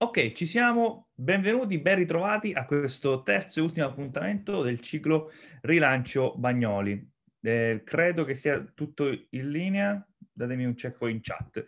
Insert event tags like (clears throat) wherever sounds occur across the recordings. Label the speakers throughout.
Speaker 1: Ok, ci siamo, benvenuti, ben ritrovati a questo terzo e ultimo appuntamento del ciclo Rilancio Bagnoli. Eh, credo che sia tutto in linea, datemi un check in chat.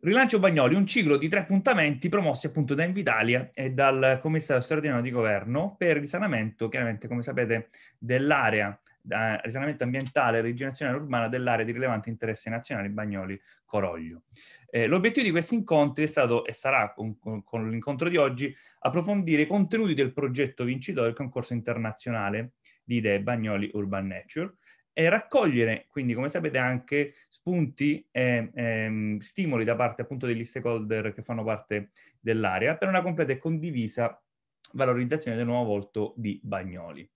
Speaker 1: Rilancio Bagnoli, un ciclo di tre appuntamenti promossi appunto da Invitalia e dal commissario straordinario di governo per il risanamento, chiaramente come sapete, dell'area eh, risanamento ambientale e rigenerazione urbana dell'area di rilevante interesse nazionale Bagnoli-Coroglio. Eh, l'obiettivo di questi incontri è stato e sarà con, con l'incontro di oggi approfondire i contenuti del progetto vincitore del concorso internazionale di idee Bagnoli Urban Nature e raccogliere quindi come sapete anche spunti e ehm, stimoli da parte appunto degli stakeholder che fanno parte dell'area per una completa e condivisa valorizzazione del nuovo volto di Bagnoli.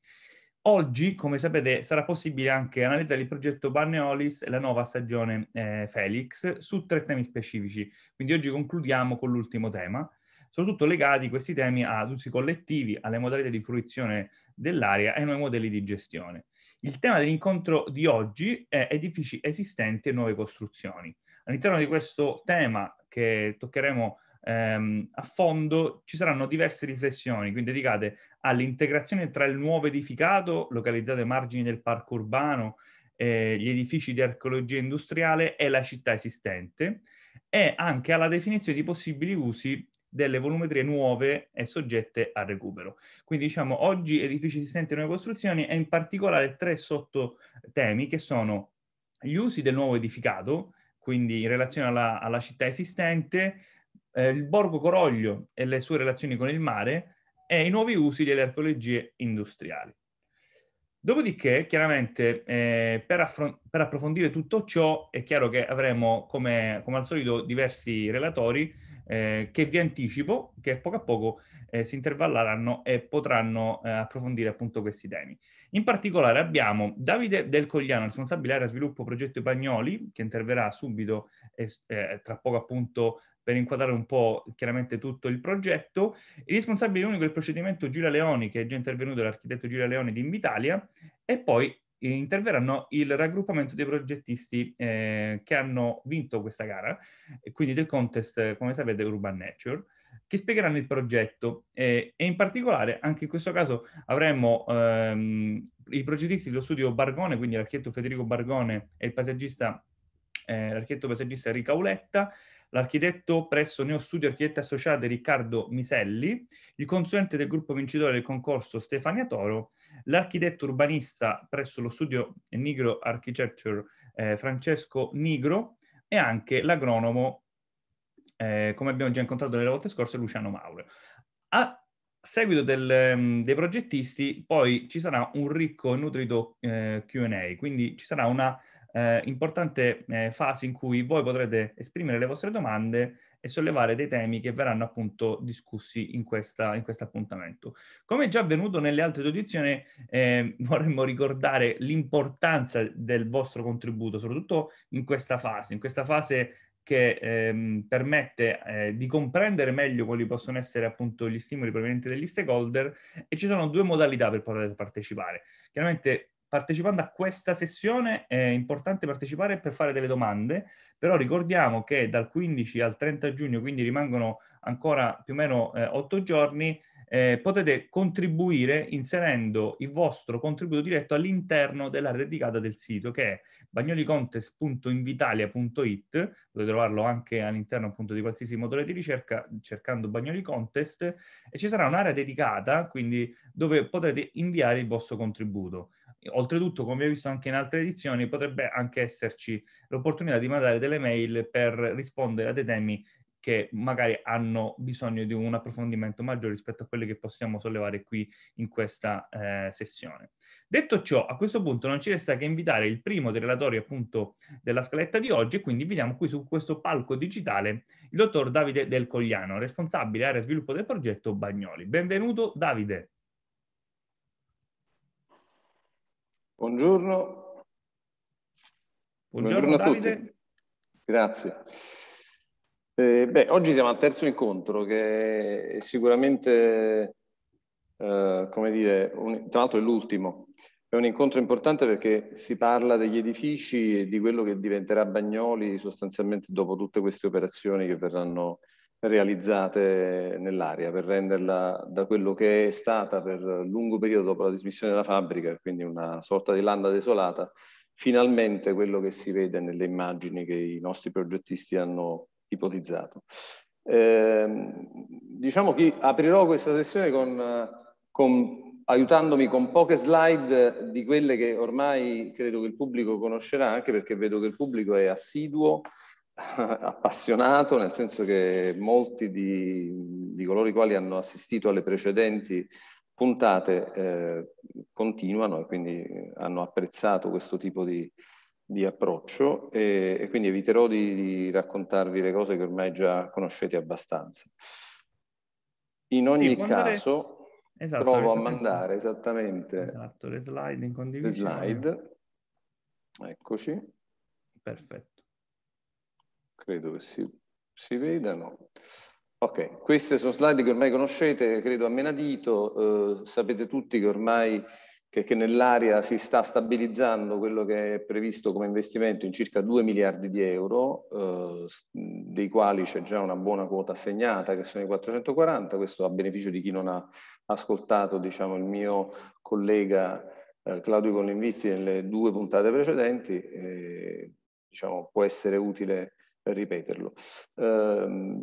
Speaker 1: Oggi, come sapete, sarà possibile anche analizzare il progetto Barneolis e la nuova stagione eh, Felix su tre temi specifici. Quindi oggi concludiamo con l'ultimo tema, soprattutto legati questi temi ad usi collettivi, alle modalità di fruizione dell'area e ai nuovi modelli di gestione. Il tema dell'incontro di oggi è edifici esistenti e nuove costruzioni. All'interno di questo tema che toccheremo ehm, a fondo ci saranno diverse riflessioni, quindi dedicate all'integrazione tra il nuovo edificato, localizzato ai margini del parco urbano, eh, gli edifici di archeologia industriale e la città esistente, e anche alla definizione di possibili usi delle volumetrie nuove e soggette al recupero. Quindi diciamo oggi edifici esistenti e nuove costruzioni e in particolare tre sottotemi che sono gli usi del nuovo edificato, quindi in relazione alla, alla città esistente, eh, il borgo Coroglio e le sue relazioni con il mare e i nuovi usi delle archeologie industriali. Dopodiché, chiaramente, eh, per, affron- per, approfondire tutto ciò, è chiaro che avremo, come, come al solito, diversi relatori eh, che vi anticipo, che poco a poco eh, si intervalleranno e potranno eh, approfondire appunto questi temi. In particolare abbiamo Davide Del Cogliano, responsabile area sviluppo progetto Pagnoli, che interverrà subito e eh, tra poco appunto per inquadrare un po' chiaramente tutto il progetto. Il responsabile unico del procedimento Gira Leoni, che è già intervenuto l'architetto Gira Leoni di Invitalia, e poi eh, interverranno il raggruppamento dei progettisti eh, che hanno vinto questa gara, quindi del contest, come sapete, Urban Nature, che spiegheranno il progetto eh, e in particolare anche in questo caso avremo ehm, i progettisti dello studio Bargone, quindi l'architetto Federico Bargone e il paesaggista, eh, l'architetto paesaggista Ricauletta, l'architetto presso Neo Studio Architetti Associati Riccardo Miselli, il consulente del gruppo vincitore del concorso Stefania Toro, l'architetto urbanista presso lo studio Nigro Architecture eh, Francesco Nigro e anche l'agronomo, eh, come abbiamo già incontrato nelle volte scorse, Luciano Mauro. A seguito del, mm, dei progettisti poi ci sarà un ricco e nutrito eh, Q&A, quindi ci sarà una eh, importante eh, fase in cui voi potrete esprimere le vostre domande e sollevare dei temi che verranno appunto discussi in, questa, in questo appuntamento. Come già avvenuto nelle altre due edizioni, eh, (laughs) vorremmo ricordare l'importanza del vostro contributo, soprattutto in questa fase, in questa fase che ehm, permette eh, di comprendere meglio quali possono essere appunto gli stimoli provenienti dagli stakeholder e ci sono due modalità per poter partecipare. Chiaramente partecipando a questa sessione è importante partecipare per fare delle domande, però ricordiamo che dal 15 al 30 giugno, quindi rimangono ancora più o meno eh, giorni, eh, potete contribuire inserendo il vostro contributo diretto all'interno dell'area dedicata del sito che è bagnolicontest.invitalia.it potete trovarlo anche all'interno appunto di qualsiasi motore di ricerca cercando Bagnoli Contest e ci sarà un'area dedicata quindi dove potrete inviare il vostro contributo Oltretutto, come abbiamo visto anche in altre edizioni, potrebbe anche esserci l'opportunità di mandare delle mail per rispondere a dei temi che magari hanno bisogno di un approfondimento maggiore rispetto a quelli che possiamo sollevare qui in questa eh, sessione. Detto ciò, a questo punto non ci resta che invitare il primo dei relatori appunto della scaletta di oggi e quindi invitiamo qui su questo palco digitale il dottor Davide Del Cogliano, responsabile area sviluppo del progetto Bagnoli. Benvenuto Davide.
Speaker 2: Buongiorno. Buongiorno, Buongiorno a tutti. Grazie. Eh, beh, oggi siamo al terzo incontro che è sicuramente, eh, come dire, un, tra l'altro è l'ultimo. È un incontro importante perché si parla degli edifici e di quello che diventerà Bagnoli sostanzialmente dopo tutte queste operazioni che verranno realizzate nell'area per renderla da quello che è stata per lungo periodo dopo la dismissione della fabbrica, quindi una sorta di landa desolata, finalmente quello che si vede nelle immagini che i nostri progettisti hanno ipotizzato. Eh, diciamo che aprirò questa sessione con, con, aiutandomi con poche slide di quelle che ormai credo che il pubblico conoscerà, anche perché vedo che il pubblico è assiduo (laughs) appassionato, nel senso che molti di, di coloro i quali hanno assistito alle precedenti puntate eh, continuano e quindi hanno apprezzato questo tipo di, di approccio e, e, quindi eviterò di, di, raccontarvi le cose che ormai già conoscete abbastanza. In ogni sì, caso le... esatto, provo a mandare esattamente esatto, le slide in condivisione. Le slide, eccoci. Perfetto credo che si, si vedano. Ok, queste sono slide che ormai conoscete, credo a menadito, eh, sapete tutti che ormai che, che nell'area si sta stabilizzando quello che è previsto come investimento in circa 2 miliardi di euro, eh, dei quali c'è già una buona quota assegnata che sono i 440, questo a beneficio di chi non ha ascoltato diciamo, il mio collega eh, Claudio Collinvitti nelle due puntate precedenti, eh, diciamo, può essere utile ripeterlo. Ehm,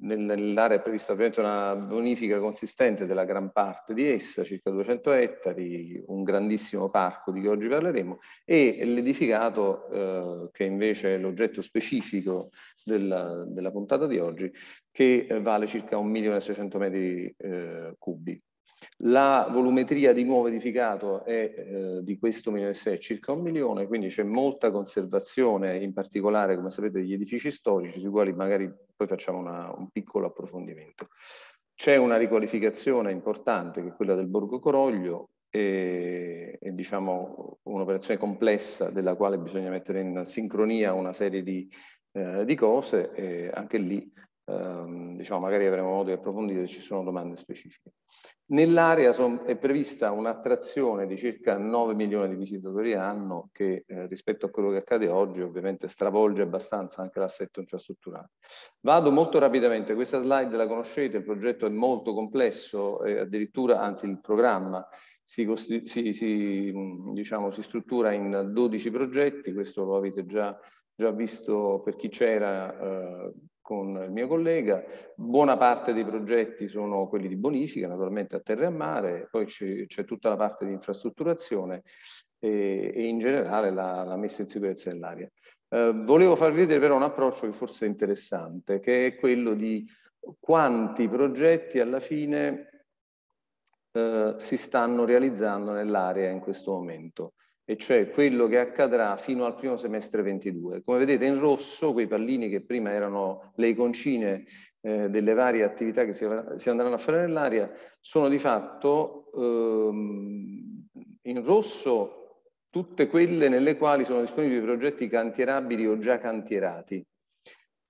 Speaker 2: nell'area è prevista ovviamente una bonifica consistente della gran parte di essa, circa 200 ettari, un grandissimo parco di cui oggi parleremo, e l'edificato, eh, che invece è l'oggetto specifico della, della, puntata di oggi, che vale circa 1.600 metri eh, cubi. La volumetria di nuovo edificato è, eh, di questo MSE circa un milione, quindi c'è molta conservazione, in particolare, come sapete, degli edifici storici, sui quali magari poi facciamo una, un piccolo approfondimento. C'è una riqualificazione importante, che è quella del Borgo Coroglio, e, e diciamo un'operazione complessa della quale bisogna mettere in sincronia una serie di, eh, di cose, e anche lì ehm, diciamo, magari avremo modo di approfondire se ci sono domande specifiche. Nell'area è prevista un'attrazione di circa 9 milioni di visitatori all'anno che eh, rispetto a quello che accade oggi ovviamente stravolge abbastanza anche l'assetto infrastrutturale. Vado molto rapidamente, questa slide la conoscete, il progetto è molto complesso, eh, addirittura anzi il programma si, si, si, diciamo, si struttura in 12 progetti, questo lo avete già già visto per chi c'era eh, con il mio collega. Buona parte dei progetti sono quelli di bonifica, naturalmente a terra e a mare, poi c'è tutta la parte di infrastrutturazione e, e in generale la, la, messa in sicurezza dell'aria. Eh, volevo farvi vedere però un approccio che forse è interessante, che è quello di quanti progetti alla fine eh, si stanno realizzando nell'area in questo momento e cioè quello che accadrà fino al primo semestre 22. Come vedete in rosso, quei pallini che prima erano le iconcine eh, delle varie attività che si, si, andranno a fare nell'aria, sono di fatto ehm, in rosso tutte quelle nelle quali sono disponibili progetti cantierabili o già cantierati,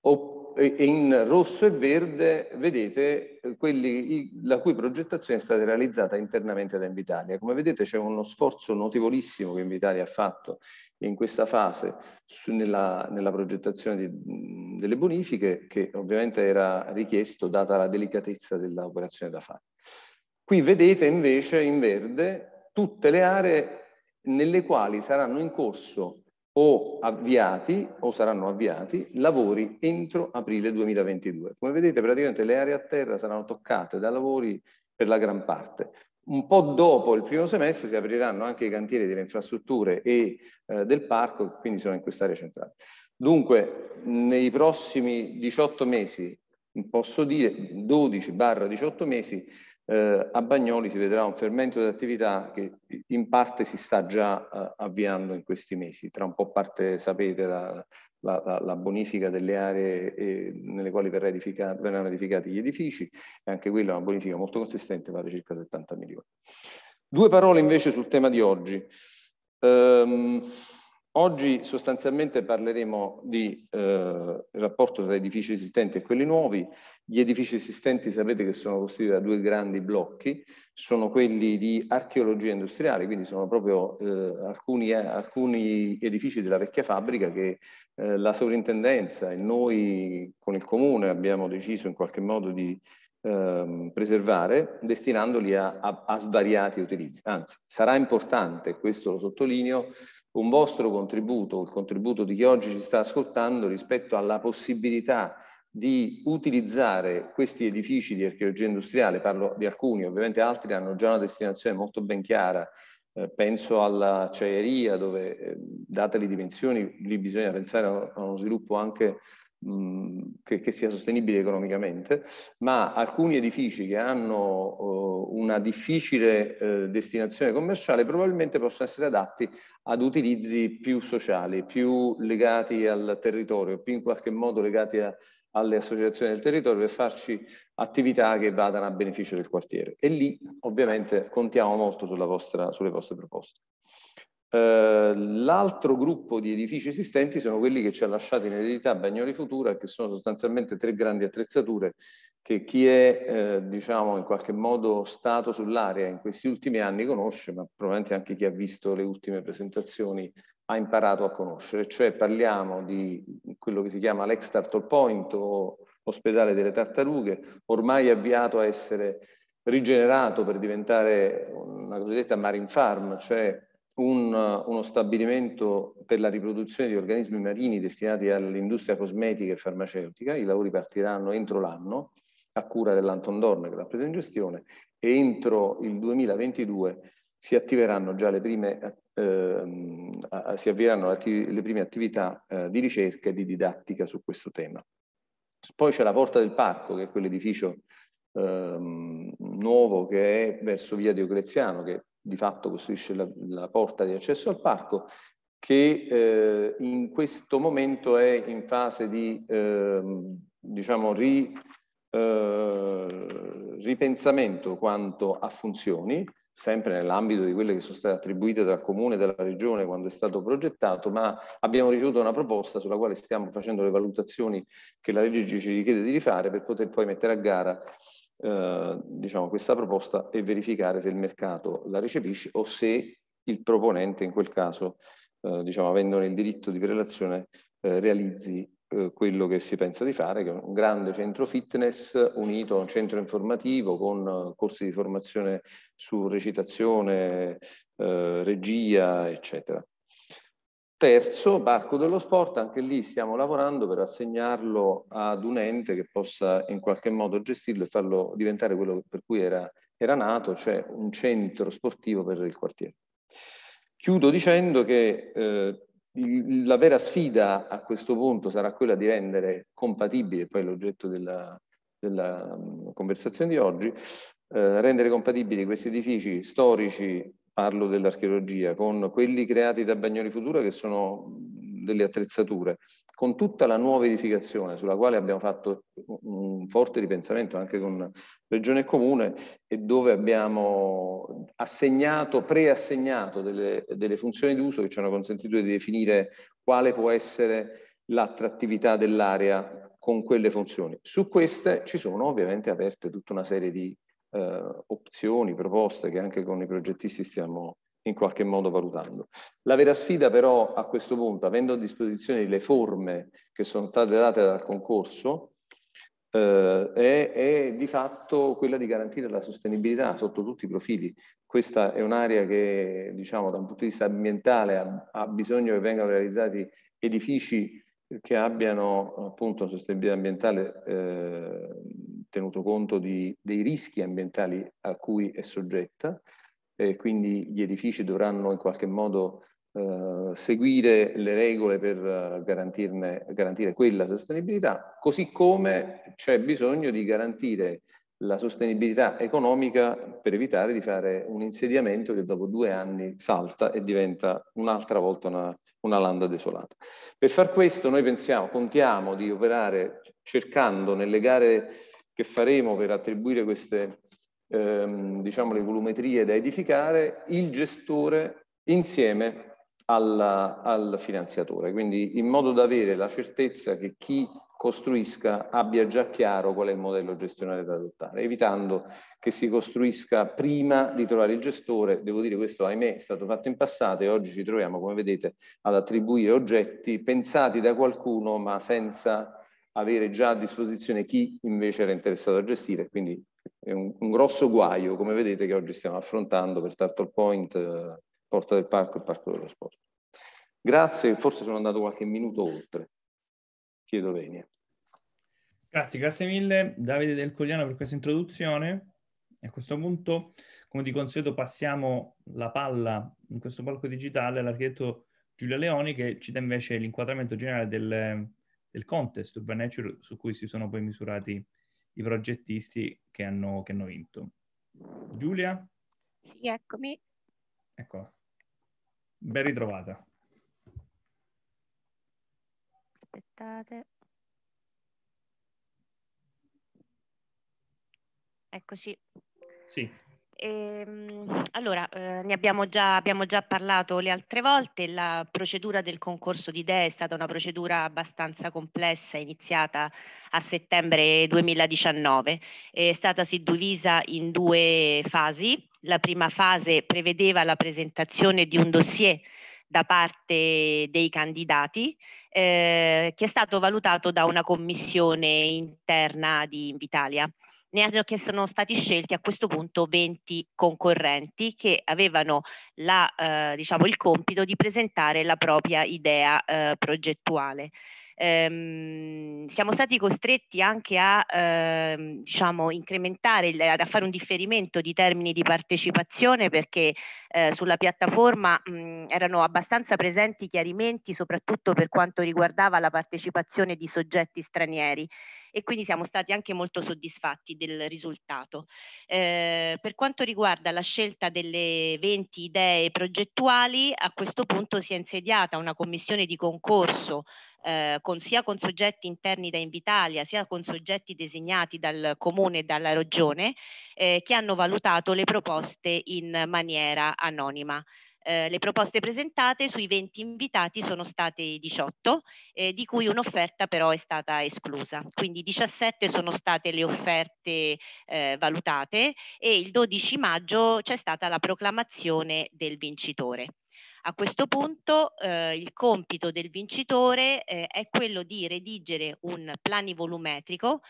Speaker 2: o in rosso e verde vedete eh, quelli la cui progettazione è stata realizzata internamente da Invitalia. Come vedete c'è uno sforzo notevolissimo che Invitalia ha fatto in questa fase su, nella, nella, progettazione di, delle bonifiche che ovviamente era richiesto data la delicatezza dell'operazione da fare. Qui vedete invece in verde tutte le aree nelle quali saranno in corso o avviati o saranno avviati lavori entro aprile 2022. Come vedete praticamente le aree a terra saranno toccate da lavori per la gran parte. Un po' dopo il primo semestre si apriranno anche i cantieri delle infrastrutture e eh, del parco, quindi sono in quest'area centrale. Dunque, nei prossimi 18 mesi, posso dire 12-18 mesi, eh, a Bagnoli si vedrà un fermento di attività che in parte si sta già eh, avviando in questi mesi. Tra un po' parte, sapete, la, la, la bonifica delle aree eh, nelle quali verranno edificati gli edifici e anche quella è una bonifica molto consistente, vale circa 70 milioni. Due parole invece sul tema di oggi. Um, Oggi sostanzialmente parleremo di eh, rapporto tra edifici esistenti e quelli nuovi. Gli edifici esistenti sapete che sono costituiti da due grandi blocchi, sono quelli di archeologia industriale, quindi sono proprio eh, alcuni, eh, alcuni, edifici della vecchia fabbrica che eh, la sovrintendenza e noi con il comune abbiamo deciso in qualche modo di Ehm, preservare destinandoli a, a, a svariati utilizzi. Anzi, sarà importante, questo lo sottolineo, un vostro contributo, il contributo di chi oggi ci sta ascoltando rispetto alla possibilità di utilizzare questi edifici di archeologia industriale, parlo di alcuni, ovviamente altri hanno già una destinazione molto ben chiara, eh, penso all'acciaieria dove, eh, date le dimensioni, lì bisogna pensare a uno sviluppo anche che, che, sia sostenibile economicamente, ma alcuni edifici che hanno eh, una difficile eh, destinazione commerciale probabilmente possono essere adatti ad utilizzi più sociali, più legati al territorio, più in qualche modo legati a, alle associazioni del territorio per farci attività che vadano a beneficio del quartiere. E lì ovviamente contiamo molto vostra, sulle vostre proposte. Eh, l'altro gruppo di edifici esistenti sono quelli che ci ha lasciato in eredità Bagnoli Futura, che sono sostanzialmente tre grandi attrezzature che chi è, eh, diciamo, in qualche modo stato sull'area in questi ultimi anni conosce, ma probabilmente anche chi ha visto le ultime presentazioni ha imparato a conoscere, cioè parliamo di quello che si chiama l'ex Tartle Point o ospedale delle tartarughe, ormai avviato a essere rigenerato per diventare una cosiddetta marine farm, cioè un, uno stabilimento per la riproduzione di organismi marini destinati all'industria cosmetica e farmaceutica. I lavori partiranno entro l'anno a cura dell'Anton Dorn che l'ha presa in gestione e entro il 2022 si attiveranno già le prime, eh, eh si avvieranno le prime attività eh, di ricerca e di didattica su questo tema. Poi c'è la Porta del Parco, che è quell'edificio ehm, nuovo che è verso via Diocleziano, che di fatto costituisce la, la porta di accesso al parco, che eh, in questo momento è in fase di eh, diciamo, ri, eh, ripensamento quanto a funzioni, sempre nell'ambito di quelle che sono state attribuite dal comune e dalla regione quando è stato progettato, ma abbiamo ricevuto una proposta sulla quale stiamo facendo le valutazioni che la legge ci richiede di rifare per poter poi mettere a gara eh, diciamo, questa proposta e verificare se il mercato la recepisce o se il proponente in quel caso, eh, diciamo, avendone il diritto di prelazione, eh, realizzi eh, quello che si pensa di fare, che è un grande centro fitness unito a un centro informativo con eh, corsi di formazione su recitazione, eh, regia, eccetera. Terzo, Parco dello Sport, anche lì stiamo lavorando per assegnarlo ad un ente che possa in qualche modo gestirlo e farlo diventare quello per cui era, era nato, cioè un centro sportivo per il quartiere. Chiudo dicendo che eh, il, la vera sfida a questo punto sarà quella di rendere compatibile, poi l'oggetto della, della conversazione di oggi, eh, rendere compatibili questi edifici storici parlo dell'archeologia, con quelli creati da Bagnoli Futura che sono delle attrezzature, con tutta la nuova edificazione sulla quale abbiamo fatto un forte ripensamento anche con Regione e Comune e dove abbiamo assegnato, preassegnato delle, delle funzioni d'uso che ci hanno consentito di definire quale può essere l'attrattività dell'area con quelle funzioni. Su queste ci sono ovviamente aperte tutta una serie di eh, opzioni, proposte che anche con i progettisti stiamo in qualche modo valutando. La vera sfida però a questo punto, avendo a disposizione le forme che sono state date dal concorso, eh, è, è, di fatto quella di garantire la sostenibilità sotto tutti i profili. Questa è un'area che, diciamo, da un punto di vista ambientale ha, ha bisogno che vengano realizzati edifici che abbiano appunto sostenibilità ambientale eh, tenuto conto di, dei rischi ambientali a cui è soggetta, e quindi gli edifici dovranno in qualche modo eh, seguire le regole per eh, garantire quella sostenibilità, così come c'è bisogno di garantire la sostenibilità economica per evitare di fare un insediamento che dopo due anni salta e diventa un'altra volta una, una landa desolata. Per far questo noi pensiamo, contiamo di operare cercando nelle gare che faremo per attribuire queste ehm, diciamo, le volumetrie da edificare, il gestore insieme alla, al finanziatore, quindi in modo da avere la certezza che chi costruisca abbia già chiaro qual è il modello gestionale da adottare, evitando che si costruisca prima di trovare il gestore. Devo dire questo ahimè è stato fatto in passato e oggi ci troviamo, come vedete, ad attribuire oggetti pensati da qualcuno ma senza avere già a disposizione chi invece era interessato a gestire, quindi è un, un grosso guaio, come vedete, che oggi stiamo affrontando per Turtle Point, eh, Porta del Parco e Parco dello Sport. Grazie, forse sono andato qualche minuto oltre. Chiedo venia.
Speaker 1: Grazie, grazie mille Davide Del Cogliano per questa introduzione. A questo punto, come di consueto, passiamo la palla in questo palco digitale all'architetto Giulia Leoni che ci dà invece l'inquadramento generale del, del contest Urban su cui si sono poi misurati i progettisti che hanno, che hanno vinto. Giulia?
Speaker 3: Sì, eccomi.
Speaker 1: Eccola. Ben ritrovata.
Speaker 3: Aspettate. Eccoci. Sì ehm, allora eh, ne abbiamo già, abbiamo già parlato le altre volte, la procedura del concorso di idee è stata una procedura abbastanza complessa, iniziata a settembre 2019, è stata suddivisa in due fasi, la prima fase prevedeva la presentazione di un dossier da parte dei candidati eh, che è stato valutato da una commissione interna di Invitalia ne sono stati scelti a questo punto 20 concorrenti che avevano la, eh, diciamo, il compito di presentare la propria idea eh, progettuale. Ehm, siamo stati costretti anche a ehm, diciamo, incrementare, il, a fare un differimento di termini di partecipazione perché eh, sulla piattaforma mh, erano abbastanza presenti chiarimenti soprattutto per quanto riguardava la partecipazione di soggetti stranieri e quindi siamo stati anche molto soddisfatti del risultato. Eh, per quanto riguarda la scelta delle 20 idee progettuali, a questo punto si è insediata una commissione di concorso eh, con, sia con soggetti interni da Invitalia, sia con soggetti designati dal comune e dalla regione, eh, che hanno valutato le proposte in maniera anonima. Eh, le proposte presentate sui 20 invitati sono state 18, eh, di cui un'offerta però è stata esclusa. Quindi 17 sono state le offerte eh, valutate e il 12 maggio c'è stata la proclamazione del vincitore. A questo punto eh, il compito del vincitore eh, è quello di redigere un planivolumetrico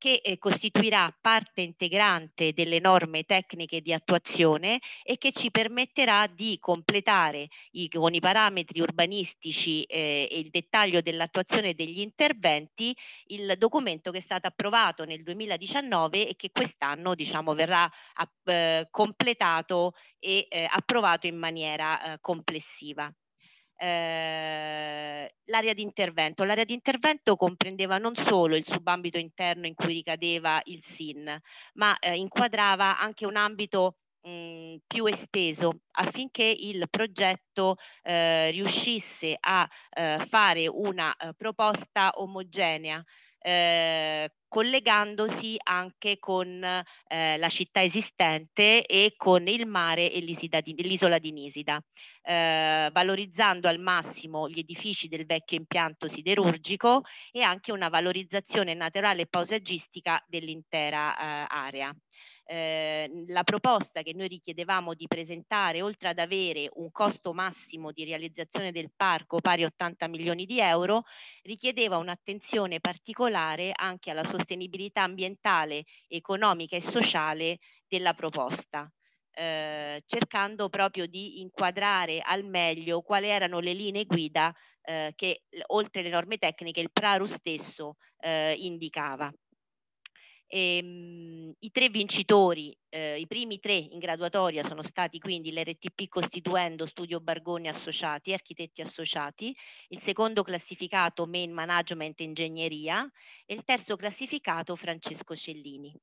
Speaker 3: che eh, costituirà parte integrante delle norme tecniche di attuazione e che ci permetterà di completare i, con i parametri urbanistici eh, e il dettaglio dell'attuazione degli interventi il documento che è stato approvato nel 2019 e che quest'anno diciamo, verrà app, eh, completato e eh, approvato in maniera eh, complessiva eh, l'area di intervento. L'area di intervento comprendeva non solo il subambito interno in cui ricadeva il SIN, ma eh, inquadrava anche un ambito mh, mm, più esteso affinché il progetto eh, riuscisse a eh, fare una eh, proposta omogenea eh, collegandosi anche con eh, la città esistente e con il mare e l'isola di Nisida, eh, valorizzando al massimo gli edifici del vecchio impianto siderurgico e anche una valorizzazione naturale e paesaggistica dell'intera eh, area eh, la proposta che noi richiedevamo di presentare, oltre ad avere un costo massimo di realizzazione del parco pari a 80 milioni di euro, richiedeva un'attenzione particolare anche alla sostenibilità ambientale, economica e sociale della proposta. Eh, cercando proprio di inquadrare al meglio quali erano le linee guida eh, che oltre le norme tecniche il Praru stesso eh, indicava. Ehm, I tre vincitori, eh, i primi tre in graduatoria sono stati quindi l'RTP Costituendo, Studio Bargoni Associati, Architetti Associati, il secondo classificato Main Management Ingegneria e il terzo classificato Francesco Cellini.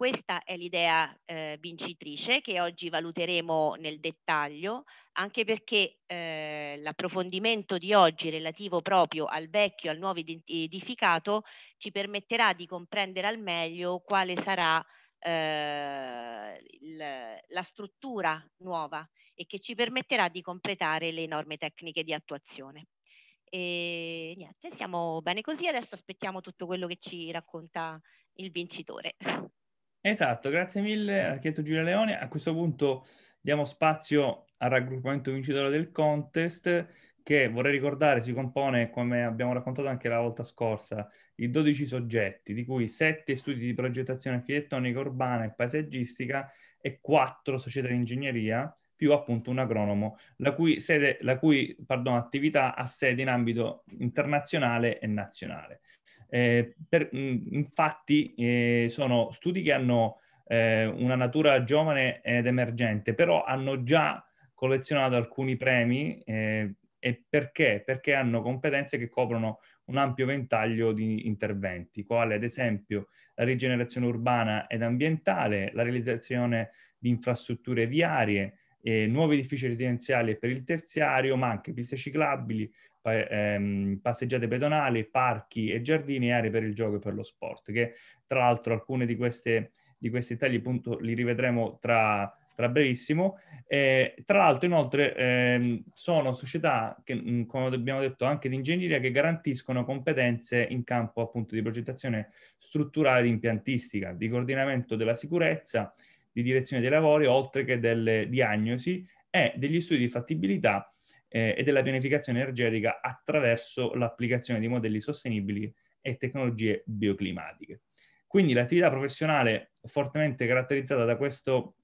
Speaker 3: Questa è l'idea eh, vincitrice che oggi valuteremo nel dettaglio, anche perché eh, l'approfondimento di oggi relativo proprio al vecchio al nuovo edificato ci permetterà di comprendere al meglio quale sarà eh, la struttura nuova e che ci permetterà di completare le norme tecniche di attuazione. E niente, siamo bene così, adesso aspettiamo tutto quello che ci racconta il vincitore.
Speaker 1: Esatto, grazie mille eh. Archietto Giulia Leone. A questo punto diamo spazio al raggruppamento vincitore del contest che vorrei ricordare si compone, come abbiamo raccontato anche la volta scorsa, di 12 soggetti, di cui 7 studi di progettazione architettonica urbana e paesaggistica e 4 società di ingegneria, più appunto un agronomo, la cui, sede, la cui pardon, attività ha sede in ambito internazionale e nazionale. Eh, per, mh, mm, infatti eh, sono studi che hanno eh, una natura giovane ed emergente, però hanno già collezionato alcuni premi eh, e perché? Perché hanno competenze che coprono un ampio ventaglio di interventi, quali ad esempio la rigenerazione urbana ed ambientale, la realizzazione di infrastrutture viarie, eh, nuovi edifici residenziali per il terziario, ma anche piste ciclabili, ehm, passeggiate pedonali, parchi e giardini e aree per il gioco e per lo sport, che tra l'altro alcune di queste, di questi tagli appunto li rivedremo tra, tra brevissimo. Eh, tra l'altro, inoltre, ehm, sono società che, come abbiamo detto, anche di ingegneria che garantiscono competenze in campo appunto di progettazione strutturale di impiantistica, di coordinamento della sicurezza, di direzione dei lavori, oltre che delle diagnosi e degli studi di fattibilità eh, e della pianificazione energetica attraverso l'applicazione di modelli sostenibili e tecnologie bioclimatiche. Quindi l'attività professionale fortemente caratterizzata da questo,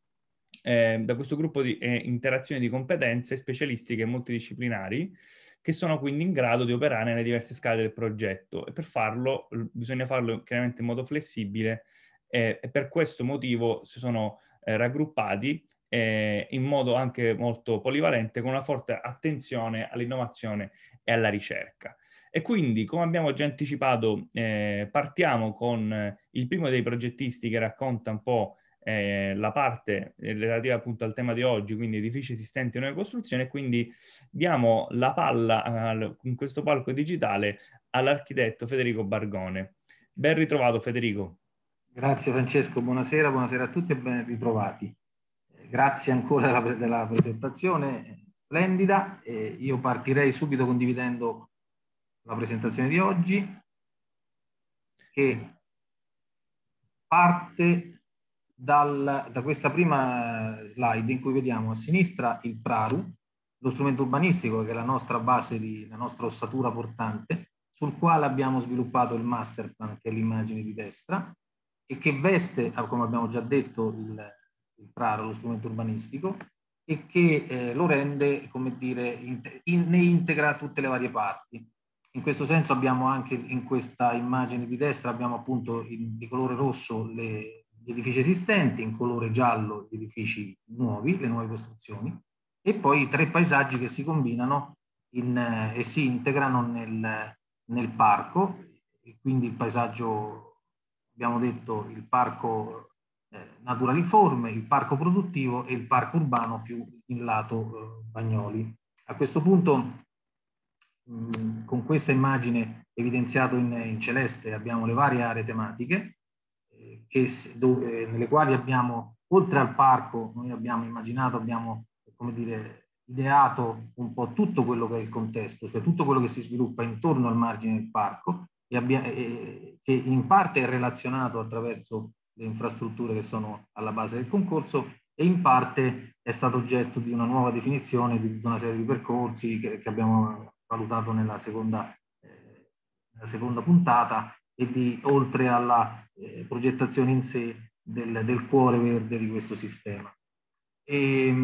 Speaker 1: eh, da questo gruppo di eh, interazione di competenze specialistiche multidisciplinari che sono quindi in grado di operare nelle diverse scale del progetto e per farlo bisogna farlo chiaramente in modo flessibile eh, e per questo motivo si sono eh, raggruppati eh, in modo anche molto polivalente con una forte attenzione all'innovazione e alla ricerca. E quindi, come abbiamo già anticipato, eh, partiamo con eh, il primo dei progettisti che racconta un po' eh, la parte eh, relativa appunto al tema di oggi, quindi edifici esistenti e nuove costruzioni, e quindi diamo la palla eh, in questo palco digitale all'architetto Federico Bargone. Ben ritrovato Federico.
Speaker 4: Grazie Francesco, buonasera, buonasera a tutti e ben ritrovati grazie ancora della, della presentazione eh, splendida. Eh, io partirei subito condividendo la presentazione di oggi che parte dal, da questa prima eh, slide in cui vediamo a sinistra il Praru, lo strumento urbanistico che è la nostra base, di, la nostra ossatura portante, sul quale abbiamo sviluppato il master plan che è l'immagine di destra e che veste, ah, come abbiamo già detto, il, il praro, lo strumento urbanistico, e che eh, lo rende, come dire, in, in, ne integra tutte le varie parti. In questo senso abbiamo anche in questa immagine di destra, abbiamo appunto in, di colore rosso le, gli edifici esistenti, in colore giallo gli edifici nuovi, le nuove costruzioni, e poi tre paesaggi che si combinano in, eh, e si integrano nel, nel parco, e quindi il paesaggio, abbiamo detto, il parco eh, naturaliforme, il parco produttivo e il parco urbano più in lato eh, Bagnoli. A questo punto, mh, mm, con questa immagine evidenziata in, in, celeste, abbiamo le varie aree tematiche, eh, che, dove, eh, nelle quali abbiamo, oltre al parco, noi abbiamo immaginato, abbiamo, come dire, ideato un po' tutto quello che è il contesto, cioè tutto quello che si sviluppa intorno al margine del parco, e abbia, e, eh, eh, che in parte è relazionato attraverso le infrastrutture che sono alla base del concorso e in parte è stato oggetto di una nuova definizione di una serie di percorsi che, che abbiamo valutato nella seconda, eh, nella seconda, puntata e di oltre alla eh, progettazione in sé del, del, cuore verde di questo sistema. E, ehm,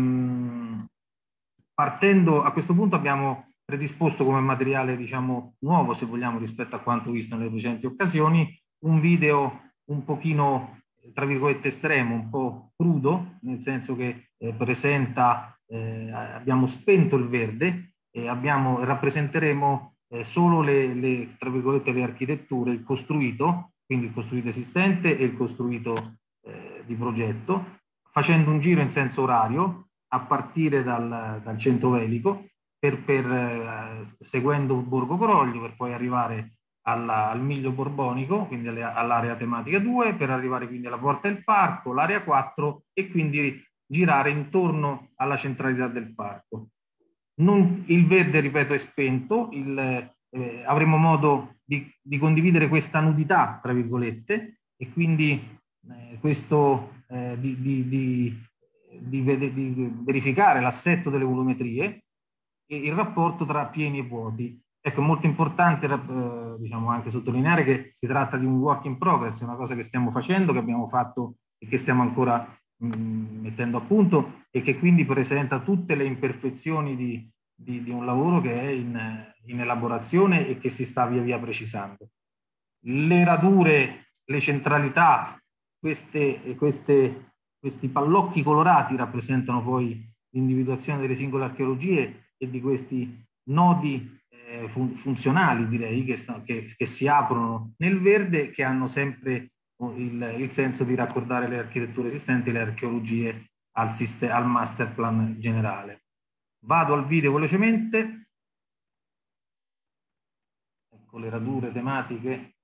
Speaker 4: mh, partendo a questo punto abbiamo predisposto come materiale diciamo nuovo se vogliamo rispetto a quanto visto nelle recenti occasioni un video un pochino tra virgolette estremo, un po' crudo, nel senso che eh, presenta, eh, abbiamo spento il verde e abbiamo, rappresenteremo eh, solo le, le, tra virgolette, le architetture, il costruito, quindi il costruito esistente e il costruito eh, di progetto, facendo un giro in senso orario a partire dal, dal centro velico, per, per eh, seguendo Borgo Coroglio per poi arrivare alla, al Miglio Borbonico, quindi all'area tematica 2, per arrivare quindi alla Porta del Parco, l'area 4 e quindi girare intorno alla centralità del parco. Non, il verde, ripeto, è spento, il, eh, avremo modo di, di, condividere questa nudità, tra virgolette, e quindi eh, questo eh, di, di, di verificare l'assetto delle volumetrie e il rapporto tra pieni e vuoti. Ecco, è molto importante eh, diciamo, anche sottolineare che si tratta di un work in progress, è una cosa che stiamo facendo, che abbiamo fatto e che stiamo ancora mh, mm, mettendo a punto e che quindi presenta tutte le imperfezioni di, di, di un lavoro che è in, in, elaborazione e che si sta via via precisando. Le radure, le centralità, queste, queste, questi pallocchi colorati rappresentano poi l'individuazione delle singole archeologie e di questi nodi eh, fun- funzionali, direi, che, sta- che, che, si aprono nel verde, che hanno sempre oh, il, il senso di raccordare le architetture esistenti e le archeologie al, sist- al master plan generale. Vado al video velocemente. Ecco le radure tematiche.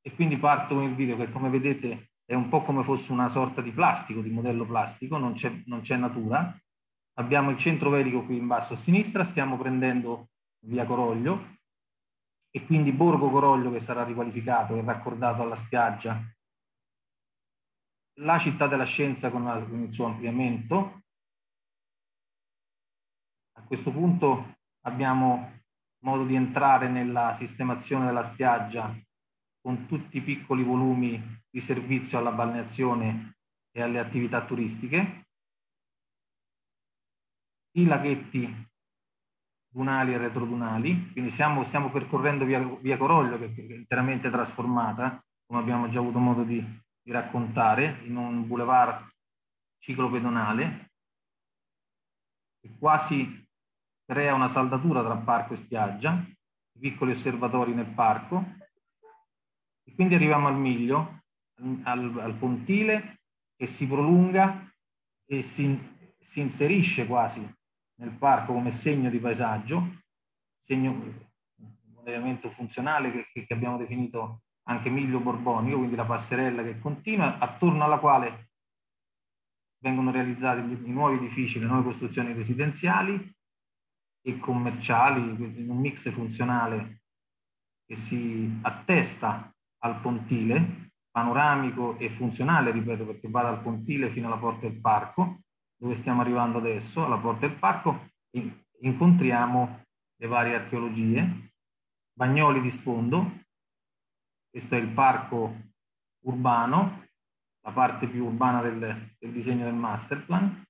Speaker 4: E quindi parto con il video che come vedete è un po' come fosse una sorta di plastico, di modello plastico, non c'è, non c'è natura, abbiamo il centro velico qui in basso a sinistra, stiamo prendendo via Coroglio e quindi Borgo Coroglio che sarà riqualificato e raccordato alla spiaggia, la città della scienza con, la, con il suo ampliamento. A questo punto abbiamo modo di entrare nella sistemazione della spiaggia con tutti i piccoli volumi di servizio alla balneazione e alle attività turistiche i laghetti dunali e retrodunali, quindi stiamo, stiamo percorrendo via, via Coroglio che è interamente trasformata, come abbiamo già avuto modo di, di raccontare, in un boulevard ciclopedonale che quasi crea una saldatura tra parco e spiaggia, piccoli osservatori nel parco e quindi arriviamo al miglio, al, al pontile che si prolunga e si, si inserisce quasi nel parco come segno di paesaggio, segno, un elemento funzionale che, che abbiamo definito anche miglio borbonico, quindi la passerella che continua, attorno alla quale vengono realizzati gli, i nuovi edifici, le nuove costruzioni residenziali e commerciali, in un mix funzionale che si attesta al pontile, panoramico e funzionale, ripeto, perché va dal pontile fino alla porta del parco, dove stiamo arrivando adesso, alla porta del parco, incontriamo le varie archeologie, Bagnoli di sfondo, questo è il parco urbano, la parte più urbana del, del disegno del master plan.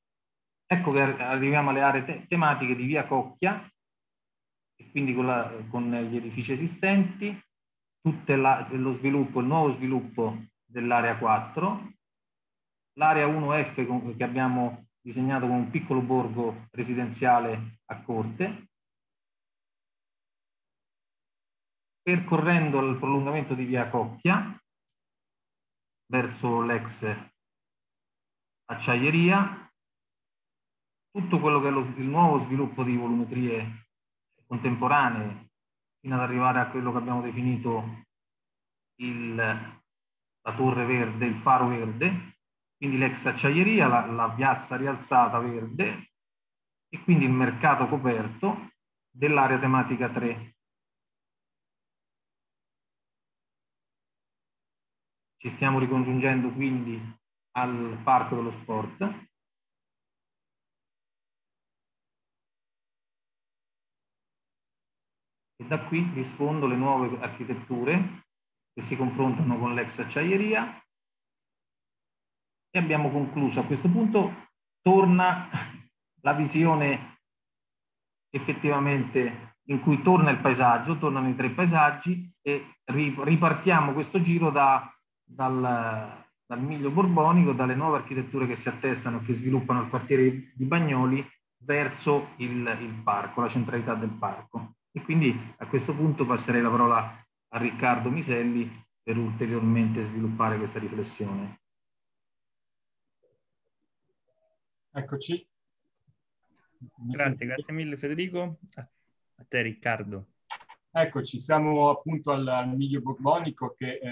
Speaker 4: Ecco che arriviamo alle aree te tematiche di Via Cocchia, e quindi con, la, con gli edifici esistenti, tutto lo sviluppo, il nuovo sviluppo dell'area 4, l'area 1F che abbiamo disegnato come un piccolo borgo residenziale a corte. Percorrendo il prolungamento di via Cocchia verso l'ex acciaieria, tutto quello che è lo, il nuovo sviluppo di volumetrie contemporanee fino ad arrivare a quello che abbiamo definito il, la torre verde, il faro verde, quindi l'ex acciaieria, la, la piazza rialzata verde e quindi il mercato coperto dell'area tematica 3. Ci stiamo ricongiungendo quindi al parco dello sport. E da qui dispondo le nuove architetture che si confrontano con l'ex acciaieria e abbiamo concluso. A questo punto torna la visione effettivamente in cui torna il paesaggio, tornano i tre paesaggi e ripartiamo questo giro da, dal, dal miglio borbonico, dalle nuove architetture che si attestano, che sviluppano il quartiere di Bagnoli verso il, il, parco, la centralità del parco. E quindi a questo punto passerei la parola a Riccardo Miselli per ulteriormente
Speaker 1: sviluppare questa riflessione. Eccoci.
Speaker 5: Mi grazie, senti? grazie mille Federico.
Speaker 6: A
Speaker 5: te Riccardo. Eccoci, siamo appunto al, al miglio borbonico che è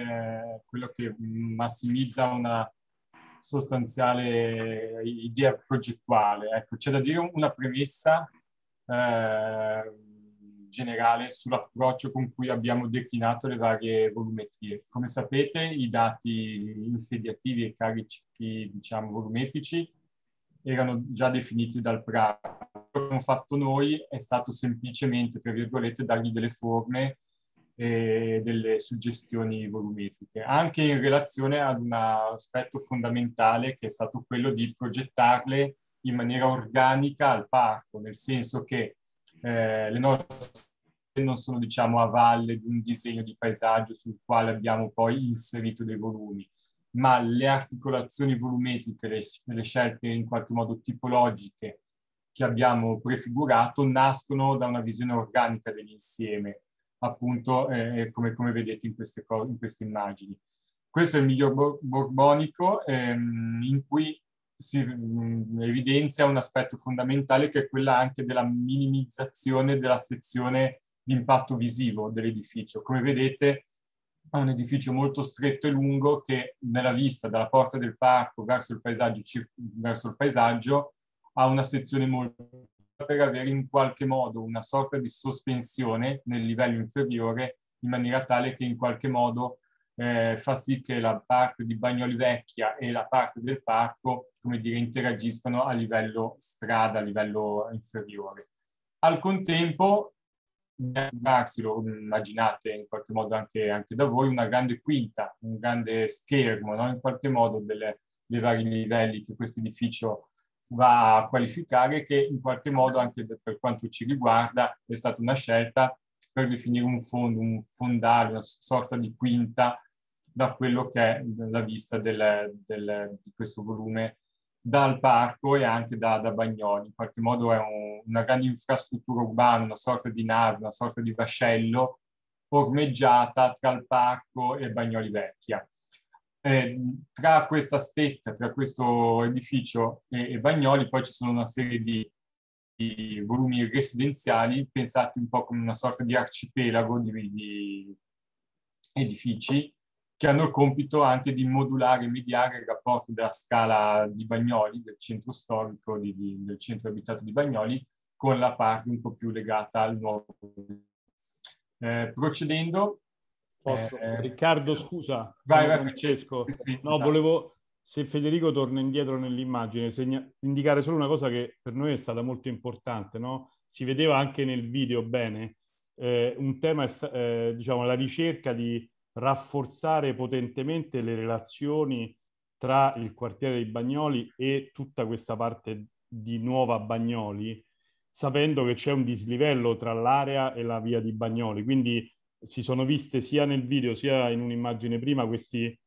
Speaker 5: eh, quello che massimizza una sostanziale idea progettuale. Ecco, c'è da dire una premessa eh, generale sull'approccio con cui abbiamo declinato le varie volumetrie. Come sapete, i dati insediativi e carichi, diciamo, volumetrici erano già definiti dal Prato. Quello che abbiamo fatto noi è stato semplicemente, tra virgolette, dargli delle forme e delle suggestioni volumetriche, anche in relazione ad un aspetto fondamentale che è stato quello di progettarle in maniera organica al parco, nel senso che eh, le nostre non sono diciamo a valle di un disegno di paesaggio sul quale abbiamo poi inserito dei volumi, ma le articolazioni volumetriche, le, le scelte in qualche modo tipologiche che abbiamo prefigurato nascono da una visione organica dell'insieme, appunto eh, eh come, come, vedete in queste, in queste, immagini. Questo è il miglior borbonico ehm, in cui si mh, mm, evidenzia un aspetto fondamentale che è quella anche della minimizzazione della sezione di impatto visivo dell'edificio. Come vedete è un edificio molto stretto e lungo che nella vista dalla porta del parco verso il paesaggio, verso il paesaggio ha una sezione molto per avere in qualche modo una sorta di sospensione nel livello inferiore in maniera tale che in qualche modo eh, fa sì che la parte di Bagnoli Vecchia e la parte del parco, come dire, interagiscano a livello strada, a livello inferiore. Al contempo darsi, immaginate in qualche modo anche, anche, da voi, una grande quinta, un grande schermo, no? in qualche modo delle, dei vari livelli che questo edificio va a qualificare, che in qualche modo anche per quanto ci riguarda è stata una scelta per definire un fondo, un fondale, una sorta di quinta da quello che è la vista del, del, di questo volume dal parco e anche da, da Bagnoli. In qualche modo è un, una grande infrastruttura urbana, una sorta di nave, una sorta di vascello ormeggiata tra il parco e Bagnoli Vecchia. Eh, tra questa stecca, tra questo edificio e, e, Bagnoli, poi ci sono una serie di, di, volumi residenziali pensati un po' come una sorta di arcipelago di, di edifici che hanno il compito anche di modulare e mediare il rapporto della scala di Bagnoli, del centro storico di, di, del centro abitato di Bagnoli, con la parte un po' più legata al nuovo.
Speaker 7: Eh, procedendo... Posso, eh, Riccardo, scusa. Vai, vai, Francesco. Sì, sì, no, esatto. volevo, se Federico torna indietro nell'immagine, segna, indicare solo una cosa che per noi è stata molto importante, no? Si vedeva anche nel video bene, eh, un tema, è, eh, diciamo, la ricerca di rafforzare potentemente le relazioni tra il quartiere di Bagnoli e tutta questa parte di Nuova Bagnoli, sapendo che c'è un dislivello tra l'area e la via di Bagnoli. Quindi si sono viste sia nel video sia in un'immagine prima questi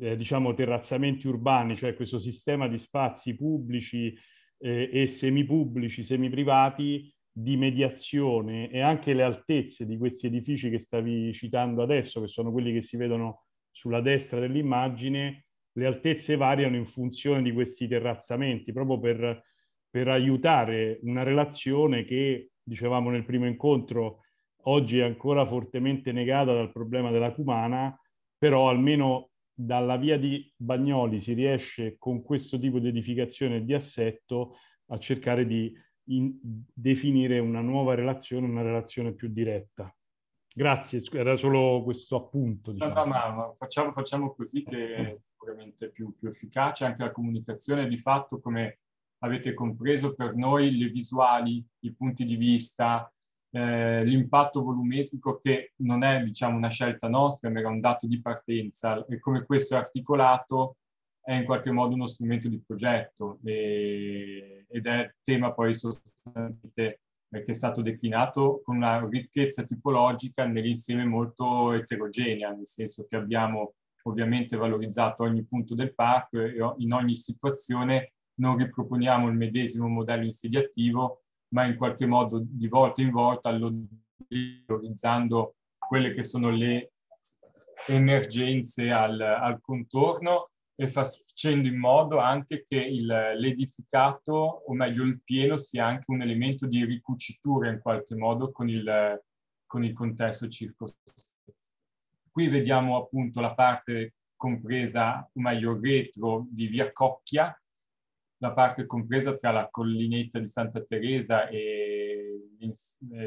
Speaker 7: eh, diciamo terrazzamenti urbani, cioè questo sistema di spazi pubblici eh, e semipubblici, semiprivati di mediazione e anche le altezze di questi edifici che stavi citando adesso, che sono quelli che si vedono sulla destra dell'immagine, le altezze variano in funzione di questi terrazzamenti, proprio per, per aiutare una relazione che, dicevamo nel primo incontro, oggi è ancora fortemente negata dal problema della cumana, però almeno dalla via di Bagnoli si riesce con questo tipo di edificazione e di assetto a cercare di definire una nuova relazione, una relazione più diretta. Grazie, era solo questo appunto. Diciamo. No, no, no,
Speaker 5: diciamo. facciamo, facciamo, così che è sicuramente più, più efficace anche la comunicazione. Di fatto, come avete compreso, per noi le visuali, i punti di vista, eh, l'impatto volumetrico che non è diciamo, una scelta nostra, ma era un dato di partenza e come questo è articolato è in qualche modo uno strumento di progetto e, ed è tema poi sostanzialmente eh, che è stato declinato con una ricchezza tipologica nell'insieme molto eterogenea, nel senso che abbiamo ovviamente valorizzato ogni punto del parco e in ogni situazione non riproponiamo il medesimo modello insediativo, ma in qualche modo di volta in volta valorizzando quelle che sono le emergenze al, al contorno e facendo in modo anche che il, l'edificato, o meglio il pieno, sia anche un elemento di ricucitura in qualche modo con il, con il contesto circostante. Qui vediamo appunto la parte compresa, o meglio retro, di Via Cocchia, la parte compresa tra la collinetta di Santa Teresa e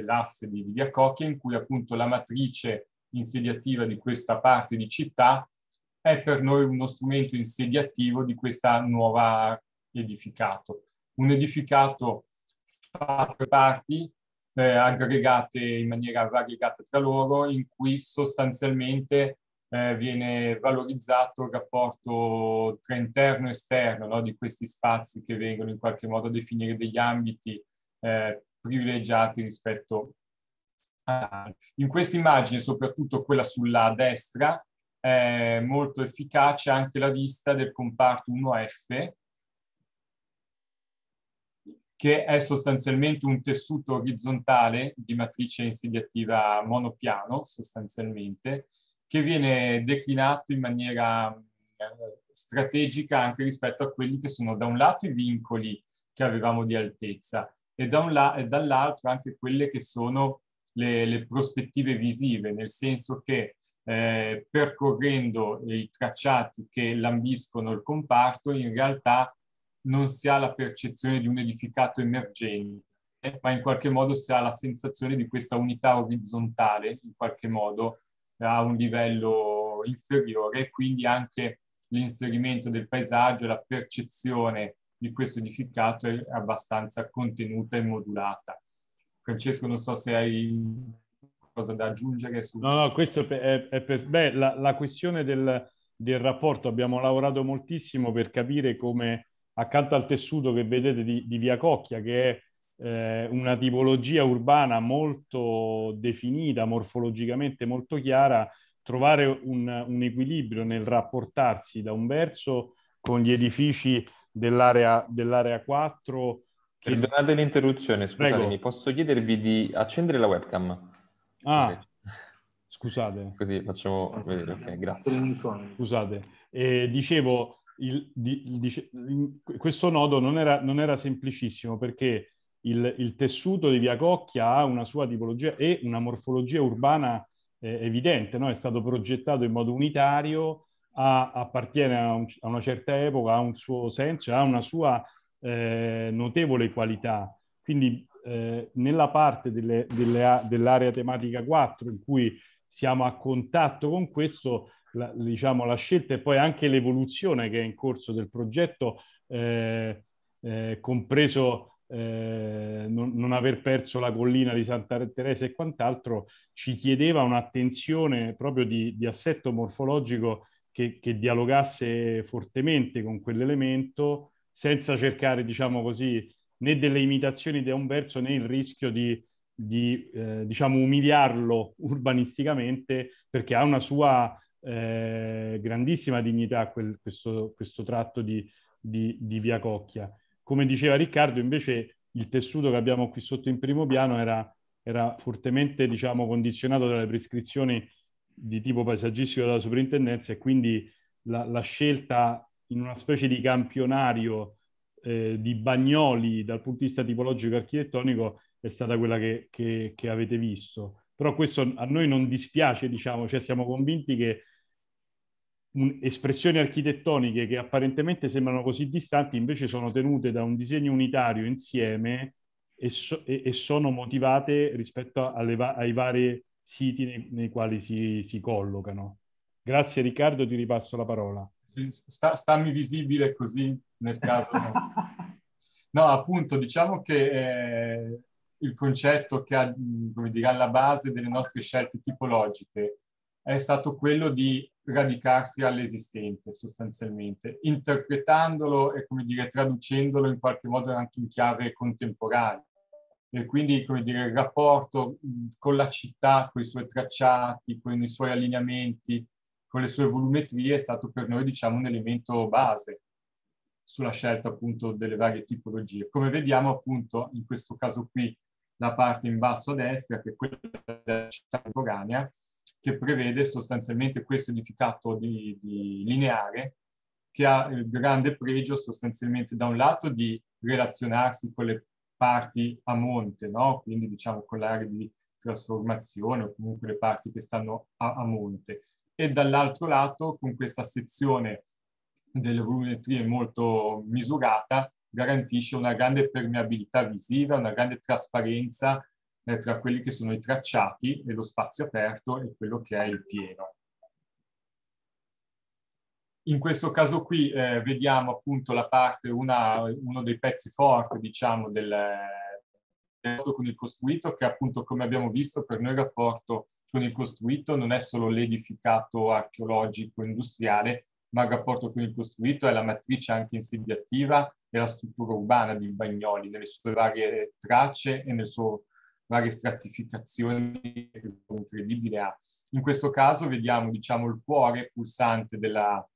Speaker 5: l'asse di Via Cocchia, in cui appunto la matrice insediativa di questa parte di città è per noi uno strumento insediativo di questa nuova edificato. Un edificato fatto per parti eh, aggregate in maniera variegata tra loro, in cui sostanzialmente eh, viene valorizzato il rapporto tra interno e esterno no? di questi spazi che vengono in qualche modo a definire degli ambiti eh, privilegiati rispetto a... In questa immagine, soprattutto quella sulla destra, è molto efficace anche la vista del comparto 1F, che è sostanzialmente un tessuto orizzontale di matrice insediativa monopiano, sostanzialmente, che viene declinato in maniera eh, strategica anche rispetto a quelli che sono da un lato i vincoli che avevamo di altezza e, da e dall'altro anche quelle che sono le, le prospettive visive, nel senso che eh, percorrendo i tracciati che lambiscono il comparto, in realtà non si ha la percezione di un edificato emergente, eh, ma in qualche modo si ha la sensazione di questa unità orizzontale, in qualche modo a un livello inferiore e quindi anche l'inserimento del paesaggio, la percezione di questo edificato è abbastanza contenuta e modulata. Francesco, non so se hai qualcosa da aggiungere? Su...
Speaker 7: No, no, questo è, è per... Beh, la, la questione del, del, rapporto abbiamo lavorato moltissimo per capire come accanto al tessuto che vedete di, di Via Cocchia, che è eh, una tipologia urbana molto definita, morfologicamente molto chiara, trovare un, un equilibrio nel rapportarsi da un verso con gli edifici dell'area, dell'area 4.
Speaker 8: Che... Perdonate l'interruzione, scusatemi, posso chiedervi di accendere la webcam?
Speaker 7: Ah, scusate.
Speaker 8: Così facciamo vedere, ok, grazie. Scusate,
Speaker 7: eh, dicevo, il, di, dice, questo nodo non era, non era semplicissimo perché il, il, tessuto di Via Cocchia ha una sua tipologia e una morfologia urbana eh, evidente, no? è stato progettato in modo unitario, ha, appartiene a, un, a, una certa epoca, ha un suo senso, ha una sua eh, notevole qualità. Quindi eh, nella parte delle, delle, dell'area tematica 4 in cui siamo a contatto con questo, la, diciamo, la scelta e poi anche l'evoluzione che è in corso del progetto, eh, eh, compreso eh, non, non, aver perso la collina di Santa Teresa e quant'altro, ci chiedeva un'attenzione proprio di, di assetto morfologico che, che, dialogasse fortemente con quell'elemento senza cercare, diciamo così, né delle imitazioni di un verso né il rischio di, di eh, diciamo, umiliarlo urbanisticamente perché ha una sua eh, grandissima dignità quel, questo, questo, tratto di, di, di via Cocchia. Come diceva Riccardo, invece il tessuto che abbiamo qui sotto in primo piano era, era fortemente diciamo, condizionato dalle prescrizioni di tipo paesaggistico della soprintendenza e quindi la, la scelta in una specie di campionario eh, di Bagnoli dal punto di vista tipologico architettonico è stata quella che, che, che, avete visto. Però questo a noi non dispiace, diciamo, cioè siamo convinti che un, espressioni architettoniche che apparentemente sembrano così distanti invece sono tenute da un disegno unitario insieme e, so, e, e sono motivate rispetto va, ai vari siti nei, nei quali si, si collocano. Grazie Riccardo, ti ripasso la parola
Speaker 5: sta, stammi visibile così nel caso... No, appunto, diciamo che eh, il concetto che ha, come dire, alla base delle nostre scelte tipologiche è stato quello di radicarsi all'esistente sostanzialmente, interpretandolo e come dire, traducendolo in qualche modo anche in chiave contemporanea. E quindi come dire, il rapporto con la città, con i suoi tracciati, con i suoi allineamenti, con le sue volumetrie è stato per noi diciamo, un elemento base sulla scelta appunto delle varie tipologie. Come vediamo appunto in questo caso qui la parte in basso a destra che è quella della città temporanea che prevede sostanzialmente questo edificato di, di lineare che ha il grande pregio sostanzialmente da un lato di relazionarsi con le parti a monte, no? quindi diciamo con l'area di trasformazione o comunque le parti che stanno a, a monte, e dall'altro lato con questa sezione delle volumetrie molto misurata garantisce una grande permeabilità visiva, una grande trasparenza eh, tra quelli che sono i tracciati e lo spazio aperto e quello che è il pieno. In questo caso qui eh, vediamo appunto la parte, una, uno dei pezzi forti diciamo del, con il costruito, che appunto come abbiamo visto per noi il rapporto con il costruito non è solo l'edificato archeologico industriale, ma il rapporto con il costruito è la matrice anche insediativa e la struttura urbana di Bagnoli nelle sue varie tracce e nelle sue varie stratificazioni che incredibile ha. Ah, in questo caso vediamo diciamo il cuore pulsante della,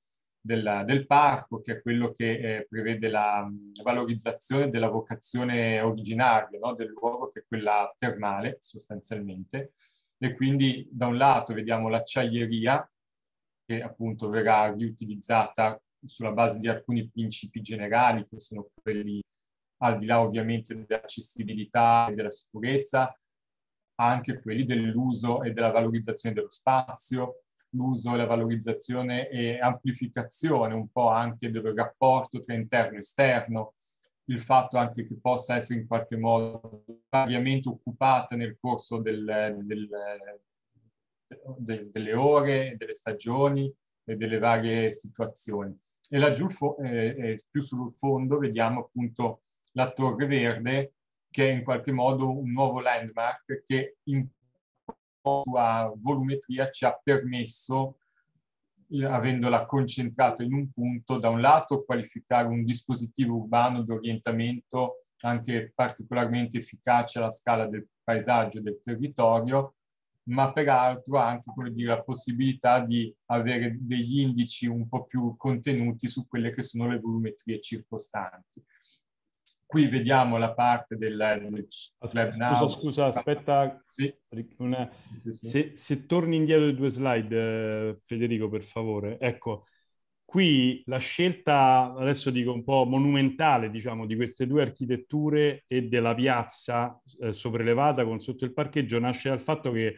Speaker 5: della, del parco, che è quello che eh, prevede la valorizzazione della vocazione originaria no? del luogo, che è quella termale sostanzialmente. E quindi da un lato vediamo l'acciaieria, che appunto verrà riutilizzata sulla base di alcuni principi generali, che sono quelli al di là ovviamente dell'accessibilità e della sicurezza, anche quelli dell'uso e della valorizzazione dello spazio, l'uso, la valorizzazione e amplificazione un po' anche del rapporto tra interno e esterno, il fatto anche che possa essere in qualche modo variamente occupata nel corso del, del, del, delle ore, delle stagioni e delle varie situazioni. E laggiù eh, più sul fondo vediamo appunto la Torre Verde che è in qualche modo un nuovo landmark che in sua volumetria ci ha permesso, eh, avendola concentrata in un punto, da un lato qualificare un dispositivo urbano di orientamento anche particolarmente efficace alla scala del paesaggio e del territorio, ma peraltro anche dire, la possibilità di avere degli indici un po' più contenuti su quelle che sono le volumetrie circostanti qui vediamo la parte del, Scusa,
Speaker 7: scusa, aspetta. Sì. Una... Sì, sì, se, se, torni indietro le due slide, eh, Federico, per favore. Ecco, qui la scelta, adesso dico un po' monumentale, diciamo, di queste due architetture e della piazza eh, sopraelevata con sotto il parcheggio nasce dal fatto che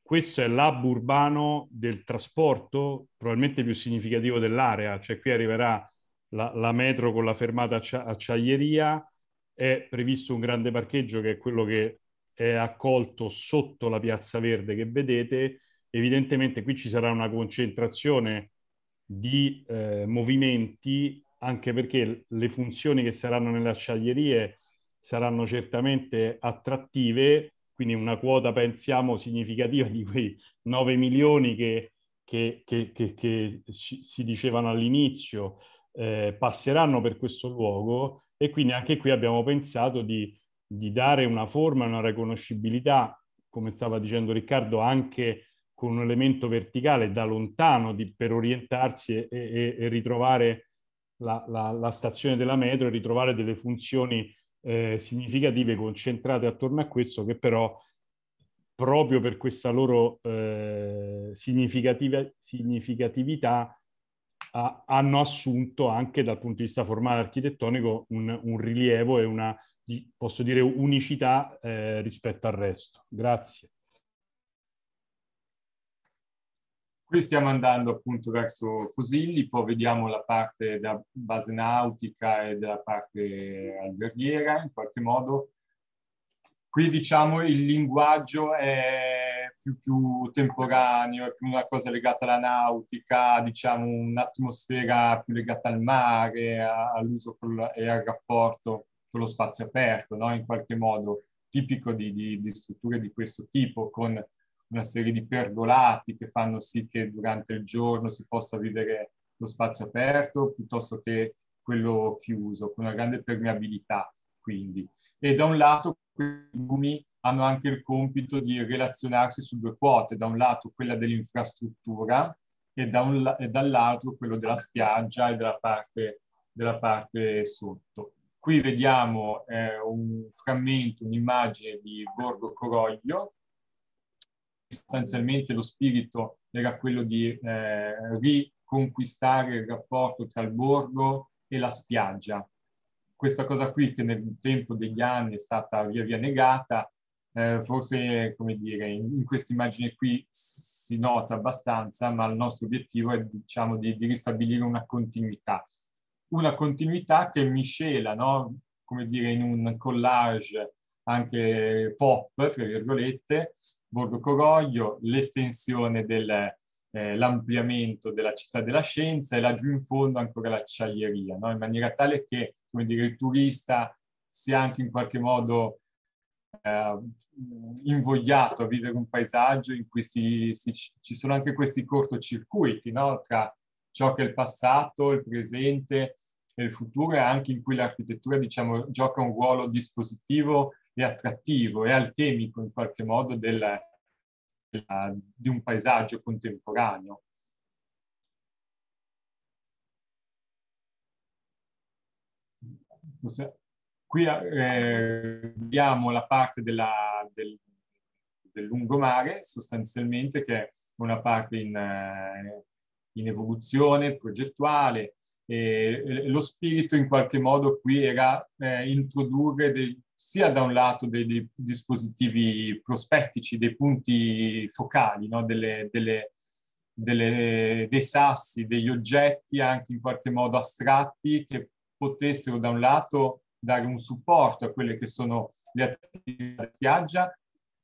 Speaker 7: questo è l'hub urbano del trasporto, probabilmente più significativo dell'area, cioè qui arriverà la, la metro con la fermata accia, acciaieria, è previsto un grande parcheggio che è quello che è accolto sotto la piazza verde che vedete. Evidentemente qui ci sarà una concentrazione di eh, movimenti anche perché le funzioni che saranno nelle acciaierie saranno certamente attrattive, quindi una quota pensiamo significativa di quei 9 milioni che, che, che, che si dicevano all'inizio eh, passeranno per questo luogo e quindi anche qui abbiamo pensato di, di dare una forma, una riconoscibilità, come stava dicendo Riccardo, anche con un elemento verticale da lontano di, per orientarsi e, e, e ritrovare la, la, la, stazione della metro e ritrovare delle funzioni eh, significative concentrate attorno a questo che però proprio per questa loro eh, significatività ha, hanno assunto anche dal punto di vista formale architettonico un, un rilievo e una, posso dire, unicità eh, rispetto al resto. Grazie. Qui stiamo andando appunto verso Cosilli, poi
Speaker 5: vediamo la parte da base nautica e della parte alberghiera in qualche modo. Qui diciamo il linguaggio è più, più temporaneo, è più una cosa legata alla nautica, diciamo un'atmosfera più legata al mare, all'uso col, e al rapporto con lo spazio aperto, no? in qualche modo tipico di, di, di strutture di questo tipo, con una serie di pergolati che fanno sì che durante il giorno si possa vivere lo spazio aperto piuttosto che quello chiuso, con una grande permeabilità quindi. E da un lato questi lumi hanno anche il compito di relazionarsi su due quote, da un lato quella dell'infrastruttura e, da un, e dall'altro quello della spiaggia e della parte, della parte sotto. Qui vediamo eh, un frammento, un'immagine di Borgo Coroglio, sostanzialmente lo spirito era quello di eh, riconquistare il rapporto tra il borgo e la spiaggia. Questa cosa qui che nel tempo degli anni è stata via via negata, eh, forse come dire, in, in questa immagine qui si nota abbastanza, ma il nostro obiettivo è diciamo, di, di ristabilire una continuità. Una continuità che miscela, no? come dire, in un collage anche pop, tra virgolette, Borgo Coroglio, l'estensione dell'ampliamento eh, della città della scienza e laggiù in fondo ancora l'acciaieria, no? in maniera tale che come dire, il turista sia anche in qualche modo eh, invogliato a vivere un paesaggio in cui si, si, ci sono anche questi cortocircuiti no? tra ciò che è il passato, il presente e il futuro e anche in cui l'architettura diciamo, gioca un ruolo dispositivo e attrattivo e altemico in qualche modo del, del, di un paesaggio contemporaneo. Forse Qui eh, vediamo la parte della, del, del, lungomare sostanzialmente che è una parte in, eh, in evoluzione progettuale. E lo spirito in qualche modo qui era eh, introdurre dei, sia da un lato dei, dei, dispositivi prospettici, dei punti focali, no? delle, delle, delle, dei sassi, degli oggetti anche in qualche modo astratti che potessero da un lato dare un supporto a quelle che sono le attività di spiaggia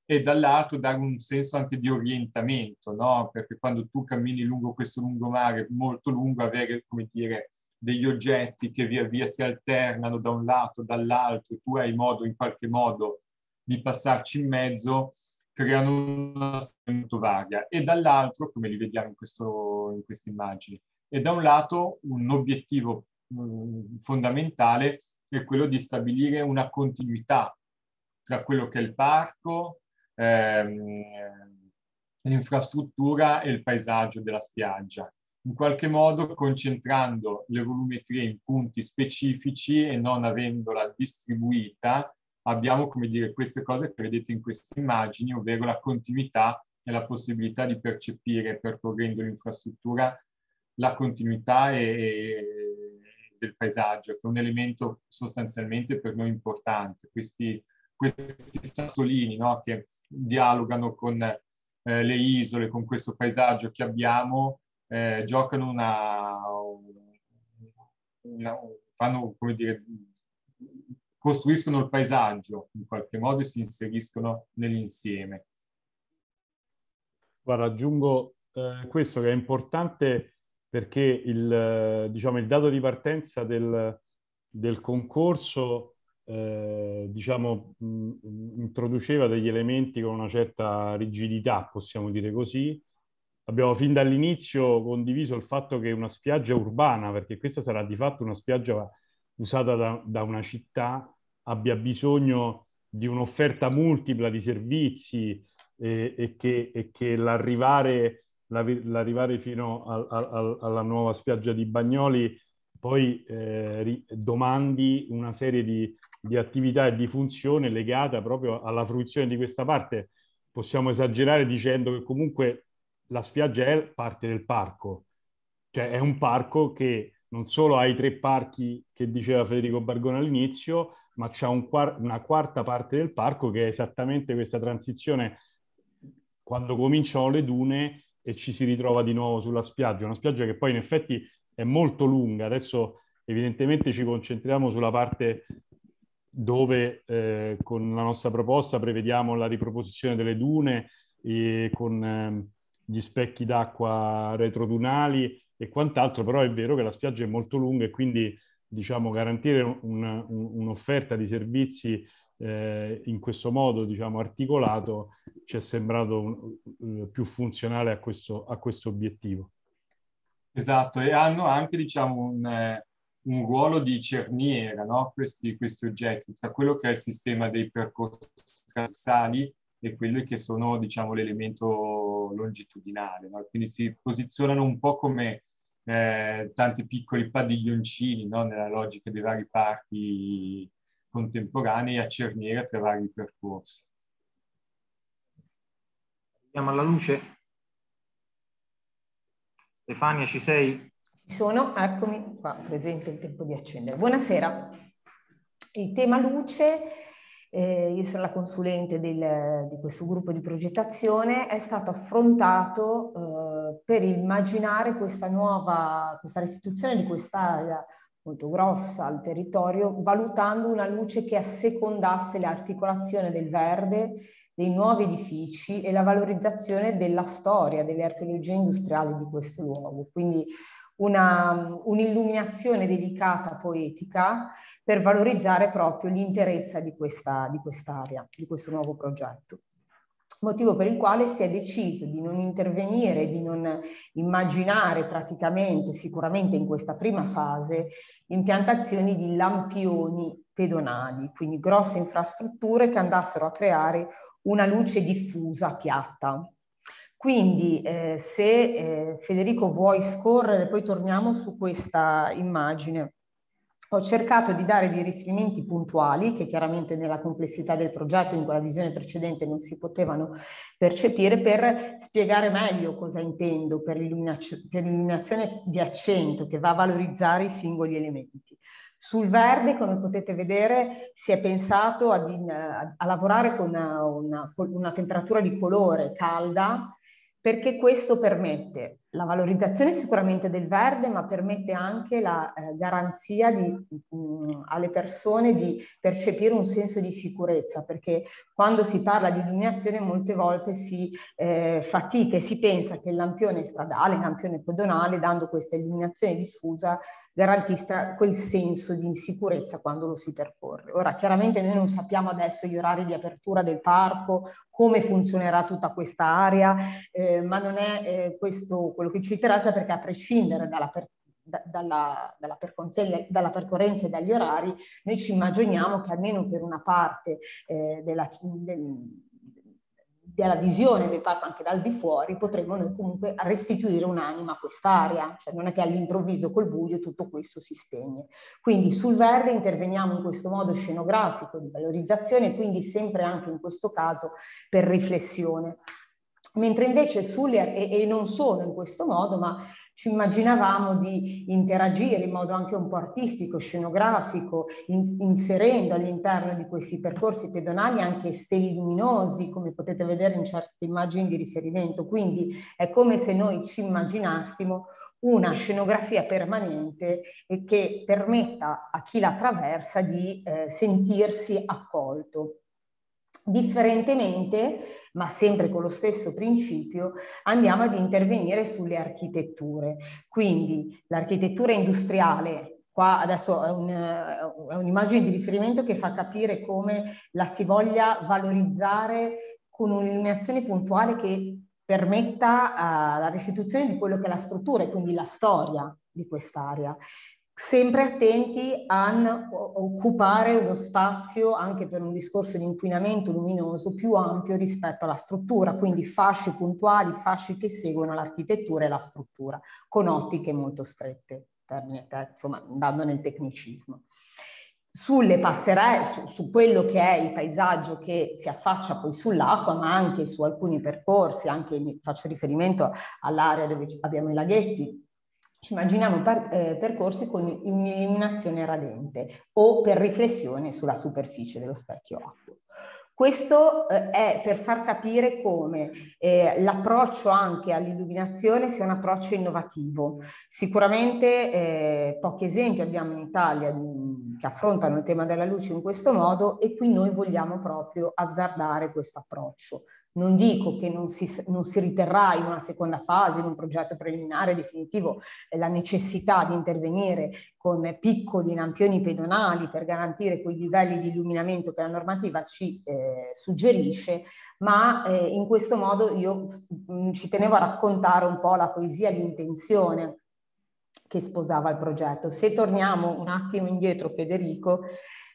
Speaker 5: e dall'altro dare un senso anche di orientamento, no? perché quando tu cammini lungo questo lungomare molto lungo, avere come dire, degli oggetti che via via si alternano da un lato, dall'altro, tu hai modo in qualche modo di passarci in mezzo, creano una storia molto varia. E dall'altro, come li vediamo in, questo, in queste immagini, e da un lato un obiettivo mh, mm, fondamentale è quello di stabilire una continuità tra quello che è il parco, ehm, l'infrastruttura e il paesaggio della spiaggia, in qualche modo concentrando le volumetrie in punti specifici e non avendola distribuita, abbiamo come dire queste cose che vedete in queste immagini, ovvero la continuità e la possibilità di percepire percorrendo l'infrastruttura la continuità e, e del paesaggio, che è un elemento sostanzialmente per noi importante. Questi, questi sassolini no, che dialogano con eh, le isole, con questo paesaggio che abbiamo, eh, giocano una, una, fanno, come dire, costruiscono il paesaggio in qualche modo e si inseriscono nell'insieme.
Speaker 7: Guarda, aggiungo eh, questo che è importante perché il, eh, diciamo, il dato di partenza del, del concorso eh, diciamo, mh, introduceva degli elementi con una certa rigidità, possiamo dire così. Abbiamo fin dall'inizio condiviso il fatto che una spiaggia urbana, perché questa sarà di fatto una spiaggia usata da, da una città, abbia bisogno di un'offerta multipla di servizi eh, e che, e che l'arrivare l'arrivare fino al, al, alla nuova spiaggia di Bagnoli, poi eh, ri- domandi una serie di, di, attività e di funzioni legate proprio alla fruizione di questa parte. Possiamo esagerare dicendo che comunque la spiaggia è parte del parco, cioè è un parco che non solo ha i tre parchi che diceva Federico Bargone all'inizio, ma c'è un quar- una quarta parte del parco che è esattamente questa transizione quando cominciano le dune e ci si ritrova di nuovo sulla spiaggia, una spiaggia che poi in effetti è molto lunga, adesso evidentemente ci concentriamo sulla parte dove eh, con la nostra proposta prevediamo la riproposizione delle dune e con eh, gli specchi d'acqua retrodunali e quant'altro, però è vero che la spiaggia è molto lunga e quindi diciamo, garantire un, un, un'offerta di servizi eh, in questo modo diciamo, articolato ci è sembrato un, eh, più funzionale a questo, a questo, obiettivo.
Speaker 5: Esatto, e hanno anche diciamo, un, eh, un ruolo di cerniera no? questi, questi, oggetti tra quello che è il sistema dei percorsi trasversali e quelli che sono diciamo, l'elemento longitudinale. No? Quindi si posizionano un po' come eh, tanti piccoli padiglioncini no? nella logica dei vari parchi contemporanei a cerniere tra vari percorsi. Andiamo alla luce. Stefania, ci sei? Ci sono,
Speaker 9: eccomi qua, presente il tempo di accendere. Buonasera. Il tema luce, eh, io sono la consulente del, di questo gruppo di progettazione, è stato affrontato eh, per immaginare questa nuova, questa restituzione di quest'area molto grossa al territorio, valutando una luce che assecondasse l'articolazione del verde, dei nuovi edifici e la valorizzazione della storia, dell'archeologia industriale di questo luogo. Quindi un'illuminazione dedicata poetica per valorizzare proprio l'interezza di quest'area, quest di questo nuovo progetto motivo per il quale si è deciso di non intervenire, di non immaginare praticamente, sicuramente in questa prima fase, impiantazioni di lampioni pedonali, quindi grosse infrastrutture che andassero a creare una luce diffusa piatta. Quindi eh, se eh, Federico vuoi scorrere, poi torniamo su questa immagine ho cercato di dare dei riferimenti puntuali che chiaramente nella complessità del progetto, in quella visione precedente, non si potevano percepire per spiegare meglio cosa intendo per, l'illuminazione di accento che va a valorizzare i singoli elementi. Sul verde, come potete vedere, si è pensato a, a, a lavorare con una, una, una temperatura di colore calda perché questo permette la valorizzazione sicuramente del verde, ma permette anche la eh, garanzia di, mh, mm, alle persone di percepire un senso di sicurezza, perché quando si parla di illuminazione molte volte si eh, fatica e si pensa che il lampione stradale, il lampione pedonale, dando questa illuminazione diffusa, garantisca quel senso di insicurezza quando lo si percorre. Ora, chiaramente noi non sappiamo adesso gli orari di apertura del parco, come funzionerà tutta questa area, eh, ma non è eh, questo quello che ci interessa perché a prescindere dalla, per, da, dalla, dalla, dalla, percorrenza e dagli orari, noi ci immaginiamo che almeno per una parte eh, della, del, della visione del parco anche dal di fuori, potremmo noi comunque restituire un'anima a quest'area, cioè non è che all'improvviso col buio tutto questo si spegne. Quindi sul verde interveniamo in questo modo scenografico di valorizzazione, quindi sempre anche in questo caso per riflessione. Mentre invece sulle, e, e, non solo in questo modo, ma ci immaginavamo di interagire in modo anche un po' artistico, scenografico, in, inserendo all'interno di questi percorsi pedonali anche steli luminosi, come potete vedere in certe immagini di riferimento. Quindi è come se noi ci immaginassimo una scenografia permanente che permetta a chi la attraversa di eh, sentirsi accolto. Differentemente, ma sempre con lo stesso principio, andiamo ad intervenire sulle architetture. Quindi l'architettura industriale, qua adesso è, un, è un'immagine di riferimento che fa capire come la si voglia valorizzare con un'illuminazione puntuale che permetta uh, la restituzione di quello che è la struttura e quindi la storia di quest'area sempre attenti a occupare uno spazio anche per un discorso di inquinamento luminoso più ampio rispetto alla struttura, quindi fasci puntuali, fasci che seguono l'architettura e la struttura, con ottiche molto strette, insomma andando nel tecnicismo. Sulle passerelle, su, su quello che è il paesaggio che si affaccia poi sull'acqua, ma anche su alcuni percorsi, anche faccio riferimento all'area dove abbiamo i laghetti, immaginiamo per, eh, percorsi con un'illuminazione radente o per riflessione sulla superficie dello specchio acqua. Questo eh, è per far capire come eh, l'approccio anche all'illuminazione sia un approccio innovativo. Sicuramente eh, pochi esempi abbiamo in Italia di che affrontano il tema della luce in questo modo e qui noi vogliamo proprio azzardare questo approccio. Non dico che non si, non si riterrà in una seconda fase, in un progetto preliminare definitivo, eh, la necessità di intervenire con piccoli lampioni pedonali per garantire quei livelli di illuminamento che la normativa ci eh, suggerisce, ma eh, in questo modo io ci tenevo a raccontare un po' la poesia di intenzione che sposava il progetto. Se torniamo un attimo indietro, Federico,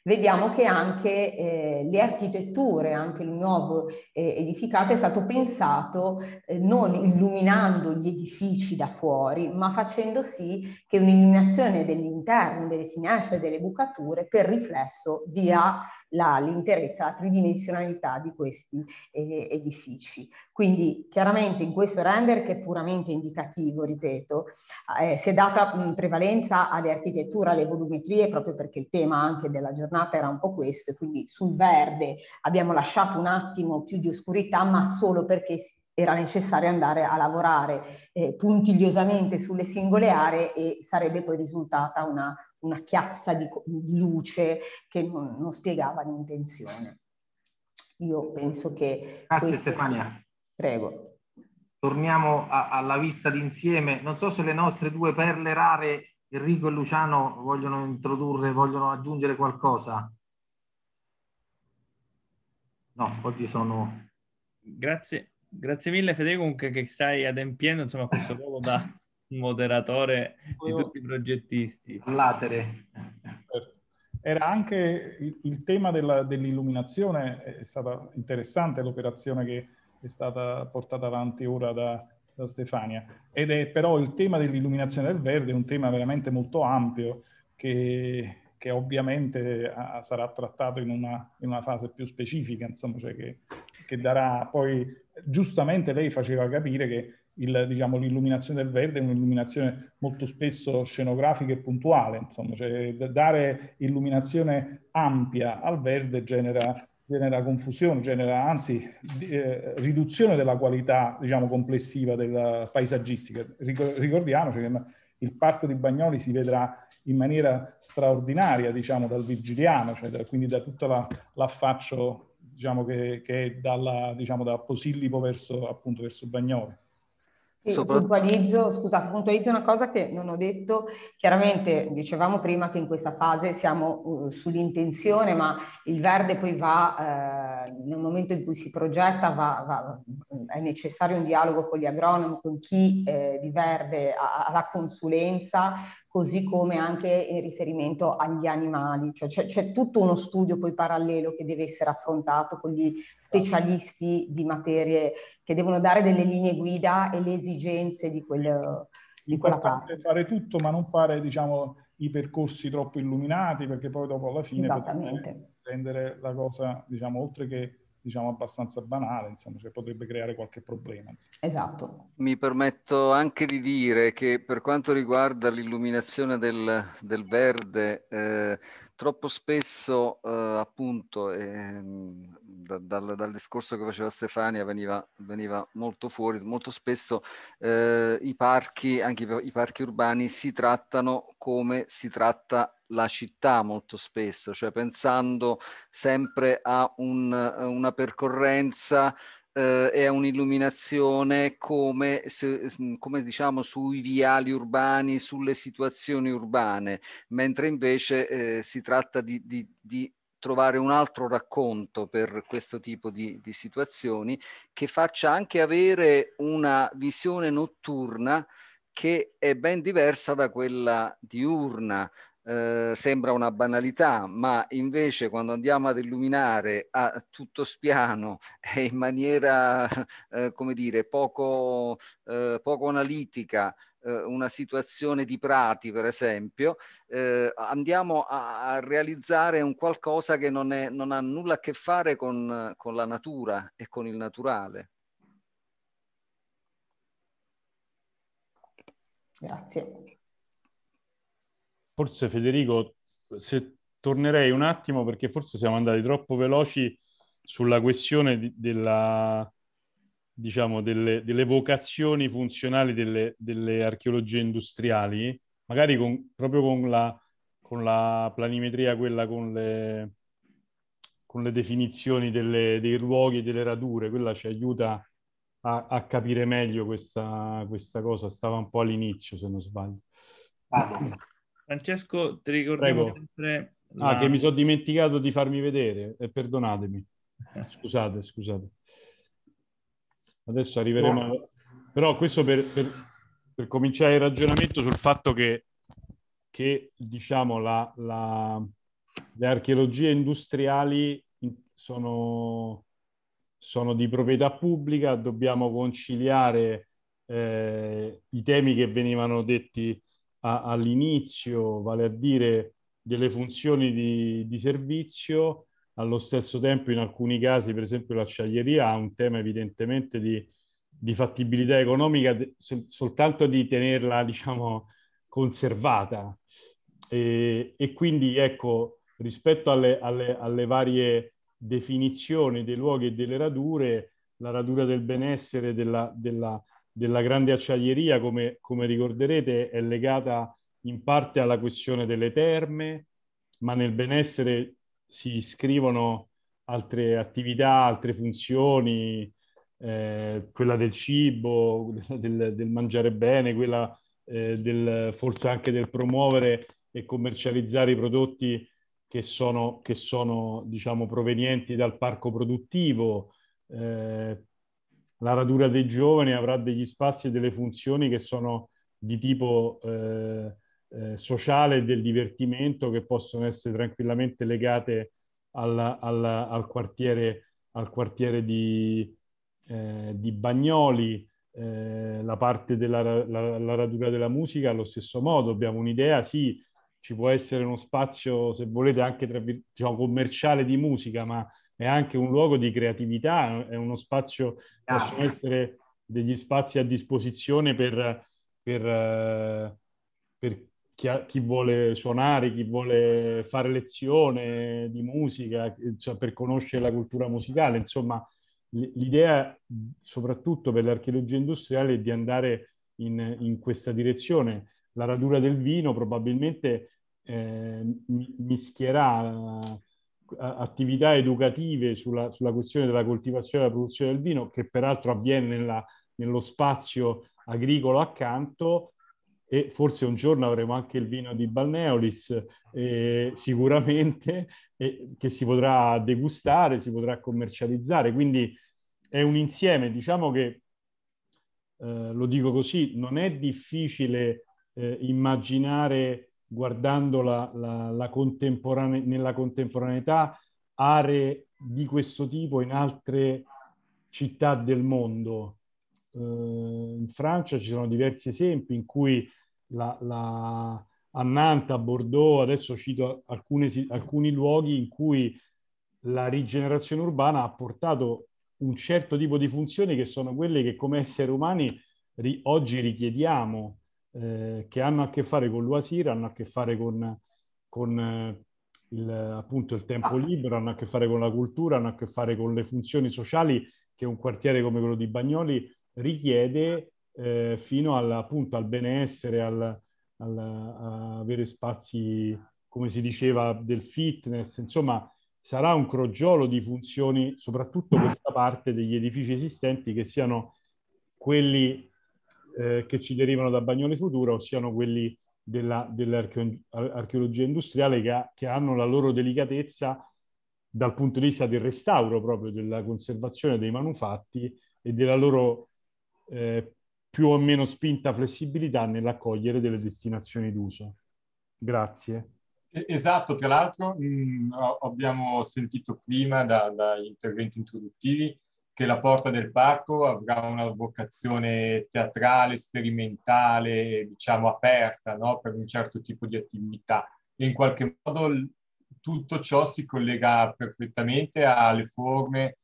Speaker 9: vediamo che anche eh, le architetture, anche il nuovo eh, edificato è stato pensato eh, non illuminando gli edifici da fuori, ma facendo sì che un'illuminazione dell'interno, delle finestre, delle bucature per riflesso dia la, l'interezza, la tridimensionalità di questi eh, edifici. Quindi chiaramente in questo render che è puramente indicativo, ripeto, eh, si è data mh, prevalenza alle architetture, alle volumetrie, proprio perché il tema anche della giornata era un po' questo, quindi sul verde abbiamo lasciato un attimo più di oscurità, ma solo perché si era necessario andare a lavorare eh, puntigliosamente sulle singole aree e sarebbe poi risultata una, una chiazza di, di, luce che non, non spiegava l'intenzione. Io penso che... Grazie questo... Stefania. Prego.
Speaker 4: Torniamo a, alla vista d'insieme. Non so se le nostre due perle rare, Enrico e Luciano, vogliono introdurre, vogliono aggiungere qualcosa.
Speaker 1: No, oggi sono... Grazie, Grazie mille Federico che stai adempiendo insomma, questo ruolo da (laughs) moderatore di tutti i progettisti. Latere.
Speaker 10: Certo. Era anche il, il tema della, dell'illuminazione, è stata interessante l'operazione che è stata portata avanti ora da, da Stefania. Ed è però il tema dell'illuminazione del verde, un tema veramente molto ampio che che ovviamente a, sarà trattato in una, in una, fase più specifica, insomma, cioè che, che darà poi, giustamente lei faceva capire che il, diciamo, l'illuminazione del verde è un'illuminazione molto spesso scenografica e puntuale, insomma, cioè dare illuminazione ampia al verde genera, genera confusione, genera anzi eh, riduzione della qualità diciamo, complessiva della paesaggistica. Ricordiamoci che il parco di Bagnoli si vedrà in maniera straordinaria, diciamo, dal virgiliano, cioè da, quindi da tutto la, l'affaccio diciamo, che, che, è dalla, diciamo, da Posillipo verso, appunto, verso Bagnoli. Sì, Sopra... puntualizzo,
Speaker 9: scusate, puntualizzo una cosa che non ho detto. Chiaramente dicevamo prima che in questa fase siamo uh, sull'intenzione, ma il verde poi va... Uh, nel momento in cui si progetta va, va, è necessario un dialogo con gli agronomi, con chi eh, diverde alla consulenza, così come anche in riferimento agli animali. Cioè, c'è, c'è, tutto uno studio poi parallelo che deve essere affrontato con gli specialisti di materie che devono dare delle linee
Speaker 10: guida e le esigenze di, quel, di quella parte. Fare tutto ma non fare diciamo, i percorsi troppo illuminati perché poi dopo alla fine... Esattamente. Potrebbe rendere la cosa, diciamo, oltre che diciamo abbastanza banale, insomma, cioè potrebbe creare qualche problema. Insomma. Esatto.
Speaker 6: Mi permetto anche di dire che per quanto riguarda l'illuminazione del, del verde, eh, troppo spesso eh, appunto eh, da, dal, dal, discorso che faceva Stefania veniva, veniva molto fuori, molto spesso eh, i parchi, anche i parchi urbani, si trattano come si tratta la città molto spesso, cioè pensando sempre a un, una percorrenza eh, e a un'illuminazione come, mm, come diciamo sui viali urbani, sulle situazioni urbane, mentre invece eh, si tratta di, di, di trovare un altro racconto per questo tipo di, di, situazioni che faccia anche avere una visione notturna che è ben diversa da quella diurna, eh, sembra una banalità, ma invece quando andiamo ad illuminare a tutto spiano (laughs) e in maniera, eh, come dire, poco, eh, poco analitica, eh, una situazione di prati, per esempio, eh, andiamo a, a, realizzare un qualcosa che non, è, non, ha nulla a che fare con, con la natura e con il naturale.
Speaker 9: Grazie
Speaker 7: forse Federico, se tornerei un attimo perché forse siamo andati troppo veloci sulla questione di, della, diciamo, delle, delle, vocazioni funzionali delle, delle archeologie industriali, magari con, proprio con la, con la, planimetria, quella con le, con le definizioni delle, dei luoghi e delle radure, quella ci aiuta a, a capire meglio questa, questa, cosa, stava un po' all'inizio se non sbaglio.
Speaker 1: Ah. Francesco, ti ricordiamo Prego. sempre... Ah, la... Ah, che mi
Speaker 7: sono dimenticato di farmi vedere, eh, perdonatemi. Eh. Scusate, scusate. Adesso arriveremo... Buona. Però questo per, per, per, cominciare il ragionamento sul fatto che, che diciamo, la, la, le archeologie industriali sono, sono di proprietà pubblica, dobbiamo conciliare eh, i temi che venivano detti a, all'inizio, vale a dire delle funzioni di, di servizio, allo stesso tempo in alcuni casi, per esempio l'acciaieria, ha un tema evidentemente di, di fattibilità economica, se, soltanto di tenerla, (laughs) diciamo, conservata. E, e quindi, ecco, rispetto alle, alle, alle, varie definizioni dei luoghi e delle radure, la radura del benessere, della, della, della grande acciaieria, come, come ricorderete, è legata in parte alla questione delle terme, ma nel benessere si iscrivono altre attività, altre funzioni, eh, quella del cibo, del, del mangiare bene, quella eh, del, forse anche del promuovere e commercializzare i prodotti che sono, che sono diciamo, provenienti dal parco produttivo, eh, la radura dei giovani avrà degli spazi e delle funzioni che sono di tipo eh, eh, sociale e del divertimento che possono essere tranquillamente legate alla, alla, al, quartiere, al, quartiere, di, eh, di Bagnoli, eh, la parte della la, la radura della musica allo stesso modo, abbiamo un'idea, sì, ci può essere uno spazio, se volete, anche tra, diciamo, commerciale di musica, ma è anche un luogo di creatività, è uno spazio, ah. possono essere degli spazi a disposizione per, per, eh, per chi, chi, vuole suonare, chi vuole fare lezione di musica, cioè per conoscere la cultura musicale. Insomma, l'idea, soprattutto per l'archeologia industriale, è di andare in, in questa direzione. La radura del vino probabilmente eh, mischierà attività educative sulla, sulla, questione della coltivazione e della produzione del vino, che peraltro avviene nella, nello spazio agricolo accanto e forse un giorno avremo anche il vino di Balneolis, eh, sicuramente, eh, che si potrà degustare, si potrà commercializzare. Quindi è un insieme, diciamo che, eh, lo dico così, non è difficile eh, immaginare guardando la, la, la contemporane- nella contemporaneità aree di questo tipo in altre città del mondo. Eh, in Francia ci sono diversi esempi in cui la, la, a Nantes, a Bordeaux, adesso cito alcune, alcuni luoghi in cui la rigenerazione urbana ha portato un certo tipo di funzioni che sono quelle che come esseri umani ri, oggi richiediamo eh, che hanno a che fare con l'Uasir, hanno a che fare con, con eh, il, appunto il tempo ah. libero, hanno a che fare con la cultura, hanno a che fare con le funzioni sociali che un quartiere come quello di Bagnoli richiede eh, fino al, appunto, al benessere, al, al, a avere spazi, come si diceva, del fitness, insomma sarà un crogiolo di funzioni, soprattutto questa parte degli edifici esistenti che siano quelli eh, che ci derivano da Bagnoli Futuro, ossia quelli della, dell'archeologia industriale che, ha, che, hanno la loro delicatezza dal punto di vista del restauro proprio, della conservazione dei manufatti e della loro eh, più o meno spinta flessibilità nell'accogliere delle destinazioni d'uso. Grazie.
Speaker 5: Esatto, tra l'altro mh, mm, abbiamo sentito prima dagli da interventi introduttivi che la porta del parco avrà una vocazione teatrale, sperimentale, diciamo aperta no? per un certo tipo di attività. E in qualche modo tutto ciò si collega perfettamente alle forme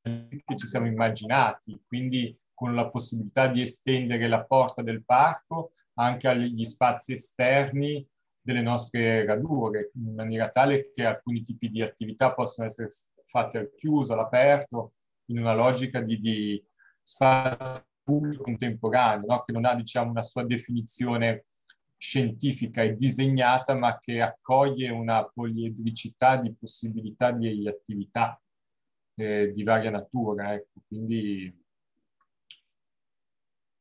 Speaker 5: che ci siamo immaginati, quindi con la possibilità di estendere la porta del parco anche agli spazi esterni delle nostre radure, in maniera tale che alcuni tipi di attività possano essere fatte al chiuso, all'aperto, in una logica di, di spazio pubblico contemporaneo, no? che non ha diciamo, una sua definizione scientifica e disegnata, ma che accoglie una poliedricità di possibilità di attività eh, di varia natura. Ecco. Quindi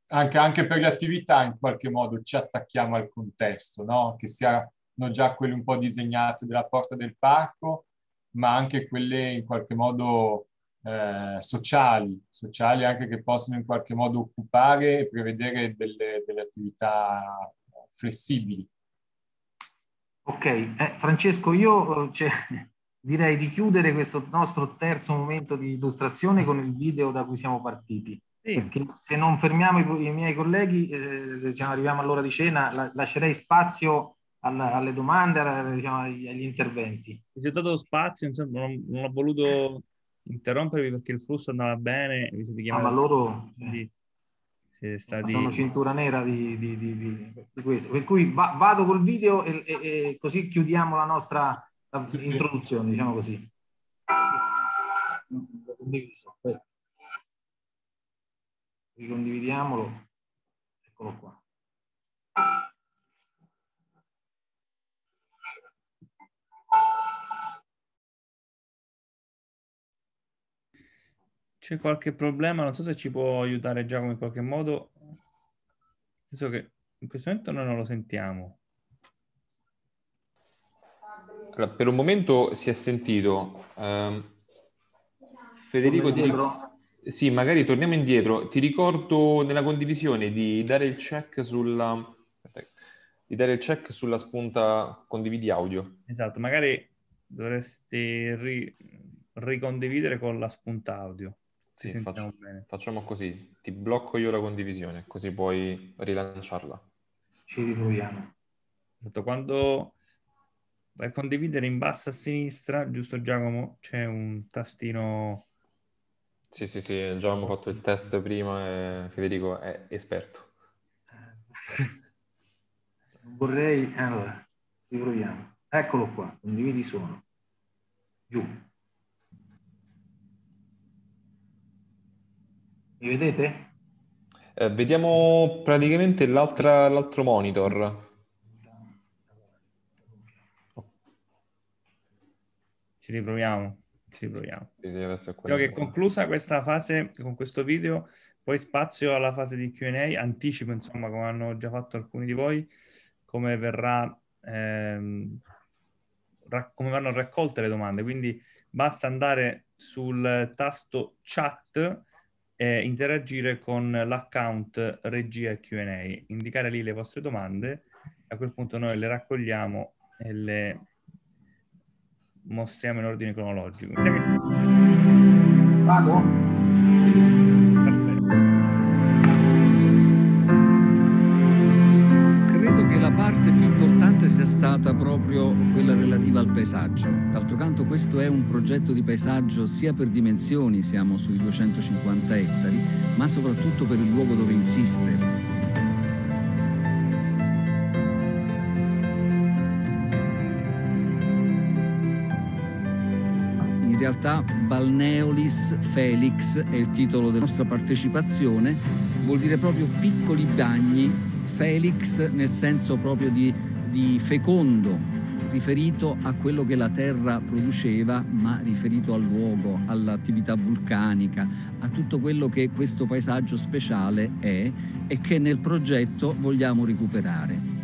Speaker 5: anche, anche, per le attività in qualche modo ci attacchiamo al contesto, no? che siano già quelle un po' disegnate della porta del parco, ma anche quelle in qualche modo eh, sociali, sociali anche che possono in qualche modo occupare e prevedere delle, delle attività flessibili. Ok, eh,
Speaker 4: Francesco, io cioè, (laughs) direi di chiudere questo nostro terzo momento di illustrazione con il video da cui siamo partiti. Sì. Perché se non fermiamo i, i miei colleghi, eh, diciamo, arriviamo all'ora di cena, la, lascerei spazio alla, alle domande, alla, diciamo, agli, agli
Speaker 1: interventi. Si è dato spazio, insomma, non, non ho voluto interrompervi perché il flusso andava bene vi siete ah, chiamati. Ah, ma loro siete eh. stati... sono cintura nera
Speaker 4: di, di, di questo. Per cui va, vado col video e, e, e, così chiudiamo la nostra introduzione, diciamo così. Ricondividiamolo. Eccolo qua.
Speaker 1: C'è qualche problema, non so se ci può aiutare Giacomo in qualche modo. Penso che in questo momento noi non lo sentiamo.
Speaker 8: Allora, per un momento si è sentito. Eh, Federico, ti ricordo... sì, magari torniamo indietro. Ti ricordo nella condivisione di dare il check sulla, di dare il check sulla spunta condividi audio. Esatto, magari
Speaker 1: dovresti ri... ricondividere con la spunta audio. Sì, faccio,
Speaker 8: facciamo così, ti blocco io la condivisione, così puoi rilanciarla.
Speaker 1: Ci riproviamo. Esatto, quando vai a condividere in basso a sinistra, giusto Giacomo, c'è un tastino...
Speaker 8: Sì, sì, sì, Giacomo ha fatto il test prima e Federico è esperto.
Speaker 1: (laughs) Vorrei... Allora,
Speaker 4: riproviamo. Eccolo qua, condividi suono. Giù.
Speaker 8: Mi vedete? Eh, vediamo praticamente l'altro monitor. Ci riproviamo, ci riproviamo. Sì, sì, è Spero che
Speaker 1: conclusa questa fase con questo video, poi spazio alla fase di Q&A, anticipo insomma come hanno già fatto alcuni di voi, come verrà... Ehm, come vanno raccolte le domande, quindi basta andare sul tasto chat eh, interagire con l'account regia Q&A, indicare lì le vostre domande, a quel punto noi le raccogliamo e le mostriamo in ordine cronologico. Vado?
Speaker 6: Credo che la parte più importante sia stata proprio relativa al paesaggio. D'altro canto questo è un progetto di paesaggio sia per dimensioni, siamo sui 250 ettari, ma soprattutto per il luogo dove insiste. In realtà Balneolis Felix è il titolo della nostra partecipazione, vuol dire proprio piccoli bagni, Felix nel senso proprio di, di fecondo, riferito a quello che la terra produceva, ma riferito al luogo, all'attività vulcanica, a tutto quello che questo paesaggio speciale è e che nel progetto vogliamo recuperare.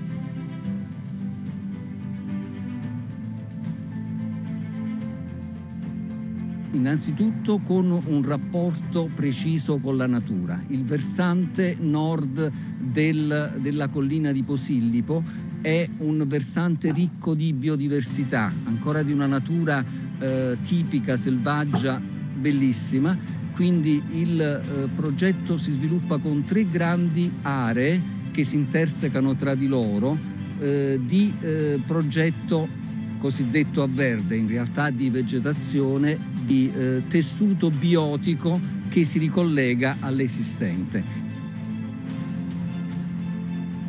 Speaker 6: Innanzitutto con un rapporto preciso con la natura. Il versante nord del, della collina di Posillipo è un versante ricco di biodiversità, ancora di una natura eh, tipica, selvaggia, bellissima. Quindi il eh, progetto si sviluppa con tre grandi aree che si intersecano tra di loro eh, di eh, progetto cosiddetto a verde, in realtà di vegetazione, di eh, tessuto biotico che si ricollega all'esistente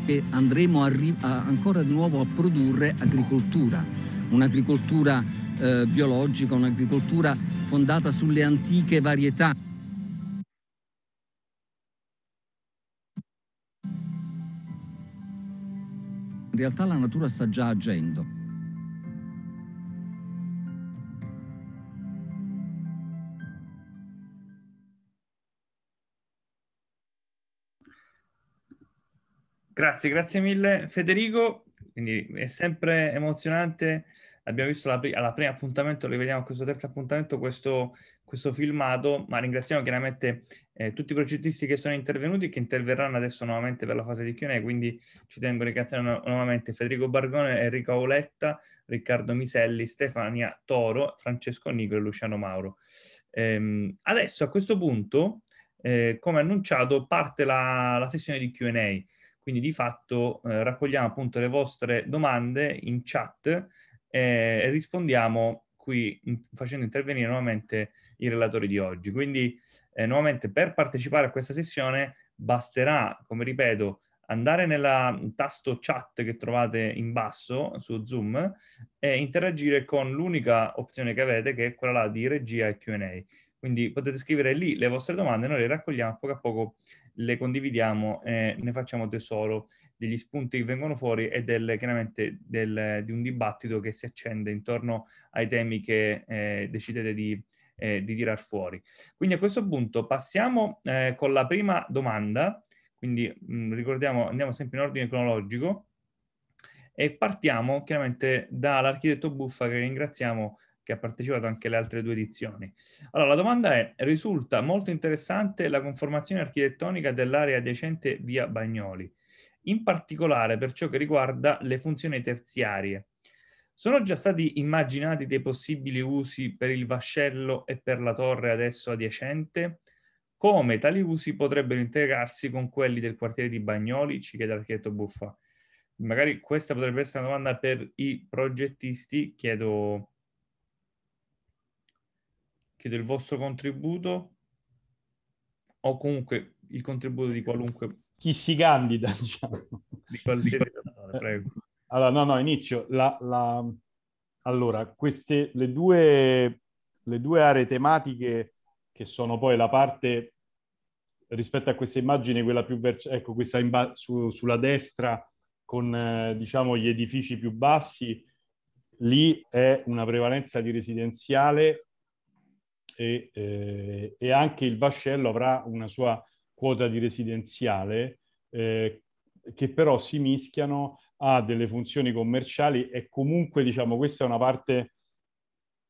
Speaker 6: che andremo a, a, ancora di nuovo a produrre agricoltura, un'agricoltura eh, biologica, un'agricoltura fondata sulle antiche varietà. In realtà la natura sta già agendo.
Speaker 1: Grazie, grazie mille Federico. Quindi è sempre emozionante. Abbiamo visto alla prima appuntamento, rivediamo a questo terzo appuntamento, questo, questo filmato, ma ringraziamo chiaramente eh, tutti i progettisti che sono intervenuti e che interverranno adesso nuovamente per la fase di Q&A, quindi ci tengo a ringraziare nuovamente Federico Bargone, Enrico Auletta, Riccardo Miselli, Stefania Toro, Francesco Nico e Luciano Mauro. Ehm, adesso a questo punto, eh, come annunciato, parte la, la sessione di Q&A. Quindi di fatto eh, raccogliamo appunto le vostre domande in chat eh, e rispondiamo qui facendo intervenire nuovamente i relatori di oggi. Quindi eh, nuovamente per partecipare a questa sessione basterà, come ripeto, andare nel mm, tasto chat che trovate in basso su Zoom e interagire con l'unica opzione che avete che è quella là di regia e Q&A. Quindi potete scrivere lì le vostre domande, noi le raccogliamo poco a poco le condividiamo e ne facciamo tesoro degli spunti che vengono fuori e del, chiaramente del, di un dibattito che si accende intorno ai temi che eh, decidete di, eh, di tirar fuori. Quindi a questo punto passiamo eh, con la prima domanda, quindi mh, mm, ricordiamo, andiamo sempre in ordine cronologico e partiamo chiaramente dall'architetto Buffa che ringraziamo che ha partecipato anche alle altre due edizioni. Allora, la domanda è, risulta molto interessante la conformazione architettonica dell'area adiacente via Bagnoli, in particolare per ciò che riguarda le funzioni terziarie. Sono già stati immaginati dei possibili usi per il vascello e per la torre adesso adiacente? Come tali usi potrebbero integrarsi con quelli del quartiere di Bagnoli, ci chiede l'architetto Buffa. Magari questa potrebbe essere una domanda per i progettisti, chiedo
Speaker 7: chiedo il vostro contributo o comunque il contributo di qualunque... Chi si candida, (laughs) diciamo. Di qualsiasi prego. Allora, no, no, inizio. La, la... Allora, queste, le due, le due aree tematiche che sono poi la parte rispetto a questa immagine, quella più verso, ecco, questa ba- su, sulla destra con eh, diciamo gli edifici più bassi, lì è una prevalenza di residenziale e, eh, e, anche il vascello avrà una sua quota di residenziale eh, che però si mischiano a delle funzioni commerciali e comunque diciamo questa è una parte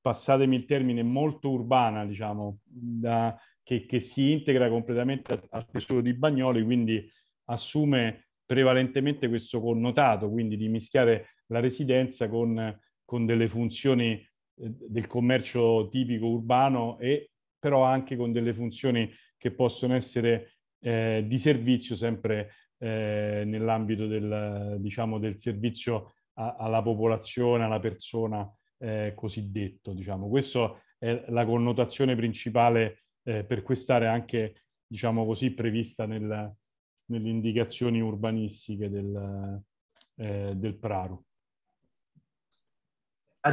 Speaker 7: passatemi il termine molto urbana diciamo da, che, che, si integra completamente al tessuto di Bagnoli quindi assume prevalentemente questo connotato quindi di mischiare la residenza con, con delle funzioni eh, del commercio tipico urbano e però anche con delle funzioni che possono essere eh, di servizio sempre eh, nell'ambito del, diciamo, del servizio a, alla popolazione, alla persona eh, cosiddetto. Diciamo. Questa è la connotazione principale eh, per quest'area anche diciamo così, prevista nel, nelle indicazioni urbanistiche del, eh, del Praro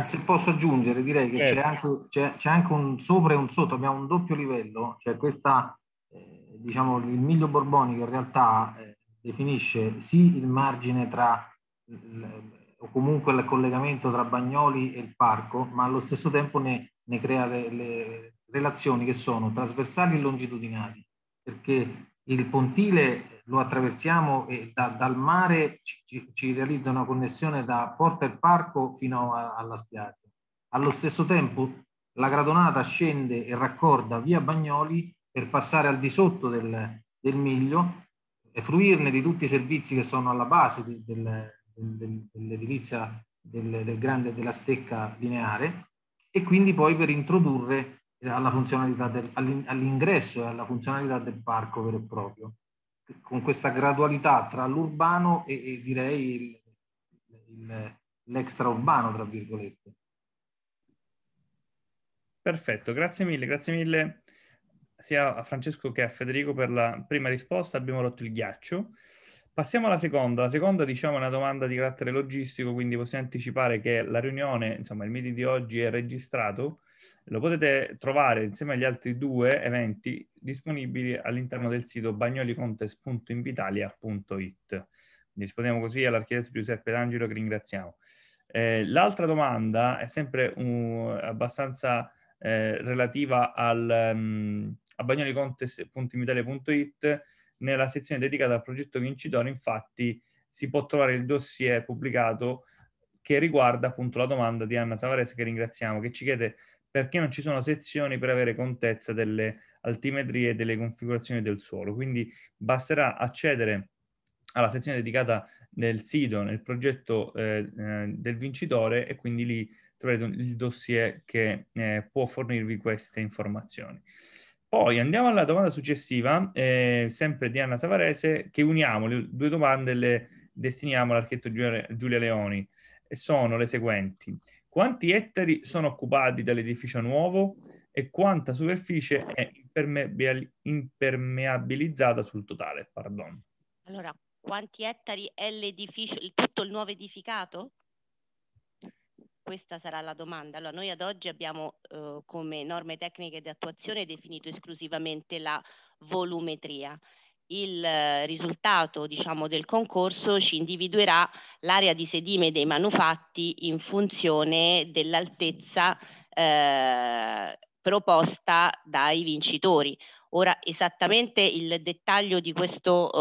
Speaker 4: se posso aggiungere, direi
Speaker 7: che c'è certo. anche, c'è, c'è anche, un
Speaker 4: sopra e un sotto, abbiamo un doppio livello, cioè questa, eh, diciamo, il miglio borbonico in realtà eh, definisce sì il margine tra, il, o comunque il collegamento tra Bagnoli e il parco, ma allo stesso tempo ne, ne crea delle relazioni che sono trasversali e longitudinali, perché il pontile lo attraversiamo e da, dal mare ci, ci, realizza una connessione da Porta e Parco fino a, alla spiaggia. Allo stesso tempo la gradonata scende e raccorda via Bagnoli per passare al di sotto del, del miglio e fruirne di tutti i servizi che sono alla base di, del, del, dell'edilizia del, grande della stecca lineare e quindi poi per introdurre all'ingresso e alla funzionalità del parco vero e proprio con questa gradualità tra l'urbano e, e direi l'extraurbano, tra virgolette.
Speaker 1: Perfetto, grazie mille, grazie mille sia a Francesco che a Federico per la prima risposta, abbiamo rotto il ghiaccio. Passiamo alla seconda. La seconda, diciamo, è una domanda di carattere logistico, quindi possiamo anticipare che la riunione, insomma, il meeting di oggi è registrato lo potete trovare insieme agli altri due eventi disponibili all'interno del sito bagnolicontes.invitalia.it. Rispondiamo così all'architetto Giuseppe D'Angelo che ringraziamo. Eh, l'altra domanda è sempre un, abbastanza eh, relativa al, um, a bagnolicontes.invitalia.it. Nella sezione dedicata al progetto vincitore, infatti, si può trovare il dossier pubblicato che riguarda appunto la domanda di Anna Savarese che ringraziamo, che ci chiede perché non ci sono sezioni per avere contezza delle altimetrie e delle configurazioni del suolo. Quindi basterà accedere alla sezione dedicata nel sito, nel progetto eh, eh del vincitore e quindi lì troverete il dossier che eh, può fornirvi queste informazioni. Poi andiamo alla domanda successiva, eh, sempre di Anna Savarese, che uniamo le due domande e le destiniamo all'architetto Giulia Leoni. E sono le seguenti quanti ettari sono occupati dall'edificio nuovo e quanta superficie è impermeabilizzata sul totale. Pardon.
Speaker 3: Allora, quanti ettari è l'edificio, tutto il nuovo edificato? Questa sarà la domanda. Allora, noi ad oggi abbiamo eh, come norme tecniche di attuazione definito esclusivamente la volumetria il eh, risultato diciamo, del concorso ci individuerà l'area di sedime dei manufatti in funzione dell'altezza eh, proposta dai vincitori. Ora esattamente il dettaglio di questo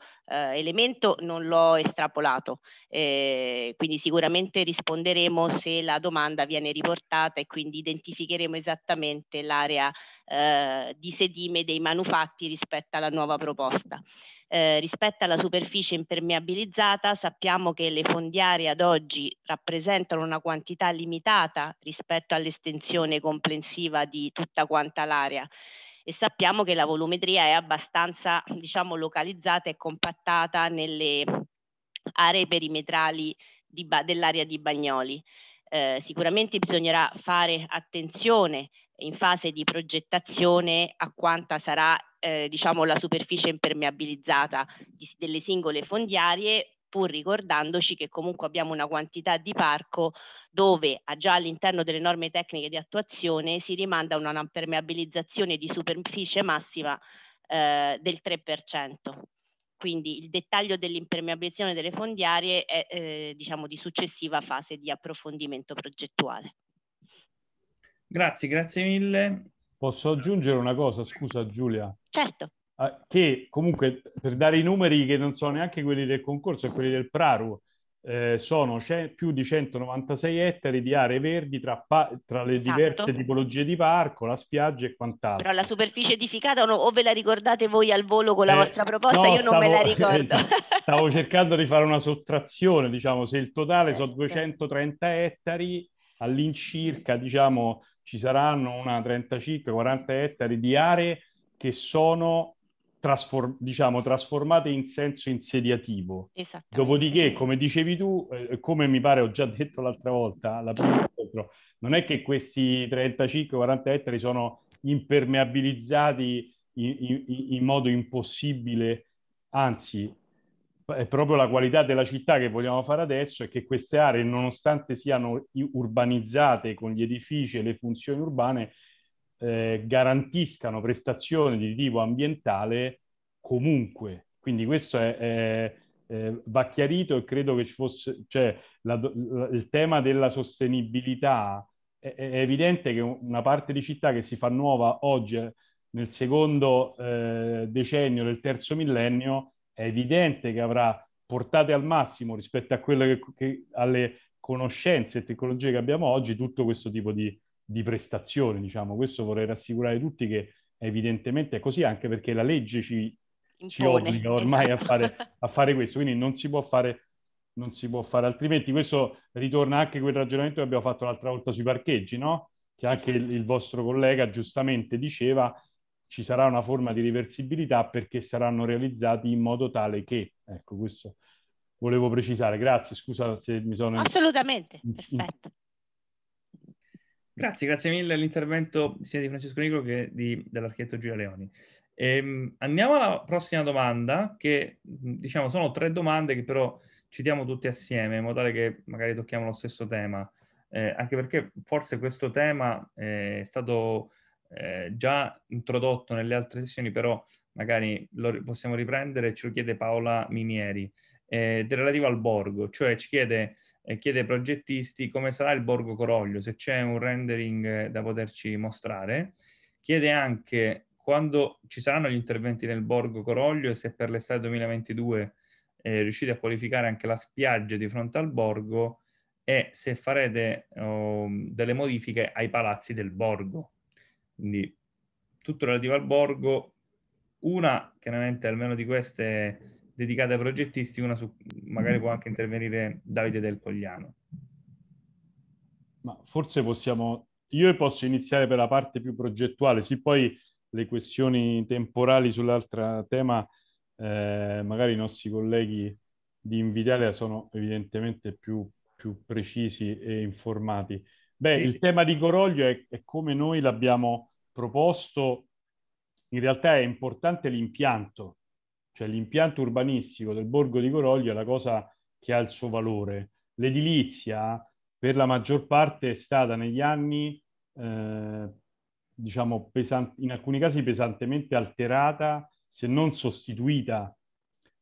Speaker 3: eh, eh, elemento non l'ho estrapolato, eh, quindi sicuramente risponderemo se la domanda viene riportata e quindi identificheremo esattamente l'area eh, di sedime dei manufatti rispetto alla nuova proposta. Eh, rispetto alla superficie impermeabilizzata sappiamo che le fondiarie ad oggi rappresentano una quantità limitata rispetto all'estensione comprensiva di tutta quanta l'area e sappiamo che la volumetria è abbastanza diciamo, localizzata e compattata nelle aree perimetrali dell'area di Bagnoli. Eh, sicuramente bisognerà fare attenzione in fase di progettazione a quanta sarà eh, diciamo, la superficie impermeabilizzata di, delle singole fondiarie pur ricordandoci che comunque abbiamo una quantità di parco dove ah, già all'interno delle norme tecniche di attuazione si rimanda a una permeabilizzazione di superficie massima eh, del 3%. Quindi il dettaglio dell'impermeabilizzazione delle fondiarie è eh, diciamo di successiva fase di approfondimento progettuale.
Speaker 7: Grazie, grazie mille. Posso aggiungere una cosa, scusa Giulia? Certo. Ah, che comunque per dare i numeri che non sono neanche quelli del concorso e quelli del Praru, eh, sono c- più di 196 ettari di aree verdi tra, pa- tra le esatto. diverse tipologie di parco, la spiaggia e quant'altro.
Speaker 3: Però la superficie edificata no, o ve la ricordate voi al volo con la eh, vostra proposta? No, io stavo, non me la ricordo. Eh,
Speaker 7: (laughs) stavo cercando di fare una sottrazione, diciamo, se il totale certo. sono 230 ettari, all'incirca, diciamo, ci saranno una 35-40 ettari di aree che sono trasform- diciamo, trasformate in senso insediativo.
Speaker 2: Dopodiché,
Speaker 7: come dicevi tu, eh, come mi pare ho già detto l'altra volta, la prima volta, non è che questi 35-40 ettari sono impermeabilizzati in, in, in modo impossibile, anzi è proprio la qualità della città che vogliamo fare adesso è che queste aree, nonostante siano urbanizzate con gli edifici e le funzioni urbane, eh, garantiscano prestazioni di tipo ambientale comunque. Quindi questo è, è, è, va chiarito e credo che ci fosse, cioè la, la, il tema della sostenibilità è, è, evidente che una parte di città che si fa nuova oggi nel secondo eh, decennio del terzo millennio è evidente che avrà portate al massimo rispetto a quelle che, che alle conoscenze e tecnologie che abbiamo oggi tutto questo tipo di, di prestazione, diciamo. Questo vorrei rassicurare tutti che evidentemente è così, anche perché la legge ci,
Speaker 5: ci obbliga ormai
Speaker 7: esatto. a, fare, a, fare, (laughs) questo, quindi non si, può fare, non si può fare altrimenti. Questo ritorna anche quel ragionamento che abbiamo fatto l'altra volta sui parcheggi, no? Che anche il, il vostro collega giustamente diceva ci sarà una forma di reversibilità perché saranno realizzati in modo tale che, ecco questo volevo precisare, grazie, scusa se mi sono...
Speaker 3: Assolutamente, in, in, perfetto.
Speaker 7: Grazie, grazie mille all'intervento sia
Speaker 1: di Francesco Nicolo che di, dell'architetto Giulia Leoni. Ehm, andiamo alla prossima domanda, che diciamo sono tre domande che però ci diamo tutte assieme, in modo tale che magari tocchiamo lo stesso tema, eh, anche perché forse questo tema eh, è stato eh, già introdotto nelle altre sessioni, però magari lo possiamo riprendere, ce lo chiede Paola Minieri eh, relativo al borgo, cioè ci chiede, eh, chiede, ai progettisti come sarà il borgo Coroglio, se c'è un rendering eh, da poterci mostrare, chiede anche quando ci saranno gli interventi nel borgo Coroglio e se per l'estate 2022 eh, riuscite a qualificare anche la spiaggia di fronte al borgo e se farete oh, delle modifiche ai palazzi del borgo. Quindi tutto relativo al borgo, una chiaramente almeno di queste dedicate ai progettisti, una su magari può anche intervenire Davide Del Cogliano.
Speaker 7: Ma forse possiamo, io posso iniziare per la parte più progettuale, sì poi le questioni temporali sull'altro tema, eh, magari i nostri colleghi di Invitalia sono evidentemente più, più precisi e informati. Beh, sì. il tema di Coroglio è, è come noi l'abbiamo proposto, in realtà è importante l'impianto, cioè l'impianto urbanistico del borgo di Coroglio è la cosa che ha il suo valore. L'edilizia per la maggior parte è stata negli anni, eh, diciamo, pesan- in alcuni casi pesantemente alterata, se non sostituita.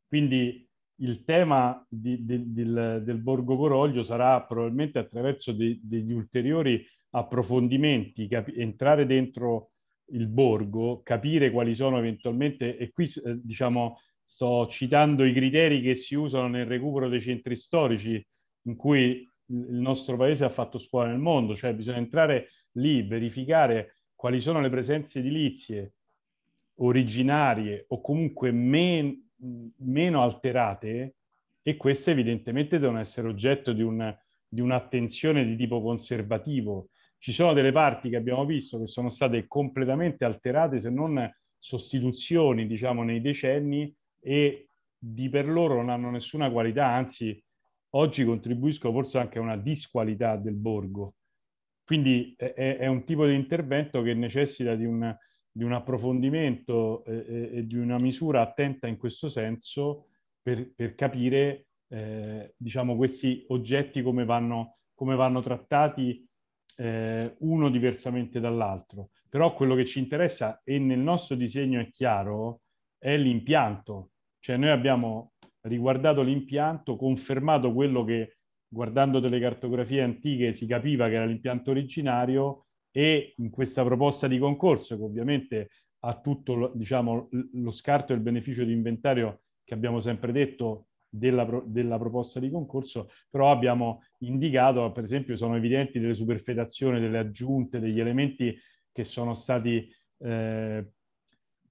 Speaker 7: Quindi il tema di, di, del, del, Borgo Coroglio sarà probabilmente attraverso de, degli ulteriori approfondimenti, cap- entrare dentro il borgo, capire quali sono eventualmente, e qui eh, diciamo sto citando i criteri che si usano nel recupero dei centri storici in cui il nostro paese ha fatto scuola nel mondo, cioè bisogna entrare lì, verificare quali sono le presenze edilizie originarie o comunque men- meno alterate e queste evidentemente devono essere oggetto di, un, di un'attenzione di tipo conservativo ci sono delle parti che abbiamo visto che sono state completamente alterate, se non sostituzioni, diciamo, nei decenni e di per loro non hanno nessuna qualità, anzi oggi contribuiscono forse anche a una disqualità del borgo. Quindi è, è un tipo di intervento che necessita di un, di un approfondimento eh, e di una misura attenta in questo senso per, per capire eh, diciamo, questi oggetti come vanno, come vanno trattati eh, uno diversamente dall'altro. Però quello che ci interessa e nel nostro disegno è chiaro è l'impianto. Cioè noi abbiamo riguardato l'impianto, confermato quello che guardando delle cartografie antiche si capiva che era l'impianto originario e in questa proposta di concorso che ovviamente ha tutto diciamo, lo scarto e il beneficio di inventario che abbiamo sempre detto della, della, proposta di concorso, però abbiamo indicato, per esempio, sono evidenti delle superfetazioni, delle aggiunte, degli elementi che sono stati eh,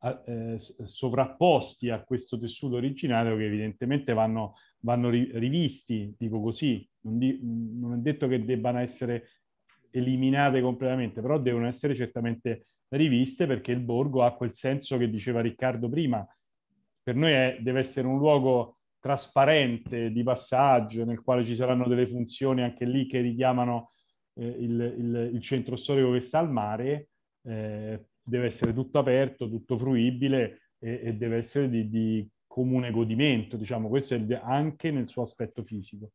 Speaker 7: a, eh, sovrapposti a questo tessuto originario che evidentemente vanno, vanno ri- rivisti, dico così, non, di- non, è detto che debbano essere eliminate completamente, però devono essere certamente riviste perché il borgo ha quel senso che diceva Riccardo prima. Per noi è, deve essere un luogo trasparente di passaggio nel quale ci saranno delle funzioni anche lì che richiamano eh, il, il, il, centro storico che sta al mare, eh, deve essere tutto aperto, tutto fruibile e, e deve essere di, di, comune godimento, diciamo, questo è il, anche nel suo aspetto fisico.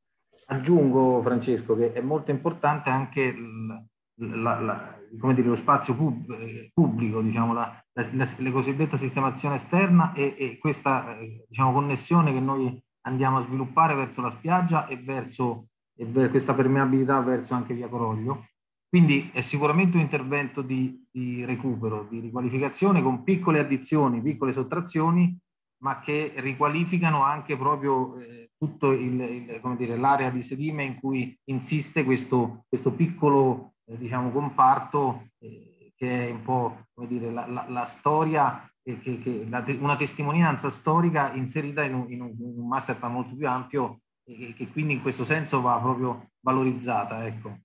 Speaker 4: Aggiungo Francesco che è molto importante anche il, la, la, dire,
Speaker 7: lo spazio pub,
Speaker 4: pubblico, diciamo, la, la, cosiddetta sistemazione esterna e, e questa eh, diciamo, connessione che noi andiamo a sviluppare verso la spiaggia e verso e ver questa permeabilità verso anche via Coroglio. Quindi è sicuramente un intervento di, di recupero, di riqualificazione con piccole addizioni, piccole sottrazioni, ma che riqualificano anche proprio eh, tutto l'area di sedime in cui insiste questo, questo piccolo eh, diciamo, comparto eh, che è un po' come dire, la, la, la storia, eh, che, che, la, una testimonianza storica inserita in un, in un, in un master plan molto più ampio e che quindi in questo senso va proprio
Speaker 1: valorizzata. Ecco.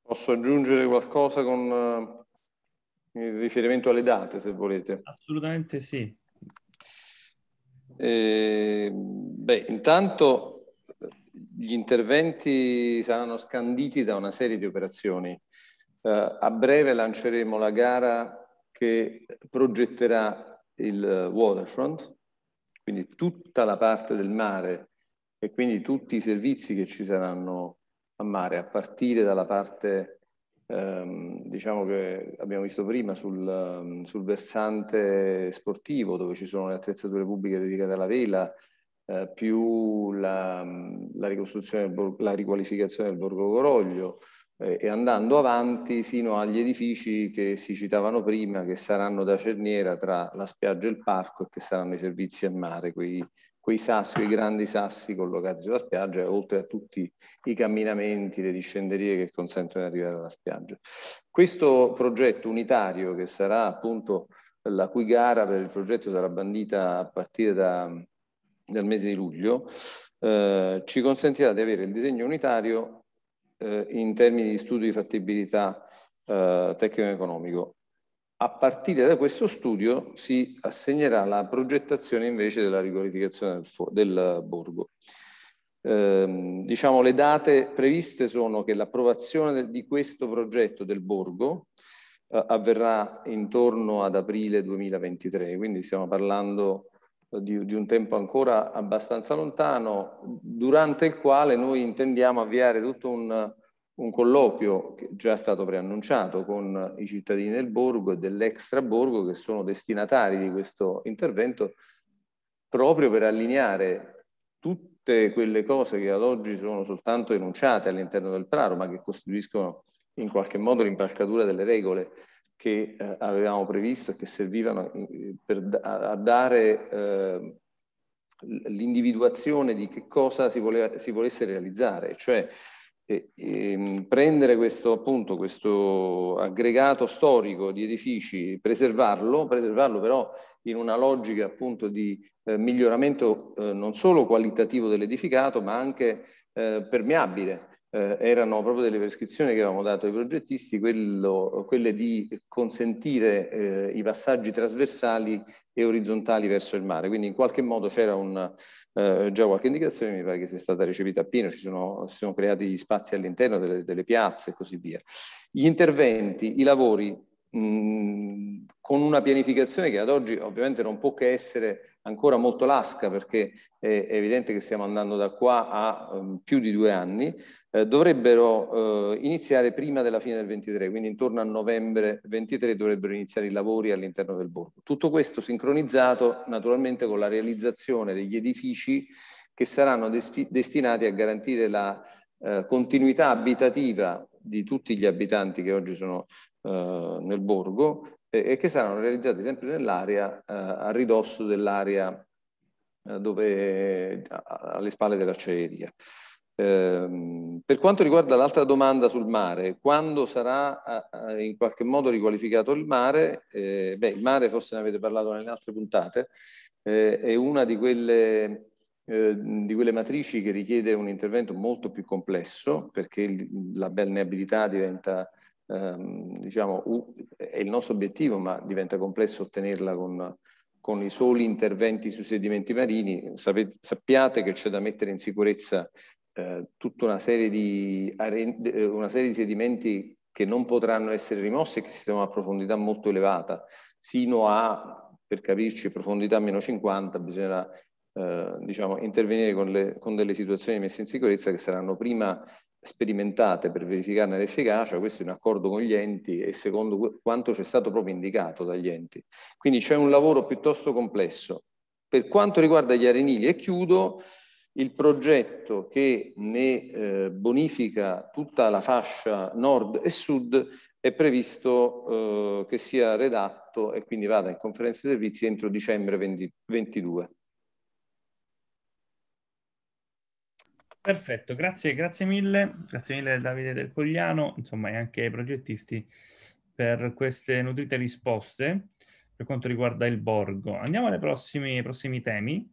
Speaker 2: Posso aggiungere qualcosa con il riferimento alle date, se volete?
Speaker 1: Assolutamente sì.
Speaker 2: Eh, beh, intanto gli interventi saranno scanditi da una serie di operazioni. Eh, a breve lanceremo la gara che progetterà il eh, waterfront, quindi tutta la parte del mare e quindi tutti i servizi che ci saranno a mare, a partire dalla parte ehm, diciamo che abbiamo visto prima sul, ehm, sul, versante sportivo dove ci sono le attrezzature pubbliche dedicate alla vela, eh, più la, mm, la, ricostruzione, la riqualificazione del Borgo Coroglio eh, e andando avanti sino agli edifici che si citavano prima, che saranno da cerniera tra la spiaggia e il parco e che saranno i servizi al mare, quei, quei sassi, quei grandi sassi collocati sulla spiaggia, oltre a tutti i camminamenti, le discenderie che consentono di arrivare alla spiaggia. Questo progetto unitario, che sarà appunto la cui gara per il progetto sarà bandita a partire da, del mese di luglio, eh, ci consentirà di avere il disegno unitario eh, in termini di studio di fattibilità eh, tecnico-economico. A partire da questo studio si assegnerà la progettazione invece della riqualificazione del, del borgo. Ehm, diciamo le date previste sono che l'approvazione di questo progetto del borgo eh, avverrà intorno ad aprile 2023, quindi stiamo parlando di, di, un tempo ancora abbastanza lontano, durante il quale noi intendiamo avviare tutto un, un colloquio che è già stato preannunciato con i cittadini del borgo e dell'extraborgo che sono destinatari di questo intervento proprio per allineare tutte quelle cose che ad oggi sono soltanto enunciate all'interno del Praro ma che costituiscono in qualche modo l'impalcatura delle regole che eh, avevamo previsto e che servivano eh, per, a, a, dare eh, l'individuazione di che cosa si, voleva, si volesse realizzare, cioè e, e, ehm, prendere questo appunto questo aggregato storico di edifici, preservarlo, preservarlo però in una logica appunto di eh, miglioramento eh, non solo qualitativo dell'edificato ma anche eh, permeabile eh, erano proprio delle prescrizioni che avevamo dato ai progettisti, quello, quelle di consentire eh, i passaggi trasversali e orizzontali verso il mare. Quindi in qualche modo c'era eh, già qualche indicazione, mi pare che sia stata recepita appieno, ci sono, si sono creati gli spazi all'interno delle, delle piazze e così via. Gli interventi, i lavori Mm, con una pianificazione che ad oggi ovviamente non può che essere ancora molto lasca perché è, è evidente che stiamo andando da qua a um, più di due anni, eh, dovrebbero eh, iniziare prima della fine del 23, quindi intorno a novembre 23 dovrebbero iniziare i lavori all'interno del borgo. Tutto questo sincronizzato naturalmente con la realizzazione degli edifici che saranno destinati a garantire la eh, continuità abitativa di tutti gli abitanti che oggi sono eh, nel borgo e che saranno realizzati sempre nell'area eh, a ridosso dell'area eh, dove, alle spalle dell'acciaieria. Eh, per quanto riguarda l'altra domanda sul mare, quando sarà eh, in qualche modo riqualificato il mare? Eh, beh, il mare forse ne avete parlato nelle altre puntate, è una di quelle, di quelle, matrici che richiede un intervento molto più complesso perché la balneabilità diventa ehm, diciamo, è il nostro obiettivo, ma diventa complesso ottenerla con, con i soli interventi sui sedimenti marini. Sapete, sappiate che c'è da mettere in sicurezza eh, tutta una serie, di, una serie di sedimenti che non potranno essere rimossi e che si trovano a profondità molto elevata, sino a, per capirci, profondità meno 50, bisognerà eh, diciamo, intervenire con, le, con, delle situazioni messe in sicurezza che saranno prima sperimentate per verificarne l'efficacia, questo è un accordo con gli enti e secondo quanto c'è stato proprio indicato dagli enti. Quindi c'è un lavoro piuttosto complesso. Per quanto riguarda gli arenili, e chiudo, il progetto che ne eh, bonifica tutta la fascia nord e sud è previsto eh, che sia redatto e quindi vada in conferenza di servizi entro dicembre 2022.
Speaker 1: Perfetto, grazie, grazie mille, grazie mille Davide Del Cogliano, insomma e anche ai progettisti per queste nutrite risposte per quanto riguarda il borgo. Andiamo ai prossimi, ai prossimi temi.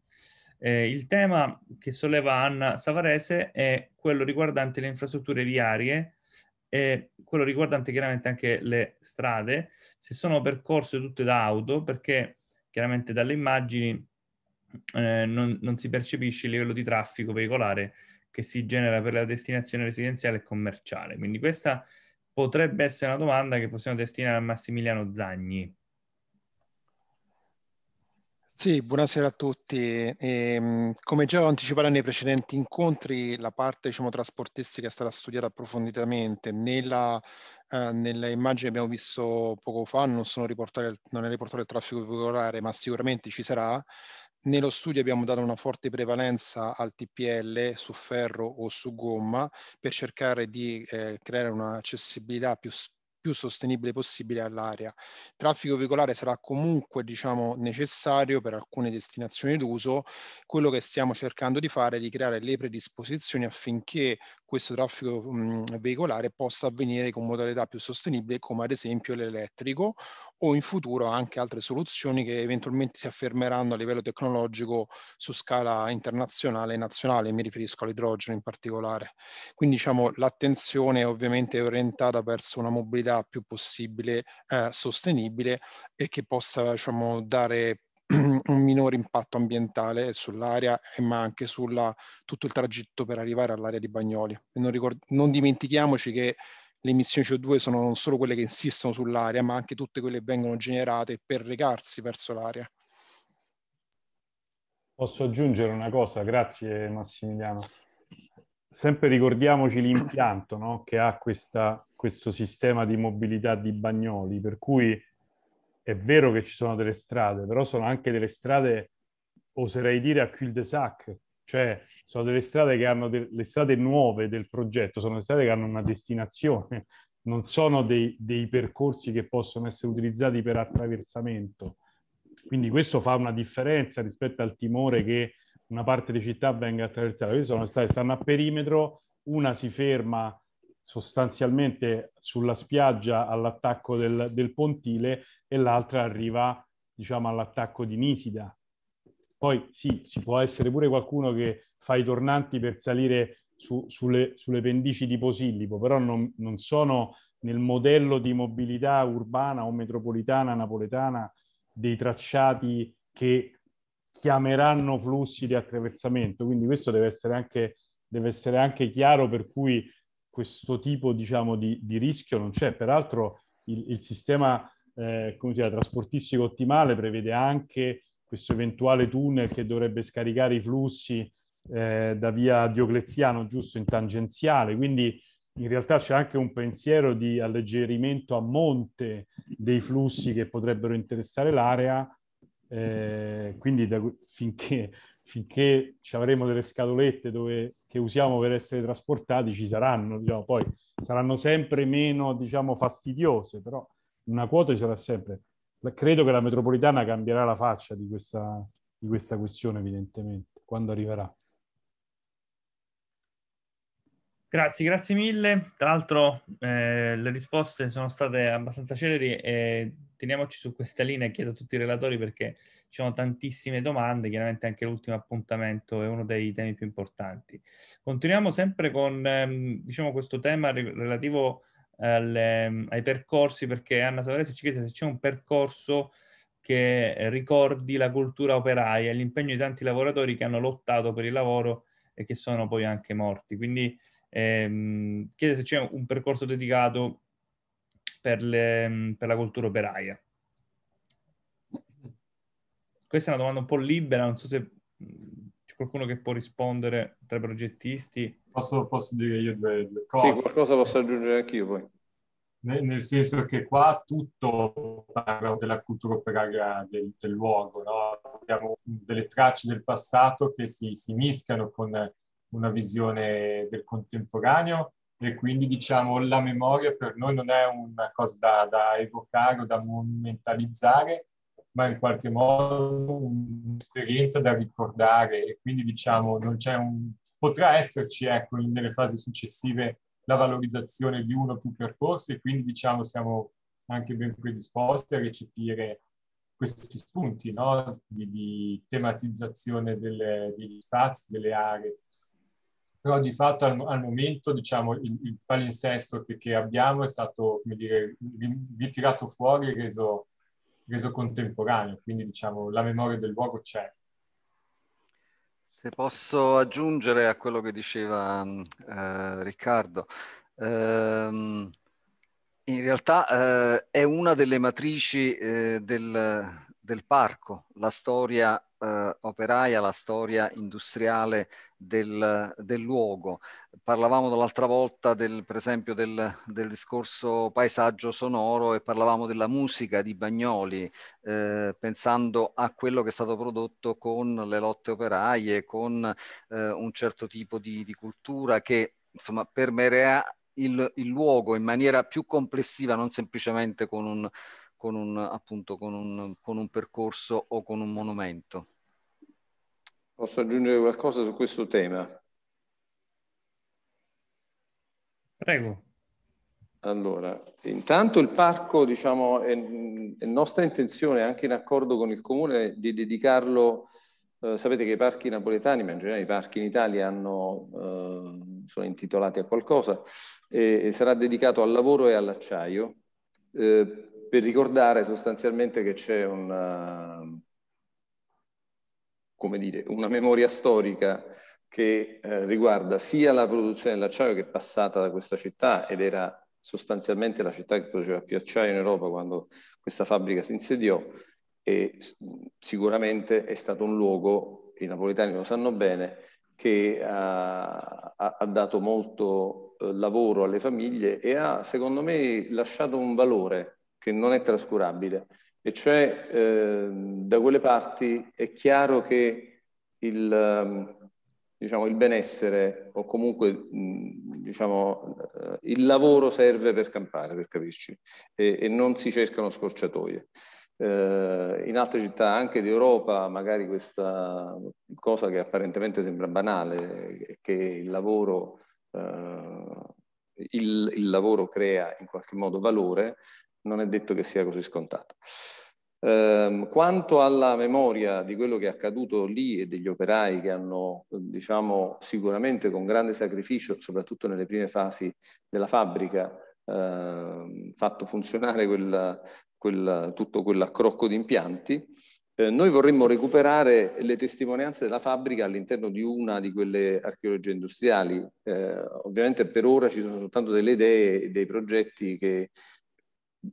Speaker 1: Eh, il tema che solleva Anna Savarese è quello riguardante le infrastrutture viarie e quello riguardante chiaramente anche le strade, se sono percorse tutte da auto, perché chiaramente dalle immagini eh, non, non si percepisce il livello di traffico veicolare che si genera per la destinazione residenziale e commerciale. Quindi questa potrebbe essere una domanda che possiamo destinare a Massimiliano Zagni.
Speaker 11: Sì, buonasera a tutti. E, ehm, come già ho anticipato nei precedenti incontri, la parte diciamo, trasportistica è stata studiata approfonditamente. Nella, eh, nelle immagini che abbiamo visto poco fa non, non è riportato il traffico veicolare, ma sicuramente ci sarà. Nello studio abbiamo dato una forte prevalenza al TPL su ferro o su gomma per cercare di eh, creare un'accessibilità più, più sostenibile possibile all'area. Traffico veicolare sarà comunque diciamo, necessario per alcune destinazioni d'uso. Quello che stiamo cercando di fare è di creare le predisposizioni affinché questo traffico mh, veicolare possa avvenire con modalità più sostenibili come ad esempio l'elettrico o in futuro anche altre soluzioni che eventualmente si affermeranno a livello tecnologico su scala internazionale e nazionale, mi riferisco all'idrogeno in particolare. Quindi diciamo, l'attenzione è ovviamente orientata verso una mobilità più possibile eh, sostenibile e che possa diciamo, dare (clears throat) un minore impatto ambientale sull'area ma anche su tutto il tragitto per arrivare all'area di Bagnoli. Non, ricord- non dimentichiamoci che le emissioni CO2 sono non solo quelle che insistono sull'aria, ma anche tutte quelle che vengono generate per recarsi verso l'aria.
Speaker 7: Posso aggiungere una cosa, grazie Massimiliano. Sempre ricordiamoci l'impianto no? che ha questa, questo sistema di mobilità di bagnoli, per cui è vero che ci sono delle strade, però sono anche delle strade, oserei dire, a cul de sac, cioè, sono delle strade che hanno de- le strade nuove del progetto, sono le strade che hanno una destinazione, (laughs) non sono dei, dei percorsi che possono essere utilizzati per attraversamento. Quindi questo fa una differenza rispetto al timore che una parte di città venga attraversata. Queste sono state, stanno a perimetro, una si ferma sostanzialmente sulla spiaggia all'attacco del, del pontile e l'altra arriva diciamo all'attacco di Nisida. Poi sì, ci può essere pure qualcuno che fa i tornanti per salire su, sulle, sulle, pendici di Posillipo, però non, non, sono nel modello di mobilità urbana o metropolitana napoletana dei tracciati che chiameranno flussi di attraversamento. Quindi questo deve essere anche, deve essere anche chiaro per cui questo tipo diciamo, di, di, rischio non c'è. Peraltro il, il sistema eh, dire, trasportistico ottimale prevede anche questo eventuale tunnel che dovrebbe scaricare i flussi eh, da via Diocleziano giusto in tangenziale, quindi in realtà c'è anche un pensiero di alleggerimento a monte dei flussi che potrebbero interessare l'area, eh, quindi da, finché, finché ci avremo delle scatolette dove, che usiamo per essere trasportati ci saranno, diciamo, poi saranno sempre meno diciamo, fastidiose, però una quota ci sarà sempre credo che la metropolitana cambierà la faccia di questa, di questa questione, evidentemente, quando arriverà.
Speaker 1: Grazie, grazie mille. Tra l'altro eh, le risposte sono state abbastanza celeri e teniamoci su questa linea e chiedo a tutti i relatori perché ci sono tantissime domande, chiaramente anche l'ultimo appuntamento è uno dei temi più importanti. Continuiamo sempre con ehm, diciamo, questo tema relativo alle, ehm, ai percorsi, perché Anna Savarese ci chiede se c'è un percorso che ricordi la cultura operaia e l'impegno di tanti lavoratori che hanno lottato per il lavoro e che sono poi anche morti. Quindi ehm, chiede se c'è un percorso dedicato per, le, ehm, per la cultura operaia. Questa è una domanda un po' libera, non so se qualcuno che può rispondere tra i progettisti?
Speaker 5: Posso, posso dire io due, due, cose? Sì,
Speaker 2: qualcosa posso aggiungere anch'io poi.
Speaker 5: Nel, nel senso che qua tutto parla della cultura operaria del, del luogo, no? abbiamo delle tracce del passato che si, si mischiano con una visione del contemporaneo e quindi diciamo la memoria per noi non è una cosa da, da evocare o da monumentalizzare, ma in qualche modo un'esperienza da ricordare e quindi diciamo non c'è un... potrà esserci ecco, nelle fasi successive la valorizzazione di uno o più percorsi e quindi diciamo siamo anche ben predisposti a recepire questi spunti no? di, di, tematizzazione delle, degli spazi, delle aree. Però di fatto al, al momento diciamo, il, il palinsesto che, che, abbiamo è stato come dire, ritirato fuori e reso reso contemporaneo, quindi diciamo la memoria del luogo c'è.
Speaker 6: Se posso aggiungere a quello che diceva mm, eh, Riccardo, ehm, in realtà eh, è una delle matrici eh, del, del, parco, la storia eh, operaia, la storia industriale del, del luogo. Parlavamo l'altra volta del, per esempio del, del, discorso paesaggio sonoro e parlavamo della musica di Bagnoli, eh, pensando a quello che è stato prodotto con le lotte operaie, con eh, un certo tipo di, di cultura che insomma permerea il, il luogo in maniera più complessiva, non semplicemente con un con un, appunto, con un, con un percorso o con un monumento.
Speaker 2: Posso aggiungere qualcosa su questo tema? Prego. Allora, intanto il parco, diciamo, è, è, nostra intenzione, anche in accordo con il comune, di dedicarlo. Eh, sapete che i parchi napoletani, ma in generale i parchi in Italia, hanno, eh, sono intitolati a qualcosa e, e, sarà dedicato al lavoro e all'acciaio. Eh, per ricordare sostanzialmente che c'è una, eh, dire, una memoria storica che eh, riguarda sia la produzione dell'acciaio che è passata da questa città ed era sostanzialmente la città che produceva più acciaio in Europa quando questa fabbrica si insediò e sicuramente è stato un luogo, i napoletani lo sanno bene, che ha, ha dato molto eh, lavoro alle famiglie e ha secondo me lasciato un valore che non è trascurabile, e cioè eh, da quelle parti è chiaro che il, ehm, diciamo, il benessere o comunque diciamo, eh, il lavoro serve per campare, per capirci, e, e non si cercano scorciatoie. Eh, in altre città anche d'Europa magari questa cosa che apparentemente sembra banale, che il lavoro, eh, il, il lavoro crea in qualche modo valore, non è detto che sia così scontata. Eh, quanto alla memoria di quello che è accaduto lì e degli operai che hanno, diciamo, sicuramente con grande sacrificio, soprattutto nelle prime fasi della fabbrica, eh, fatto funzionare quel, quel, tutto quell'accrocco di impianti, eh, noi vorremmo recuperare le testimonianze della fabbrica all'interno di una di quelle archeologie industriali. Eh, ovviamente per ora ci sono soltanto delle idee e dei progetti che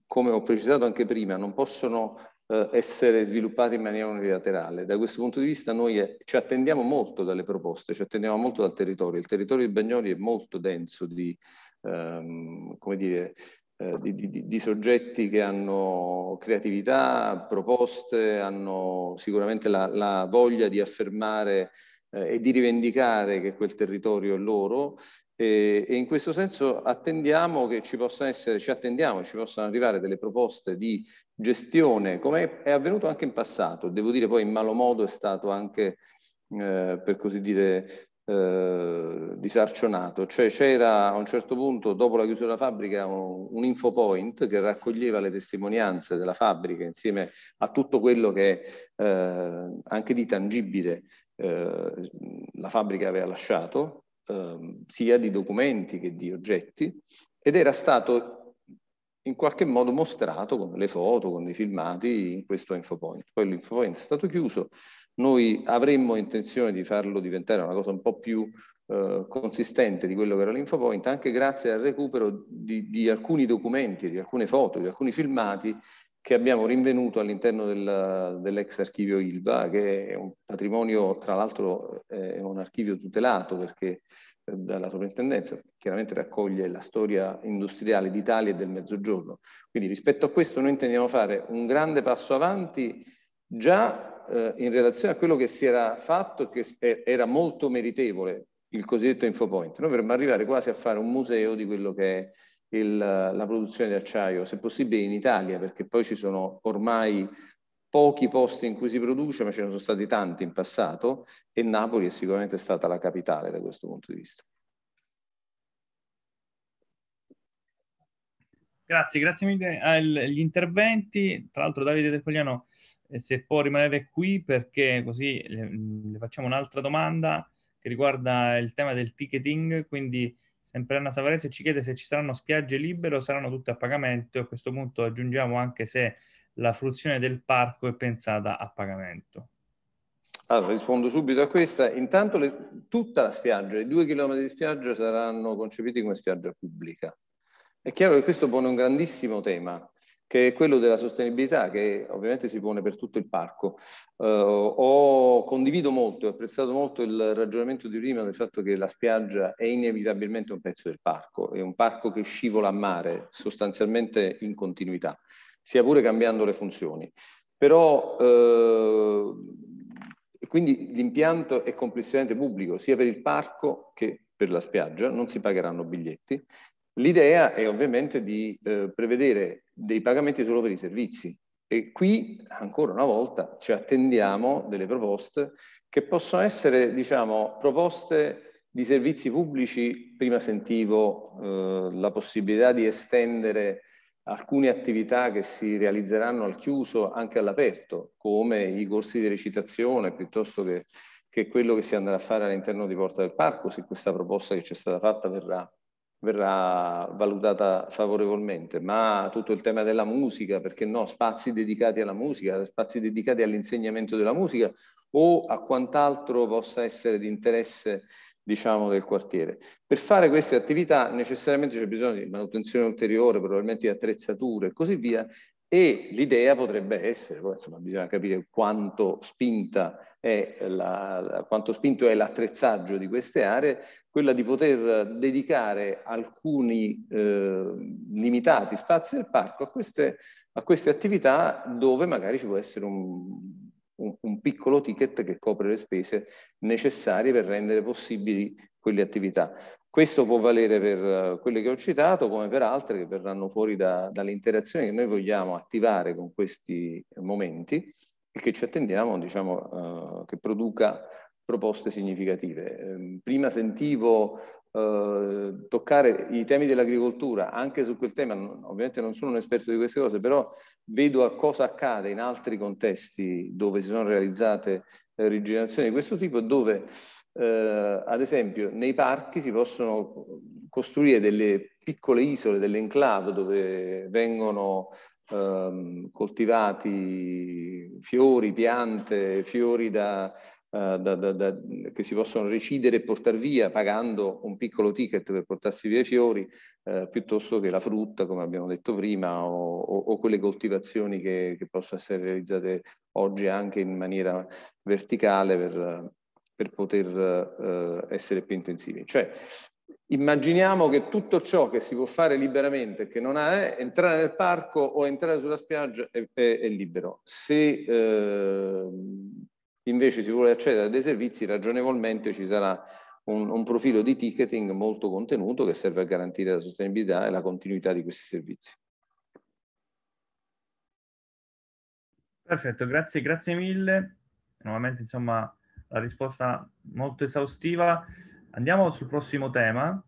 Speaker 2: come ho precisato anche prima, non possono eh, essere sviluppate in maniera unilaterale. Da questo punto di vista noi è, eh, ci attendiamo molto dalle proposte, ci attendiamo molto dal territorio. Il territorio di Bagnoli è molto denso di, ehm, dire, eh, di, di, di soggetti che hanno creatività, proposte, hanno sicuramente la, la voglia di affermare eh, e di rivendicare che quel territorio è loro e, e in questo senso attendiamo che ci possano essere, ci attendiamo ci possano arrivare delle proposte di gestione, come è avvenuto anche in passato. Devo dire poi in malo modo è stato anche, eh, per così dire, eh, disarcionato, cioè c'era a un certo punto dopo la chiusura della fabbrica un, un infopoint che raccoglieva le testimonianze della fabbrica insieme a tutto quello che eh, anche di tangibile eh, la fabbrica aveva lasciato eh, sia di documenti che di oggetti, ed era stato in qualche modo mostrato con le foto, con i filmati in questo infopoint. Poi l'infopoint è stato chiuso, noi avremmo intenzione di farlo diventare una cosa un po' più eh, consistente di quello che era l'infopoint, anche grazie al recupero di, di alcuni documenti, di alcune foto, di alcuni filmati che abbiamo rinvenuto all'interno del, dell'ex archivio ILVA, che è un patrimonio, tra l'altro eh, è un archivio tutelato perché eh, dalla sovrintendenza, chiaramente raccoglie la storia industriale d'Italia e del Mezzogiorno. Quindi rispetto a questo noi intendiamo fare un grande passo avanti già eh, in relazione a quello che si era fatto e che era molto meritevole, il cosiddetto infopoint. Noi dovremmo arrivare quasi a fare un museo di quello che è il, la produzione di acciaio, se possibile in Italia, perché poi ci sono ormai pochi posti in cui si produce, ma ce ne sono stati tanti in passato e Napoli è sicuramente stata la capitale da questo punto di vista.
Speaker 1: Grazie, grazie mille agli interventi. Tra l'altro Davide Tepogliano, eh, se può rimanere qui perché così le, facciamo un'altra domanda che riguarda il tema del ticketing, quindi Sempre Anna Savarese ci chiede se ci saranno spiagge libere o saranno tutte a pagamento. A questo punto aggiungiamo anche se la fruizione del parco è pensata a pagamento.
Speaker 2: Allora, rispondo subito a questa. Intanto le, tutta la spiaggia, i due chilometri di spiaggia saranno concepiti come spiaggia pubblica. È chiaro che questo pone un grandissimo tema, che è quello della sostenibilità, che ovviamente si pone per tutto il parco. Uh, ho condivido molto, ho apprezzato molto il ragionamento di prima del fatto che la spiaggia è inevitabilmente un pezzo del parco, è un parco che scivola a mare sostanzialmente in continuità, sia pure cambiando le funzioni. Però uh, quindi l'impianto è complessivamente pubblico, sia per il parco che per la spiaggia, non si pagheranno biglietti L'idea è ovviamente di eh, prevedere dei pagamenti solo per i servizi e qui ancora una volta ci attendiamo delle proposte che possono essere, diciamo, proposte di servizi pubblici. Prima sentivo eh, la possibilità di estendere alcune attività che si realizzeranno al chiuso anche all'aperto, come i corsi di recitazione piuttosto che, che quello che si andrà a fare all'interno di Porta del Parco, se questa proposta che ci è stata fatta verrà verrà valutata favorevolmente, ma tutto il tema della musica, perché no, spazi dedicati alla musica, spazi dedicati all'insegnamento della musica o a quant'altro possa essere di interesse diciamo, del quartiere. Per fare queste attività necessariamente c'è bisogno di manutenzione ulteriore, probabilmente di attrezzature e così via, e l'idea potrebbe essere, poi insomma bisogna capire quanto, la, quanto spinto è l'attrezzaggio di queste aree, quella di poter dedicare alcuni eh, limitati spazi del parco a queste, a queste, attività dove magari ci può essere un, un, un piccolo ticket che copre le spese necessarie per rendere possibili quelle attività. Questo può valere per eh, quelle che ho citato, come per altre che verranno fuori da, dalle che noi vogliamo attivare con questi momenti e che ci attendiamo diciamo, eh, che produca proposte significative. Ehm, prima sentivo eh, toccare i temi dell'agricoltura, anche su quel tema, ovviamente non sono un esperto di queste cose, però vedo a cosa accade in altri contesti dove si sono realizzate eh, rigenerazioni di questo tipo, e dove eh, ad esempio nei parchi si possono costruire delle piccole isole, delle enclave dove vengono ehm, coltivati fiori, piante, fiori da, eh, da, da, che si possono recidere e portare via pagando un piccolo ticket per portarsi via i fiori eh, piuttosto che la frutta, come abbiamo detto prima, o, o, o quelle coltivazioni che, che, possono essere realizzate oggi anche in maniera verticale per, per poter eh, essere più intensivi. Cioè, immaginiamo che tutto ciò che si può fare liberamente, che non è eh, entrare nel parco o entrare sulla spiaggia, è, è, è libero. Se eh, invece si vuole accedere a dei servizi, ragionevolmente ci sarà un, un profilo di ticketing molto contenuto che serve a garantire la sostenibilità e la continuità di questi servizi.
Speaker 1: Perfetto, grazie, grazie mille. Nuovamente, insomma, la risposta molto esaustiva. Andiamo sul prossimo tema.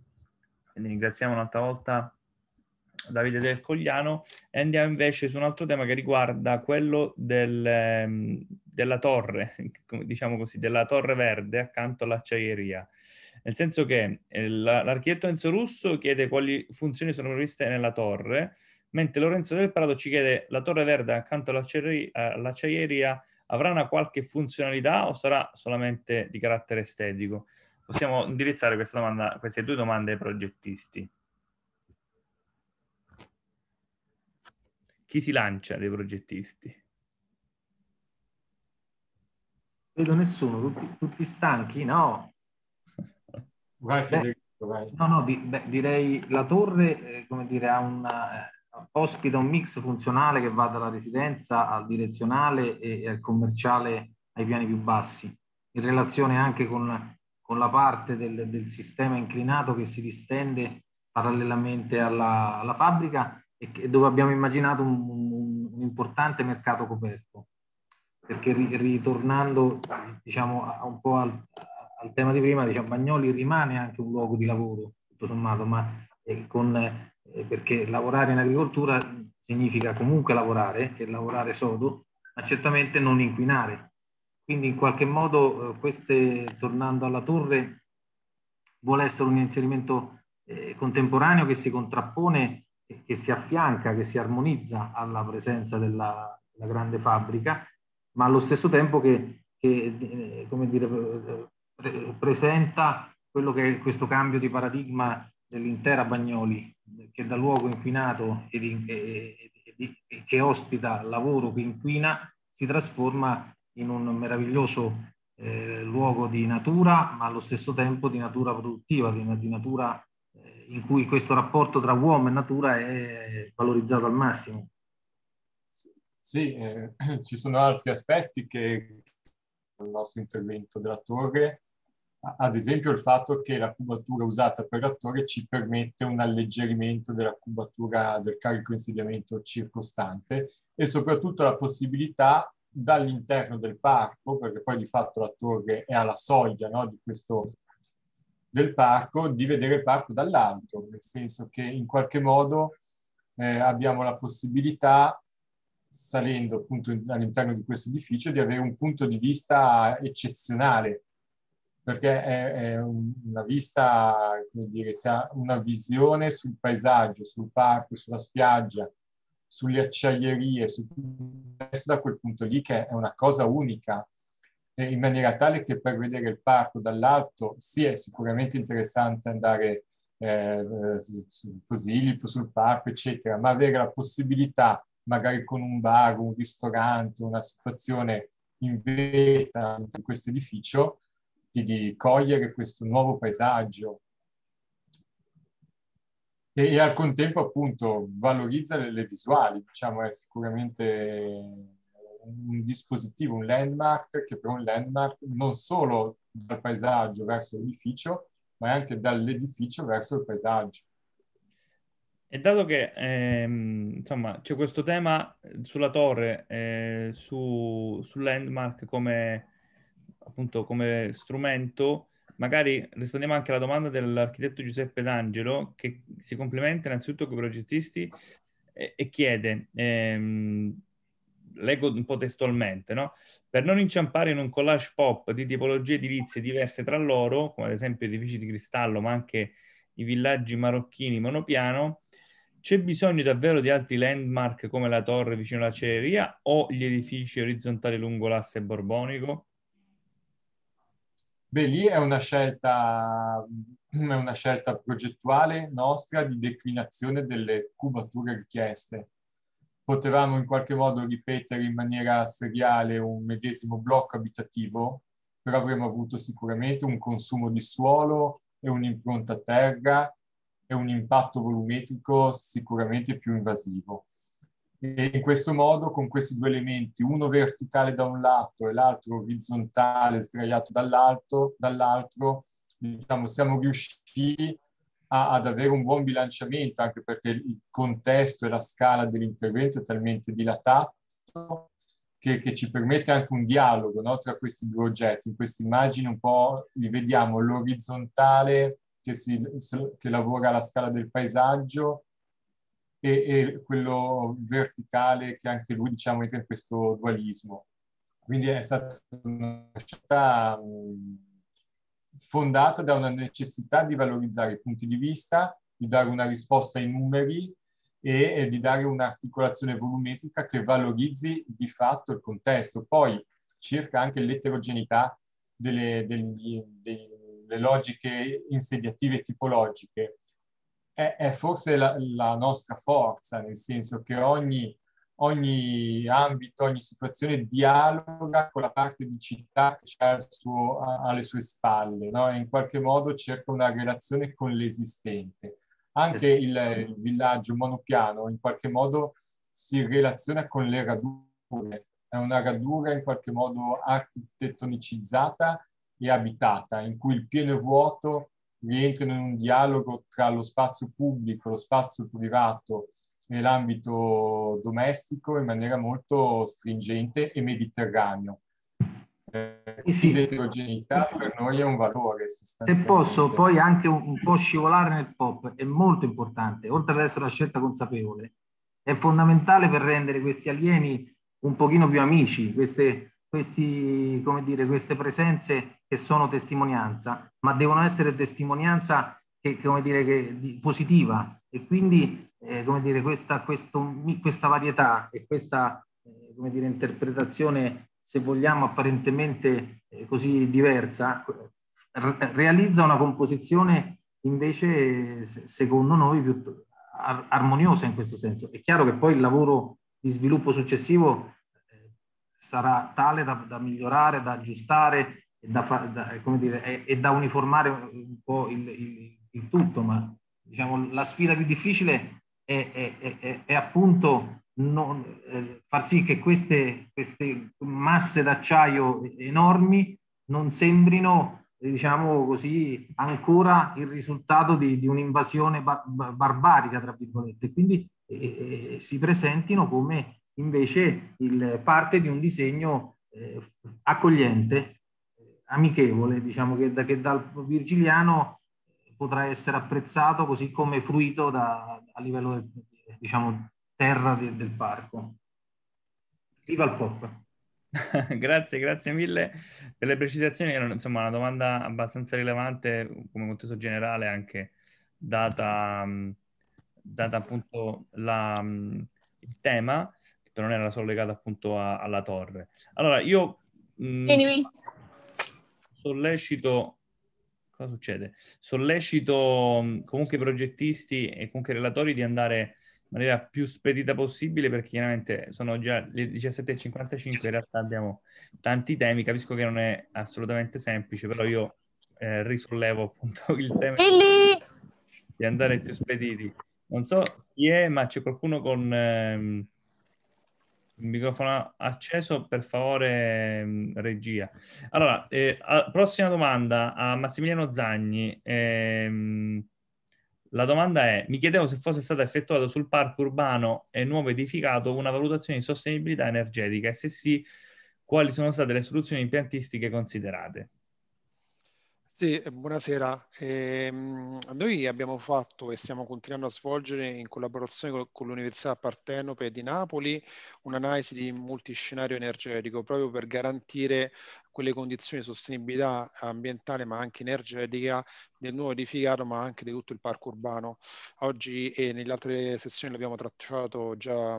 Speaker 1: Quindi ringraziamo un'altra volta Davide Del Cogliano e andiamo invece su un altro tema che riguarda quello del, ehm, della torre, (laughs) diciamo così, della torre verde accanto all'acciaieria. Nel senso che eh, l'architetto Enzo Russo chiede quali funzioni sono previste nella torre, mentre Lorenzo Del Prado ci chiede la torre verde accanto all'acciaieria avrà una qualche funzionalità o sarà solamente di carattere estetico? Possiamo indirizzare domanda, queste due domande ai progettisti. Chi si lancia dei progettisti?
Speaker 4: Vedo nessuno, tutti, tutti
Speaker 1: stanchi, no?
Speaker 5: Vai Federico, vai.
Speaker 4: No, no, di, beh, direi la torre, eh, come dire, ha una... Eh ospita un mix funzionale che va dalla residenza al direzionale e, e al commerciale ai piani più bassi, in relazione anche con, con la parte del, del, sistema inclinato che si distende parallelamente alla, alla fabbrica e che, dove abbiamo immaginato un, un, un importante mercato coperto. Perché ri, ritornando diciamo, a, un po' al, al tema di prima, diciamo, Bagnoli rimane anche un luogo di lavoro, tutto sommato, ma eh, con eh, perché lavorare in agricoltura significa comunque lavorare e lavorare sodo, ma certamente non inquinare. Quindi in qualche modo eh, queste, tornando alla torre, vuole essere un inserimento eh, contemporaneo che si contrappone, che si affianca, che si armonizza alla presenza della, della grande fabbrica, ma allo stesso tempo che, che eh, come dire, pre presenta quello che è questo cambio di paradigma dell'intera Bagnoli che da luogo inquinato ed in, e, e, e, che ospita lavoro che inquina, si trasforma in un meraviglioso eh, luogo di natura, ma allo stesso tempo di natura produttiva, di, di natura eh, in cui questo rapporto tra uomo e natura è valorizzato al massimo.
Speaker 5: Sì, eh, (clears throat) ci sono altri aspetti che il nostro intervento della torre ad esempio il fatto che la cubatura usata per l'attore ci permette un alleggerimento della cubatura del carico insediamento circostante e soprattutto la possibilità dall'interno del parco, perché poi di fatto la torre è alla soglia no, di questo, del parco, di vedere il parco dall'alto, nel senso che in qualche modo eh, abbiamo la possibilità salendo appunto all'interno di questo edificio, di avere un punto di vista eccezionale perché è, è una vista, come dire, si ha una visione sul paesaggio, sul parco, sulla spiaggia, sulle acciaierie, su tutto da quel punto lì che è una cosa unica, eh, in maniera tale che per vedere il parco dall'alto sì è sicuramente interessante andare eh, così sul parco, eccetera, ma avere la possibilità, magari con un bar, un ristorante, una situazione in vetta in questo edificio, permetti di cogliere questo nuovo paesaggio e, e al contempo appunto valorizza le, le visuali, diciamo è sicuramente un dispositivo, un landmark, che per un landmark non solo dal paesaggio verso l'edificio, ma anche dall'edificio verso il paesaggio. E dato che ehm, insomma, c'è
Speaker 1: questo tema sulla torre, eh, su, su landmark come appunto come strumento, magari rispondiamo anche alla domanda dell'architetto Giuseppe D'Angelo che si complimenta innanzitutto con i progettisti e, e chiede, ehm, leggo un po' testualmente, no? per non inciampare in un collage pop di tipologie edilizie diverse tra loro, come ad esempio edifici di cristallo ma anche i villaggi marocchini monopiano, c'è bisogno davvero di altri landmark come la torre vicino alla Cereria o gli edifici orizzontali lungo l'asse borbonico?
Speaker 5: Beh, lì è una scelta, è una scelta progettuale nostra di declinazione delle cubature richieste. Potevamo in qualche modo ripetere in maniera seriale un medesimo blocco abitativo, però avremmo avuto sicuramente un consumo di suolo e un'impronta a terra e un impatto volumetrico sicuramente più invasivo. E in questo modo, con questi due elementi, uno verticale da un lato e l'altro orizzontale sdraiato dall'alto, dall'altro, diciamo, siamo riusciti a, ad avere un buon bilanciamento, anche perché il contesto e la scala dell'intervento è talmente dilatato che, che ci permette anche un dialogo no, tra questi due oggetti. In questa immagine un po' vediamo l'orizzontale che, si, che lavora alla scala del paesaggio e, e quello verticale che anche lui diciamo entra in questo dualismo. Quindi è stata una scelta fondata da una necessità di valorizzare i punti di vista, di dare una risposta ai numeri e, e di dare un'articolazione volumetrica che valorizzi di fatto il contesto. Poi cerca anche l'eterogeneità delle, delle, delle logiche insediative e tipologiche è, è forse la, la, nostra forza, nel senso che ogni, ogni, ambito, ogni situazione dialoga con la parte di città che c'è al suo, alle sue spalle no? e in qualche modo cerca una relazione con l'esistente. Anche il, il villaggio monopiano in qualche modo si relaziona con le radure, è una radura in qualche modo architettonicizzata e abitata, in cui il pieno e vuoto rientrano in un dialogo tra lo spazio pubblico, lo spazio privato e l'ambito domestico in maniera molto stringente e mediterraneo. Eh, sì. L'eterogeneità per noi è un valore. Se posso poi
Speaker 4: anche un, un po' scivolare nel pop, è molto importante, oltre ad essere una scelta consapevole, è fondamentale per rendere questi alieni un pochino più amici, queste questi, come dire, queste presenze che sono testimonianza, ma devono essere testimonianza che, come dire, che, di, positiva e quindi eh, come dire, questa, questo, questa varietà e questa eh, come dire, interpretazione, se vogliamo, apparentemente eh, così diversa, realizza una composizione invece, secondo noi, più ar- armoniosa in questo senso. È chiaro che poi il lavoro di sviluppo successivo sarà tale da, da migliorare, da aggiustare e da, da, eh, dire, e, e da uniformare un po' il, il, il, tutto, ma diciamo, la sfida più difficile è, è, è, è appunto non, eh, far sì che queste, queste masse d'acciaio enormi non sembrino diciamo così, ancora il risultato di, di un'invasione bar, barbarica, tra virgolette, quindi eh, eh si presentino come invece il, parte di un disegno eh, accogliente, eh, amichevole, diciamo che, da, che, dal virgiliano potrà essere apprezzato così come fruito da, a livello del, diciamo, terra de, del parco.
Speaker 1: Viva il pop! (laughs) grazie, grazie mille per le precisazioni. Era insomma una domanda abbastanza rilevante come contesto generale, anche data, data appunto la, il tema che non era solo legata appunto a, alla torre. Allora, io mh, mm, anyway. sollecito cosa succede? Sollecito mm, comunque i progettisti e comunque i relatori di andare in maniera più spedita possibile perché chiaramente sono già le 17.55, in realtà abbiamo tanti temi, capisco che non è assolutamente semplice, però io eh, risollevo appunto (laughs) il tema di andare più spediti. Non so chi è, ma c'è qualcuno con... Ehm, microfono acceso, per favore, mm, regia. Allora, eh, prossima domanda a Massimiliano Zagni. Eh, la domanda è, mi chiedevo se fosse stata effettuata sul parco urbano e nuovo edificato una valutazione di sostenibilità energetica e se sì, quali sono state le soluzioni impiantistiche considerate?
Speaker 11: Sì, buonasera. Ehm, noi abbiamo fatto e stiamo continuando a svolgere in collaborazione con, con l'Università Partenope di Napoli un'analisi di multiscenario energetico proprio per garantire quelle condizioni di sostenibilità ambientale ma anche energetica del nuovo edificato ma anche di tutto il parco urbano. Oggi e nelle altre sessioni l'abbiamo tracciato già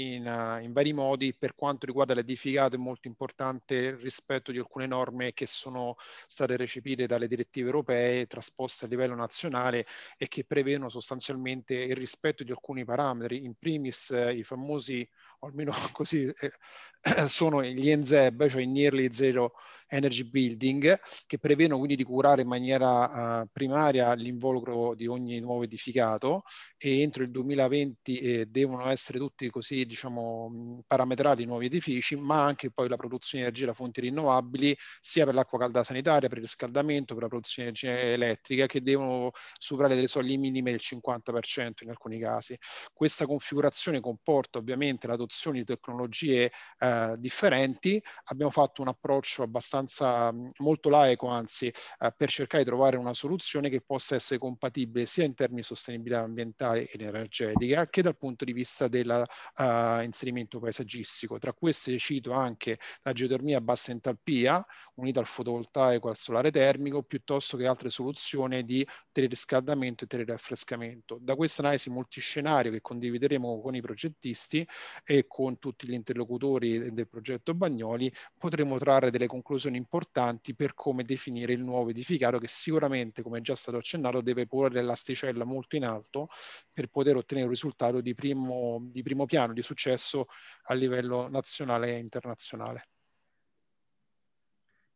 Speaker 11: in, uh, in, vari modi. Per quanto riguarda le edificato è molto importante il rispetto di alcune norme che sono state recepite dalle direttive europee, trasposte a livello nazionale e che prevedono sostanzialmente il rispetto di alcuni parametri, in primis eh, i famosi, o almeno (laughs) così eh, (clears throat) sono gli NZEB, cioè i Nearly Zero energy building che prevedono quindi di curare in maniera uh, primaria l'involucro di ogni nuovo edificato e entro il 2020 eh, devono essere tutti così diciamo parametrati i nuovi edifici ma anche poi la produzione di energia da fonti rinnovabili sia per l'acqua calda sanitaria, per il riscaldamento, per la produzione di energia elettrica che devono superare delle soglie minime del 50% in alcuni casi. Questa configurazione comporta ovviamente l'adozione di tecnologie eh, differenti, abbiamo fatto un approccio abbastanza abbastanza mm, molto laico, anzi, eh, per cercare di trovare una soluzione che possa essere compatibile sia in termini di sostenibilità ambientale ed energetica che dal punto di vista dell'inserimento eh, uh, paesaggistico. Tra queste cito anche la geotermia a bassa entalpia, unita al fotovoltaico e al solare termico, piuttosto che altre soluzioni di teleriscaldamento e teleraffrescamento. Da questa analisi multiscenario che condivideremo con i progettisti e con tutti gli interlocutori del progetto Bagnoli potremo trarre delle conclusioni sono importanti per come definire il nuovo edificato che sicuramente, come già stato accennato, deve porre l'asticella molto in alto per poter ottenere un risultato di primo, di primo piano, di successo a livello nazionale e internazionale.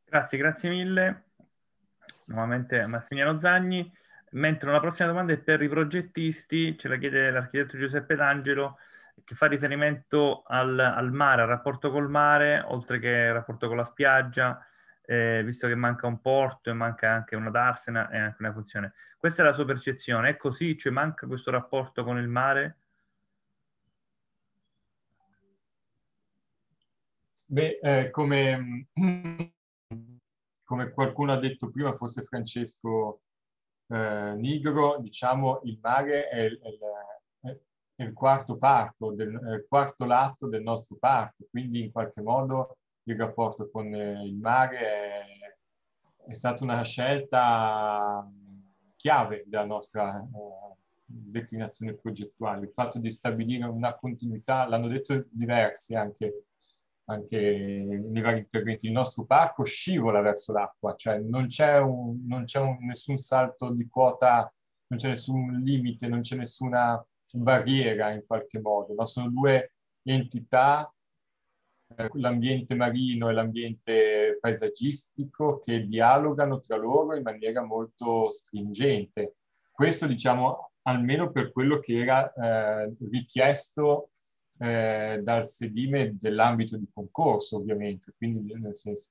Speaker 11: Grazie, grazie mille.
Speaker 1: Nuovamente Massimiliano Zagni. Mentre la prossima domanda è per i progettisti, ce la chiede l'architetto Giuseppe D'Angelo che fa riferimento al, al, mare, al rapporto col mare, oltre che al rapporto con la spiaggia, eh, visto che manca un porto e manca anche una darsena e anche una funzione. Questa è la sua percezione, è così? Cioè manca questo rapporto con il mare?
Speaker 5: Beh, eh, come, (clears throat) come, qualcuno ha detto prima, forse Francesco eh, Nigro, diciamo il mare è, è il quarto parco, del, il eh, quarto lato del nostro parco, quindi in qualche modo il rapporto con eh, il mare è, è stata una scelta mm, chiave della nostra eh, declinazione progettuale, il fatto di stabilire una continuità, l'hanno detto diversi anche, anche nei vari interventi, il nostro parco scivola verso l'acqua, cioè non c'è, un, non c'è un, nessun salto di quota, non c'è nessun limite, non c'è nessuna barriera in qualche modo, ma sono due entità, eh, l'ambiente marino e l'ambiente paesaggistico, che dialogano tra loro in maniera molto stringente. Questo diciamo almeno per quello che era eh, richiesto eh, dal sedime dell'ambito di concorso, ovviamente. Quindi, nel senso,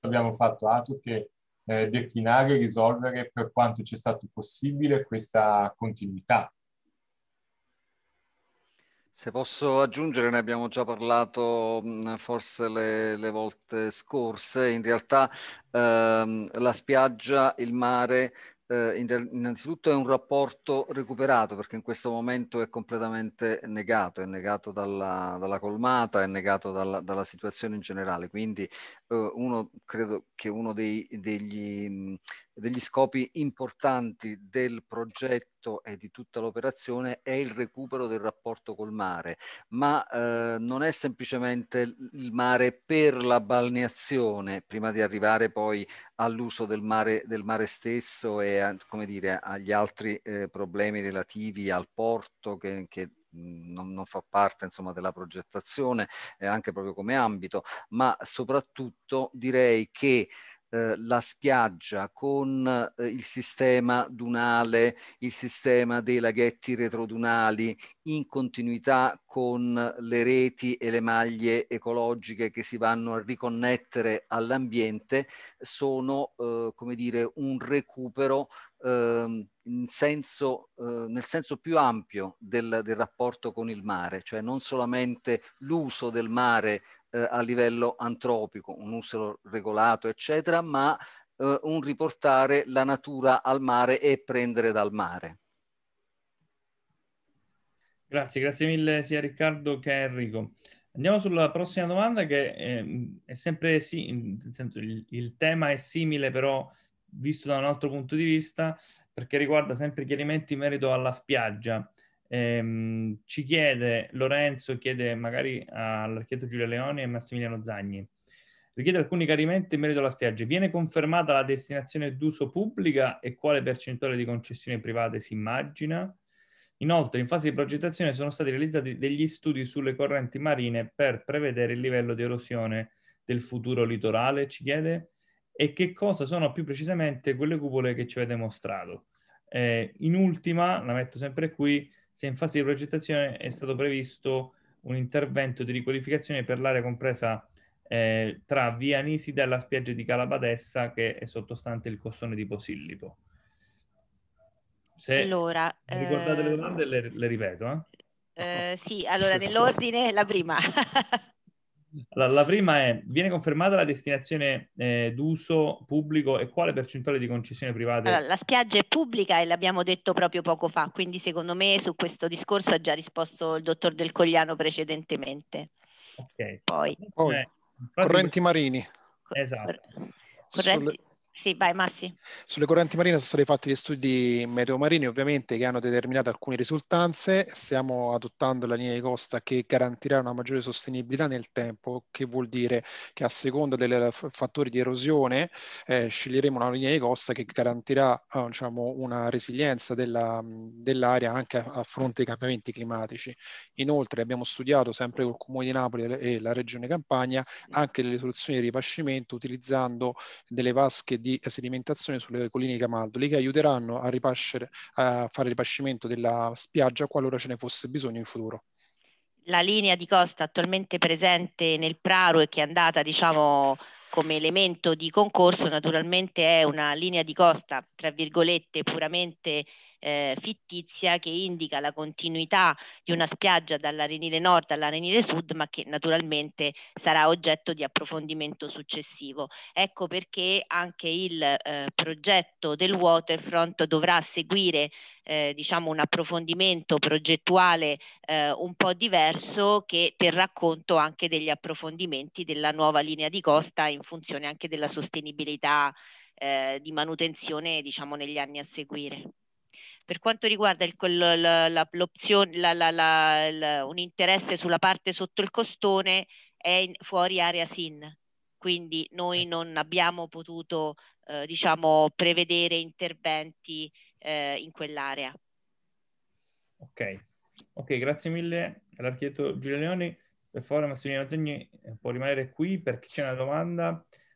Speaker 5: abbiamo fatto altro che eh, declinare e risolvere per quanto ci è stato possibile questa continuità.
Speaker 6: Se posso aggiungere, ne abbiamo già parlato forse le, le volte scorse, in realtà ehm, la spiaggia, il mare, eh, innanzitutto è un rapporto recuperato perché in questo momento è completamente negato, è negato dalla, dalla colmata, è negato dalla, dalla situazione in generale, quindi eh, uno, credo che uno dei, degli, degli scopi importanti del progetto e di tutta l'operazione è il recupero del rapporto col mare, ma eh, non è semplicemente il mare per la balneazione, prima di arrivare poi all'uso del mare, del mare stesso e a, come dire, agli altri eh, problemi relativi al porto che, che non, non, fa parte insomma, della progettazione eh, anche proprio come ambito, ma soprattutto direi che eh, la spiaggia con eh, il sistema dunale, il sistema dei laghetti retrodunali in continuità con le reti e le maglie ecologiche che si vanno a riconnettere all'ambiente sono eh, come dire un recupero eh, senso, eh, nel senso più ampio del, del, rapporto con il mare, cioè non solamente l'uso del mare eh, a livello antropico, un uso regolato, eccetera, ma eh, un riportare la natura al mare e prendere dal mare.
Speaker 1: Grazie, grazie mille sia Riccardo che Enrico. Andiamo sulla prossima domanda che è, ehm, è sempre sì, il, il, tema è simile però visto da un altro punto di vista perché riguarda sempre chiarimenti in merito alla spiaggia. Ehm, ci chiede Lorenzo, chiede magari all'architetto Giulia Leoni e Massimiliano Zagni, richiede alcuni chiarimenti in merito alla spiaggia. Viene confermata la destinazione d'uso pubblica e quale percentuale di concessioni private si immagina? Inoltre, in fase di progettazione sono stati realizzati degli studi sulle correnti marine per prevedere il livello di erosione del futuro litorale, ci chiede e che cosa sono più precisamente quelle cupole che ci avete mostrato. Eh, in ultima, la metto sempre qui, se in fase di progettazione è stato previsto un intervento di riqualificazione per l'area compresa eh, tra via Nisida e la spiaggia di Calabadessa che è sottostante il costone di Posillipo. Se allora, ricordate eh... le ehm, domande le, le ripeto.
Speaker 3: Eh? eh sì, (laughs) allora nell'ordine la prima. (laughs)
Speaker 1: Allora, la prima è, viene confermata la destinazione eh, d'uso pubblico e quale percentuale di concessione privata? Allora,
Speaker 3: la spiaggia è pubblica e l'abbiamo detto proprio poco fa, quindi secondo me su questo discorso ha già risposto il dottor Del Cogliano precedentemente.
Speaker 11: Ok. Poi. Poi. Eh, correnti marini. Esatto. Correnti...
Speaker 3: Sulle sì, vai Massi.
Speaker 11: Sulle correnti marine sono stati fatti gli studi meteomarini ovviamente che hanno determinato alcune risultanze, stiamo adottando la linea di costa che garantirà una maggiore sostenibilità nel tempo, che vuol dire che a seconda dei fattori di erosione eh, sceglieremo una linea di costa che garantirà eh, diciamo, una resilienza della, dell'area anche a, a fronte ai cambiamenti climatici. Inoltre abbiamo studiato sempre col Comune di Napoli e la Regione Campania anche le soluzioni di ripascimento utilizzando delle vasche di sedimentazione sulle colline di Camaldoli che aiuteranno a, ripascere, a fare ripascimento della spiaggia qualora ce ne fosse bisogno in futuro
Speaker 3: la linea di costa attualmente presente nel Praro e che è andata diciamo, come elemento di concorso naturalmente è una linea di costa tra virgolette puramente eh, fittizia che indica la continuità di una spiaggia dall'arenile nord all'arenile sud, ma che naturalmente sarà oggetto di approfondimento successivo. Ecco perché anche il eh, progetto del Waterfront dovrà seguire eh, diciamo un approfondimento progettuale eh, un po' diverso che terrà conto anche degli approfondimenti della nuova linea di costa in funzione anche della sostenibilità eh, di manutenzione diciamo negli anni a seguire. Per quanto riguarda il, l'opzione, la, la, la, un interesse sulla parte sotto il costone è in, fuori area SIN, quindi noi non abbiamo potuto eh, diciamo, prevedere interventi eh, in quell'area.
Speaker 1: Ok. ok, grazie mille all'architetto Giulio Leoni. Per favore Massimiliano Zagni eh, può rimanere qui perché c'è una domanda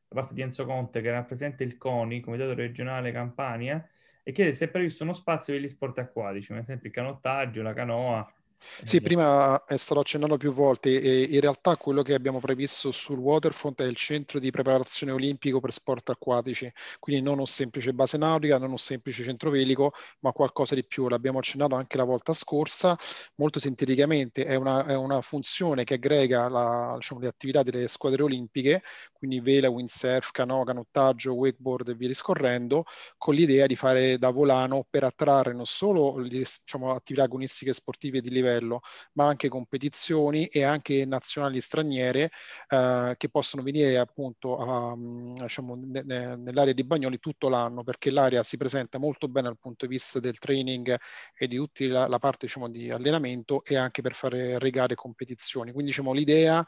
Speaker 1: da parte di Enzo Conte che rappresenta il CONI, Comitato Regionale Campania, e chiede se è previsto uno spazio per gli sport acquatici, come ad esempio il canottaggio, la canoa,
Speaker 11: sì, eh, prima eh, è stato accennato più volte e in realtà quello che abbiamo previsto sul Waterfront è il centro di preparazione olimpico per sport acquatici, quindi non un semplice base nautica, non un semplice centro velico, ma qualcosa di più. L'abbiamo accennato anche la volta scorsa, molto sinteticamente è una, è una funzione che aggrega la, diciamo, le attività delle squadre olimpiche, quindi vela, windsurf, canoa, canottaggio, wakeboard e via discorrendo, con l'idea di fare da volano per attrarre non solo le diciamo, attività agonistiche sportive di livello livello, ma anche competizioni e anche nazionali straniere eh, che possono venire appunto a, mm, diciamo, ne, ne, nell'area di Bagnoli tutto l'anno perché l'area si presenta molto bene dal punto di vista del training e di tutta la, la, parte diciamo, di allenamento e anche per fare regare competizioni. Quindi diciamo, l'idea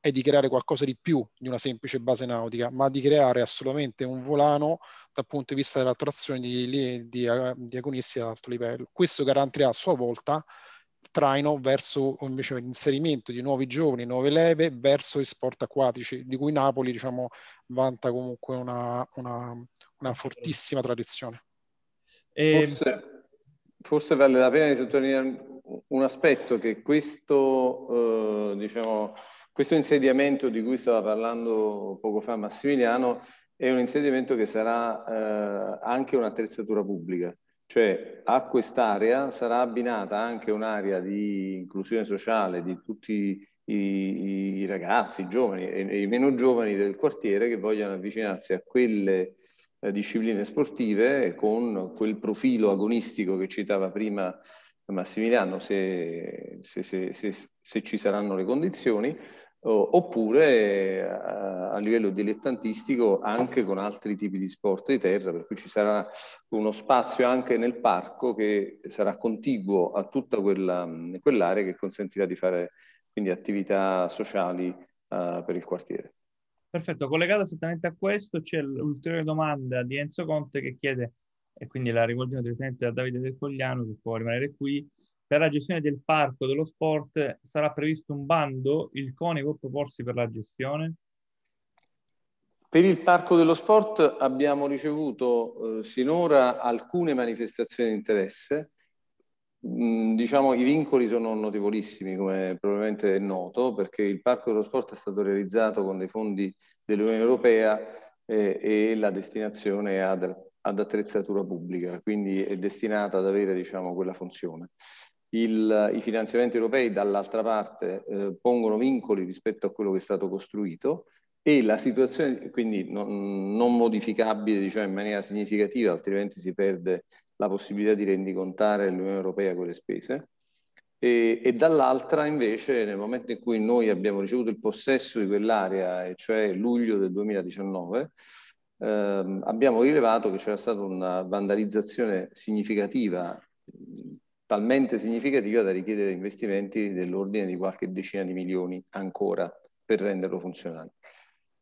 Speaker 11: è di creare qualcosa di più di una semplice base nautica, ma di creare assolutamente un volano dal punto di vista dell'attrazione di, di, di eh, agonisti ad alto livello. Questo garantirà a sua volta traino verso invece l'inserimento di nuovi giovani, nuove leve verso i sport acquatici, di cui Napoli diciamo, vanta comunque una, una, una fortissima tradizione. E... Forse,
Speaker 2: forse, vale la pena di sottolineare un aspetto che questo, eh, diciamo, questo insediamento di cui stava parlando poco fa Massimiliano è un insediamento che sarà eh, anche un'attrezzatura pubblica cioè a quest'area sarà abbinata anche un'area di inclusione sociale di tutti i, i ragazzi, i giovani e, i meno giovani del quartiere che vogliono avvicinarsi a quelle eh, discipline sportive con quel profilo agonistico che citava prima Massimiliano, se, se, se, se ci saranno le condizioni, oppure eh, a, livello dilettantistico anche con altri tipi di sport di terra, per cui ci sarà uno spazio anche nel parco che sarà contiguo a tutta quella, quell'area che consentirà di fare quindi attività sociali uh, per il quartiere.
Speaker 1: Perfetto, collegata esattamente a questo c'è l'ulteriore domanda di Enzo Conte che chiede, e quindi la rivolgiamo direttamente a Davide Del Cogliano che può rimanere qui, per la gestione del parco dello sport sarà previsto un bando, il CONI può proporsi per la gestione?
Speaker 2: Per il parco dello sport abbiamo ricevuto eh, sinora alcune manifestazioni di interesse, Mm, diciamo i vincoli sono notevolissimi come probabilmente è noto perché il parco dello sport è stato realizzato con dei fondi dell'Unione Europea eh, e la destinazione è ad, ad attrezzatura pubblica quindi è destinata ad avere diciamo quella funzione il, i finanziamenti europei dall'altra parte eh, pongono vincoli rispetto a quello che è stato costruito e la situazione quindi non, non modificabile diciamo, in maniera significativa, altrimenti si perde la possibilità di rendicontare l'Unione Europea quelle spese. E, e dall'altra invece nel momento in cui noi abbiamo ricevuto il possesso di quell'area, e cioè luglio del 2019, ehm, abbiamo rilevato che c'era stata una vandalizzazione significativa talmente significativa da richiedere investimenti dell'ordine di qualche decina di milioni ancora per renderlo funzionale.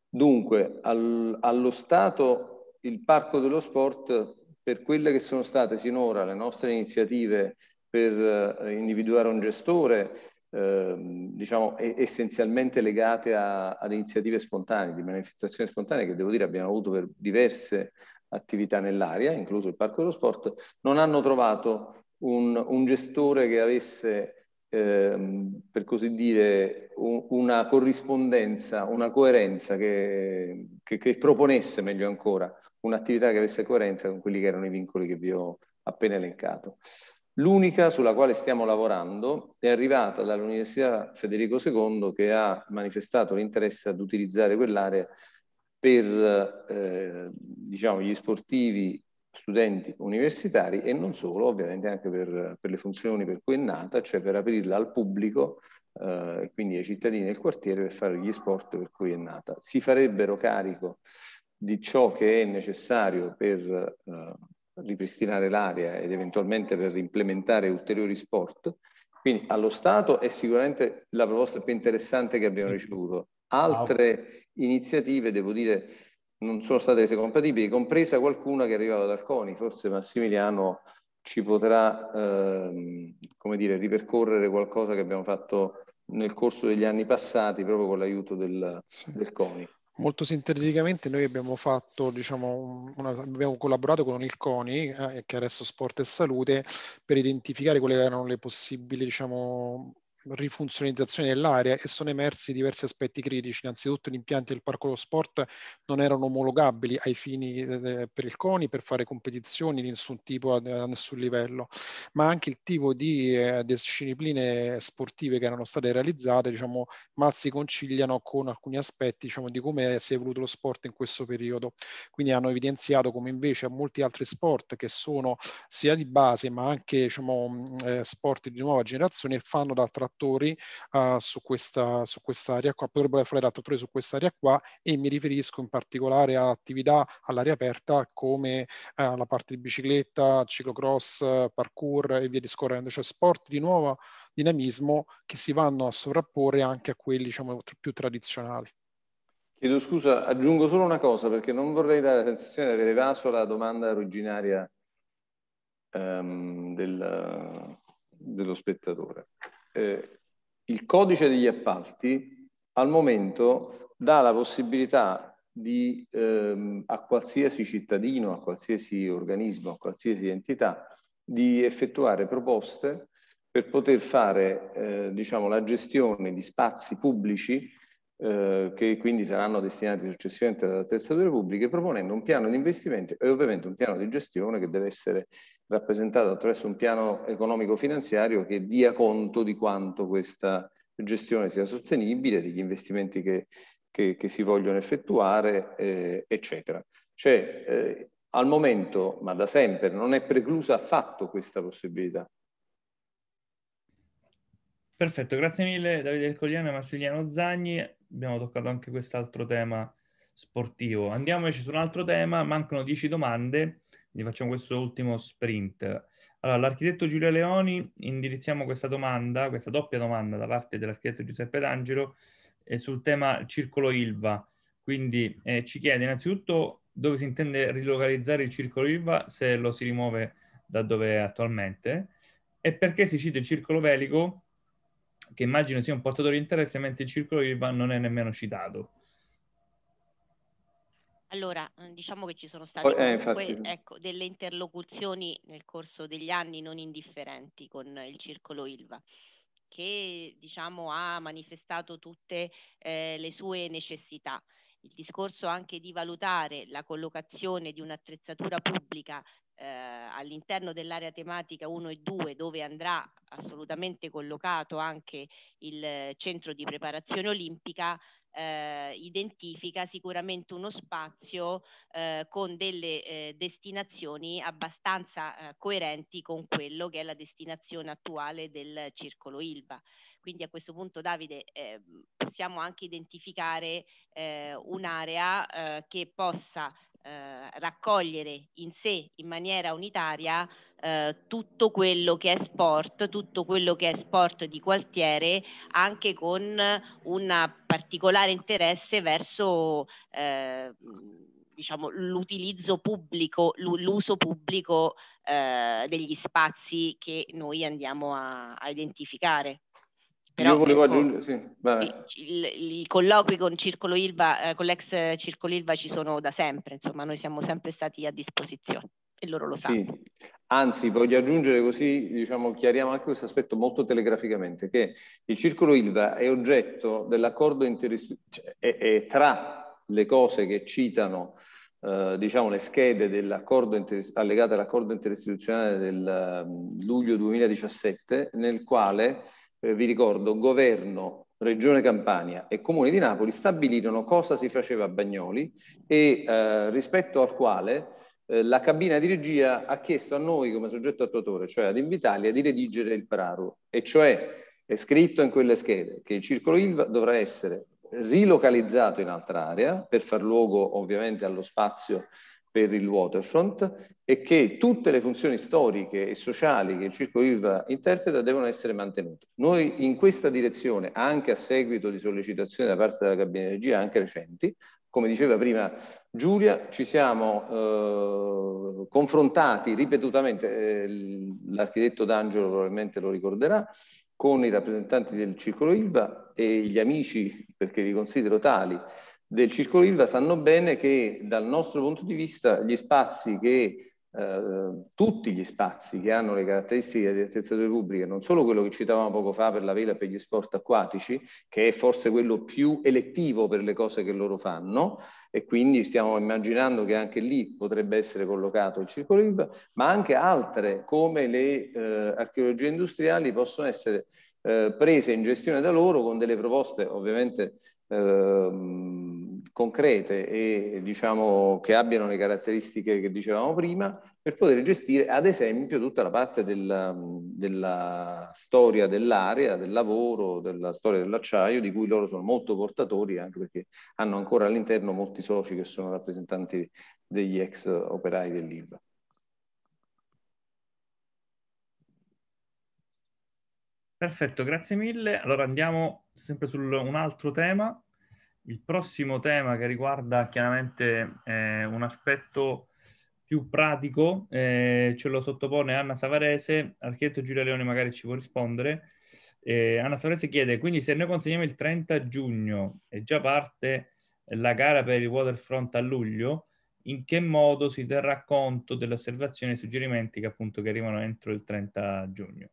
Speaker 2: Dunque, al, allo Stato il Parco dello Sport, per quelle che sono state sinora le nostre iniziative per eh, individuare un gestore, eh, diciamo essenzialmente legate a, ad iniziative spontanee, di manifestazioni spontanee che devo dire abbiamo avuto per diverse attività nell'area, incluso il Parco dello Sport, non hanno trovato un, un gestore che avesse, ehm, per così dire, un, una corrispondenza, una coerenza, che, che, che proponesse meglio ancora un'attività che avesse coerenza con quelli che erano i vincoli che vi ho appena elencato. L'unica sulla quale stiamo lavorando è arrivata dall'Università Federico II che ha manifestato l'interesse ad utilizzare quell'area per eh, diciamo, gli sportivi studenti universitari e non solo, ovviamente anche per, per le funzioni per cui è nata, cioè per aprirla al pubblico eh, quindi ai cittadini del quartiere per fare gli sport per cui è nata. Si farebbero carico di ciò che è necessario per eh, ripristinare l'area ed eventualmente per implementare ulteriori sport. Quindi allo Stato è sicuramente la proposta più interessante che abbiamo mm. ricevuto. Altre iniziative, devo dire, non sono state rese compatibili, compresa qualcuna che arrivava dal CONI. Forse Massimiliano ci potrà ehm, come dire, ripercorrere qualcosa che abbiamo fatto nel corso degli anni passati proprio con l'aiuto del, sì. del CONI.
Speaker 11: Molto sinteticamente noi abbiamo, fatto, diciamo, una, abbiamo collaborato con il CONI, eh, che è adesso Sport e Salute, per identificare quelle che erano le possibili diciamo, rifunzionalizzazione dell'area e sono emersi diversi aspetti critici. Innanzitutto gli impianti del parco dello sport non erano omologabili ai fini eh, eh, per il CONI per fare competizioni di nessun tipo, a, nessun livello, ma anche il tipo di eh, discipline sportive che erano state realizzate diciamo, mal si conciliano con alcuni aspetti diciamo, di come si è evoluto lo sport in questo periodo. Quindi hanno evidenziato come invece a molti altri sport che sono sia di base ma anche diciamo, sport di nuova generazione fanno da attrazione attori uh, ah, su, questa, su quest'area qua, potrebbero fare da attori su quest'area qua e mi riferisco in particolare a attività all'aria aperta come uh, la parte di bicicletta, ciclocross, parkour e via discorrendo, cioè sport di nuovo dinamismo che si vanno a sovrapporre anche a quelli diciamo, più tradizionali.
Speaker 2: Chiedo scusa, aggiungo solo una cosa perché non vorrei dare la sensazione di aver evaso la domanda originaria um, del, dello spettatore eh, il codice degli appalti al momento dà la possibilità di, ehm, a qualsiasi cittadino, a qualsiasi organismo, a qualsiasi entità, di effettuare proposte per poter fare eh, diciamo, la gestione di spazi pubblici eh, che quindi saranno destinati successivamente ad attrezzature pubbliche, proponendo un piano di investimento e ovviamente un piano di gestione che deve essere rappresentato attraverso un piano economico-finanziario che dia conto di quanto questa gestione sia sostenibile, degli investimenti che, che, che si vogliono effettuare, eh, eccetera. Cioè, eh, al momento, ma da sempre, non è preclusa affatto questa possibilità.
Speaker 1: Perfetto, grazie mille Davide del e Massimiliano Zagni. Abbiamo toccato anche quest'altro tema sportivo. Andiamo invece su un altro tema, mancano dieci domande quindi facciamo questo ultimo sprint. Allora, all'architetto Giulio Leoni indirizziamo questa domanda, questa doppia domanda da parte dell'architetto Giuseppe D'Angelo eh, sul tema circolo ILVA. Quindi eh, ci chiede innanzitutto dove si intende rilocalizzare il circolo ILVA se lo si rimuove da dove è attualmente e perché si cita il circolo velico che immagino sia un portatore di interesse mentre il circolo ILVA non è nemmeno citato.
Speaker 3: Allora, ehm, diciamo che ci sono state eh, comunque, eh, ecco, delle interlocuzioni nel corso degli anni non indifferenti con il circolo ILVA che diciamo, ha manifestato tutte eh, le sue necessità. Il discorso anche di valutare la collocazione di un'attrezzatura pubblica eh, all'interno dell'area tematica 1 e 2 dove andrà assolutamente collocato anche il eh, centro di preparazione olimpica eh, identifica sicuramente uno spazio eh, con delle eh, destinazioni abbastanza eh, coerenti con quello che è la destinazione attuale del circolo ILVA. Quindi a questo punto Davide eh, possiamo anche identificare eh, un'area eh, che possa eh, raccogliere in sé in maniera unitaria eh, tutto quello che è sport, tutto quello che è sport di quartiere, anche con un particolare interesse verso eh, diciamo, l'utilizzo pubblico, l'uso pubblico eh, degli spazi che noi andiamo a, a identificare. Però, Io volevo ecco, aggiungere,
Speaker 2: sì,
Speaker 3: i, i, colloqui con, Circolo Ilva, eh, con l'ex Circolo Ilva ci sono da sempre, insomma noi siamo sempre stati a disposizione e loro lo sanno.
Speaker 2: Sì. Anzi, voglio aggiungere così, diciamo, chiariamo anche questo aspetto molto telegraficamente, che il circolo ILVA è oggetto dell'accordo interistituzionale, cioè, è, è, tra le cose che citano eh, diciamo, le schede allegate all'accordo interistituzionale del um, luglio 2017, nel quale eh, vi ricordo, governo, regione Campania e comune di Napoli stabilirono cosa si faceva a Bagnoli e eh, rispetto al quale eh, la cabina di regia ha chiesto a noi come soggetto attuatore, cioè ad Invitalia, di redigere il praro, e cioè è scritto in quelle schede che il circolo ILVA dovrà essere rilocalizzato in altra area per far luogo ovviamente allo spazio per il waterfront e che tutte le funzioni storiche e sociali che il circo IVA interpreta devono essere mantenute. Noi in questa direzione, anche a seguito di sollecitazioni da parte della cabina di regia, anche recenti, come diceva prima Giulia, ci siamo eh, confrontati ripetutamente, eh, l'architetto D'Angelo probabilmente lo ricorderà, con i rappresentanti del circolo ILVA e gli amici, perché li considero tali, del circolo ILVA sanno bene che dal nostro punto di vista gli spazi che eh, tutti gli spazi che hanno le caratteristiche di attrezzature pubbliche, non solo quello che citavamo poco fa per la vela e per gli sport acquatici, che è forse quello più elettivo per le cose che loro fanno, e quindi stiamo immaginando che anche lì potrebbe essere collocato il circolo IVA, ma anche altre come le eh, archeologie industriali possono essere eh, prese in gestione da loro con delle proposte ovviamente Ehm, concrete e diciamo che abbiano le caratteristiche che dicevamo prima per poter gestire ad esempio tutta la parte della, della storia dell'area, del lavoro, della storia dell'acciaio di cui loro sono molto portatori anche perché hanno ancora all'interno molti soci che sono rappresentanti degli ex operai dell'ILVA.
Speaker 1: Perfetto, grazie mille. Allora andiamo sempre su un altro tema. Il prossimo tema che riguarda chiaramente eh, un aspetto più pratico, eh, ce lo sottopone Anna Savarese, architetto Giulia Leone magari ci può rispondere. Eh, Anna Savarese chiede, quindi se noi consegniamo il 30 giugno e già parte la gara per il waterfront a luglio, in che modo si terrà conto delle osservazioni e suggerimenti che appunto che arrivano entro il 30 giugno?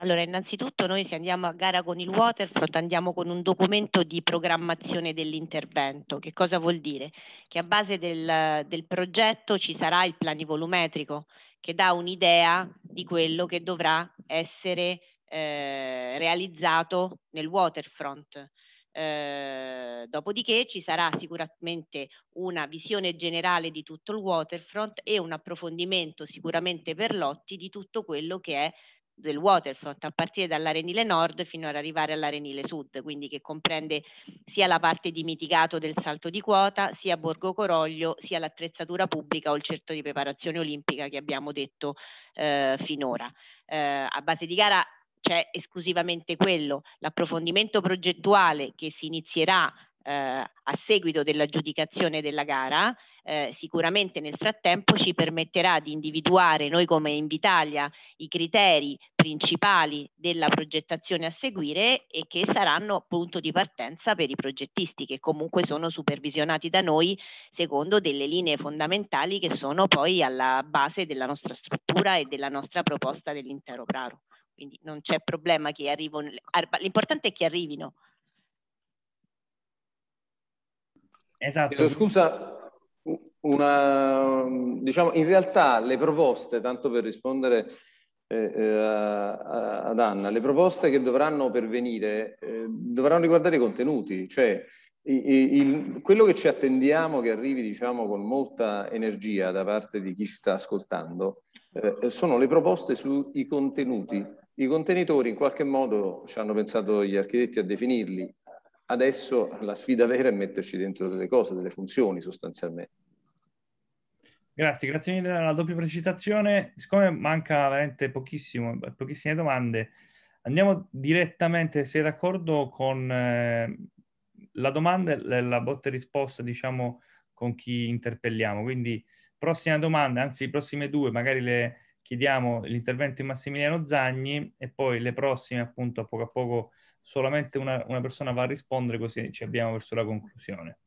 Speaker 3: Allora, innanzitutto noi se andiamo a gara con il waterfront andiamo con un documento di programmazione dell'intervento. Che cosa vuol dire? Che a base del, del progetto ci sarà il planivolumetrico che dà un'idea di quello che dovrà essere eh, realizzato nel waterfront. Eh, dopodiché ci sarà sicuramente una visione generale di tutto il waterfront e un approfondimento sicuramente per lotti di tutto quello che è del waterfront a partire dall'Arenile Nord fino ad arrivare all'Arenile Sud, quindi che comprende sia la parte di mitigato del salto di quota, sia Borgo Coroglio, sia l'attrezzatura pubblica o il certo di preparazione olimpica che abbiamo detto eh, finora. Eh, a base di gara c'è esclusivamente quello, l'approfondimento progettuale che si inizierà eh, a seguito dell'aggiudicazione della gara eh, sicuramente nel frattempo ci permetterà di individuare noi come Invitalia i criteri principali della progettazione a seguire e che saranno punto di partenza per i progettisti che comunque sono supervisionati da noi secondo delle linee fondamentali che sono poi alla base della nostra struttura e della nostra proposta dell'intero Praro. Quindi non c'è problema che arrivino, l'importante è che arrivino.
Speaker 2: Esatto. Chiedo scusa, una, diciamo, in realtà le proposte, tanto per rispondere eh, eh, ad Anna, le proposte che dovranno pervenire eh, dovranno riguardare i contenuti, cioè i, i, quello che ci attendiamo che arrivi diciamo, con molta energia da parte di chi ci sta ascoltando eh, sono le proposte sui contenuti. I contenitori in qualche modo ci hanno pensato gli architetti a definirli, Adesso la sfida vera è metterci dentro delle cose, delle funzioni sostanzialmente.
Speaker 1: Grazie, grazie mille per la doppia precisazione. Siccome manca veramente pochissimo, pochissime domande, andiamo direttamente, se d'accordo, con eh, la domanda e la botta e risposta, diciamo, con chi interpelliamo. Quindi prossima domanda, anzi le prossime due, magari le chiediamo l'intervento di Massimiliano Zagni e poi le prossime appunto a poco a poco solamente una, una persona va a rispondere così ci abbiamo verso la conclusione.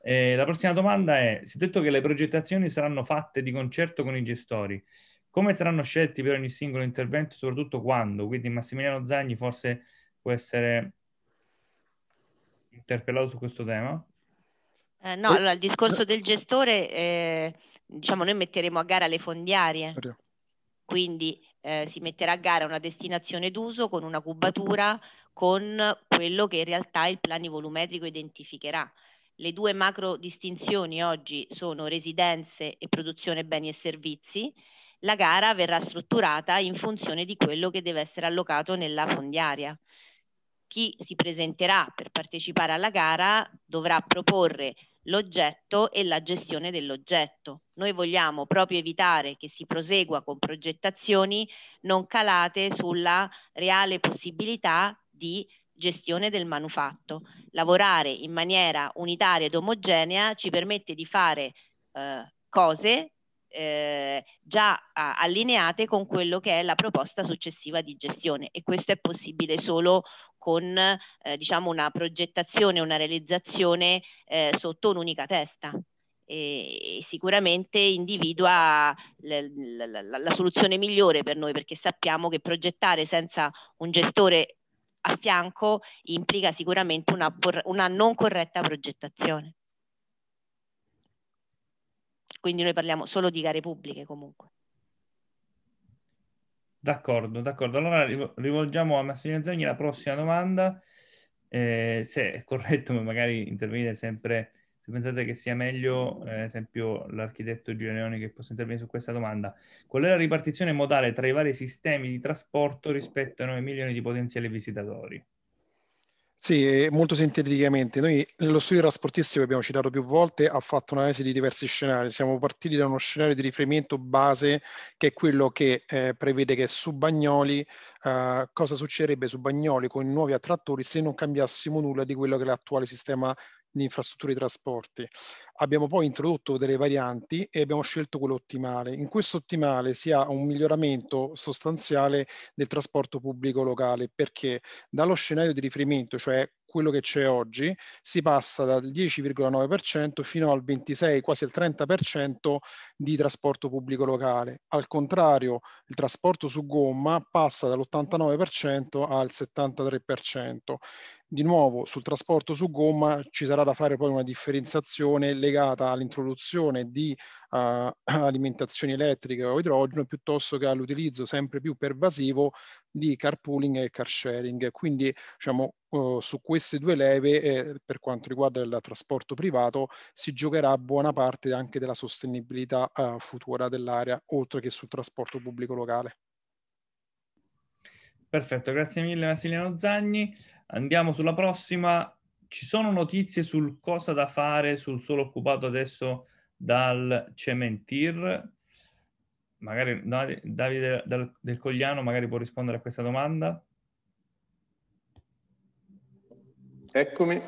Speaker 1: Eh, la prossima domanda è, si è detto che le progettazioni saranno fatte di concerto con i gestori, come saranno scelti per ogni singolo intervento, soprattutto quando? Quindi Massimiliano Zagni forse può essere interpellato su questo tema?
Speaker 3: Eh, no, allora il discorso del gestore, eh, diciamo noi metteremo a gara le fondiarie, quindi eh, si metterà a gara una destinazione d'uso con una cubatura, con quello che in realtà il pianivolumetrico identificherà. Le due macro distinzioni oggi sono residenze e produzione beni e servizi. La gara verrà strutturata in funzione di quello che deve essere allocato nella fondiaria. Chi si presenterà per partecipare alla gara dovrà proporre l'oggetto e la gestione dell'oggetto. Noi vogliamo proprio evitare che si prosegua con progettazioni non calate sulla reale possibilità di gestione del manufatto. Lavorare in maniera unitaria ed omogenea ci permette di fare eh, cose eh, già allineate con quello che è la proposta successiva di gestione e questo è possibile solo con eh, diciamo una progettazione, una realizzazione eh, sotto un'unica testa. E, e sicuramente individua le, la, la, la soluzione migliore per noi perché sappiamo che progettare senza un gestore a fianco implica sicuramente una, una, non corretta progettazione. Quindi noi parliamo solo di gare pubbliche comunque.
Speaker 1: D'accordo, d'accordo. Allora rivolgiamo a Massimiliano Zagni la prossima domanda. Eh, se è corretto, magari intervenite sempre se pensate che sia meglio, ad eh, esempio, l'architetto Giuliani che possa intervenire su questa domanda. Qual è la ripartizione modale tra i vari sistemi di trasporto rispetto ai 9 milioni di potenziali visitatori?
Speaker 11: Sì, molto sinteticamente. Noi nello studio trasportistico che abbiamo citato più volte ha fatto un'analisi di diversi scenari. Siamo partiti da uno scenario di riferimento base che è quello che eh, prevede che su Bagnoli, eh, cosa succederebbe su Bagnoli con i nuovi attrattori se non cambiassimo nulla di quello che è l'attuale sistema infrastrutture di trasporti. Abbiamo poi introdotto delle varianti e abbiamo scelto quello ottimale. In questo ottimale si ha un miglioramento sostanziale del trasporto pubblico locale perché dallo scenario di riferimento, cioè quello che c'è oggi, si passa dal 10,9% fino al 26, quasi al 30% di trasporto pubblico locale. Al contrario, il trasporto su gomma passa dall'89% al 73%. Di nuovo, sul trasporto su gomma ci sarà da fare poi una differenziazione legata all'introduzione di a (clears throat) alimentazioni elettriche o idrogeno piuttosto che all'utilizzo sempre più pervasivo di carpooling e car sharing. Quindi diciamo, eh, su queste due leve eh, per quanto riguarda il trasporto privato si giocherà buona parte anche della sostenibilità eh, futura dell'area oltre che sul trasporto pubblico locale.
Speaker 1: Perfetto, grazie mille Massimiliano Zagni. Andiamo sulla prossima. Ci sono notizie sul cosa da fare sul suolo occupato adesso dal Cementir, magari Davide dal, del Cogliano magari può rispondere a questa domanda. Eccomi.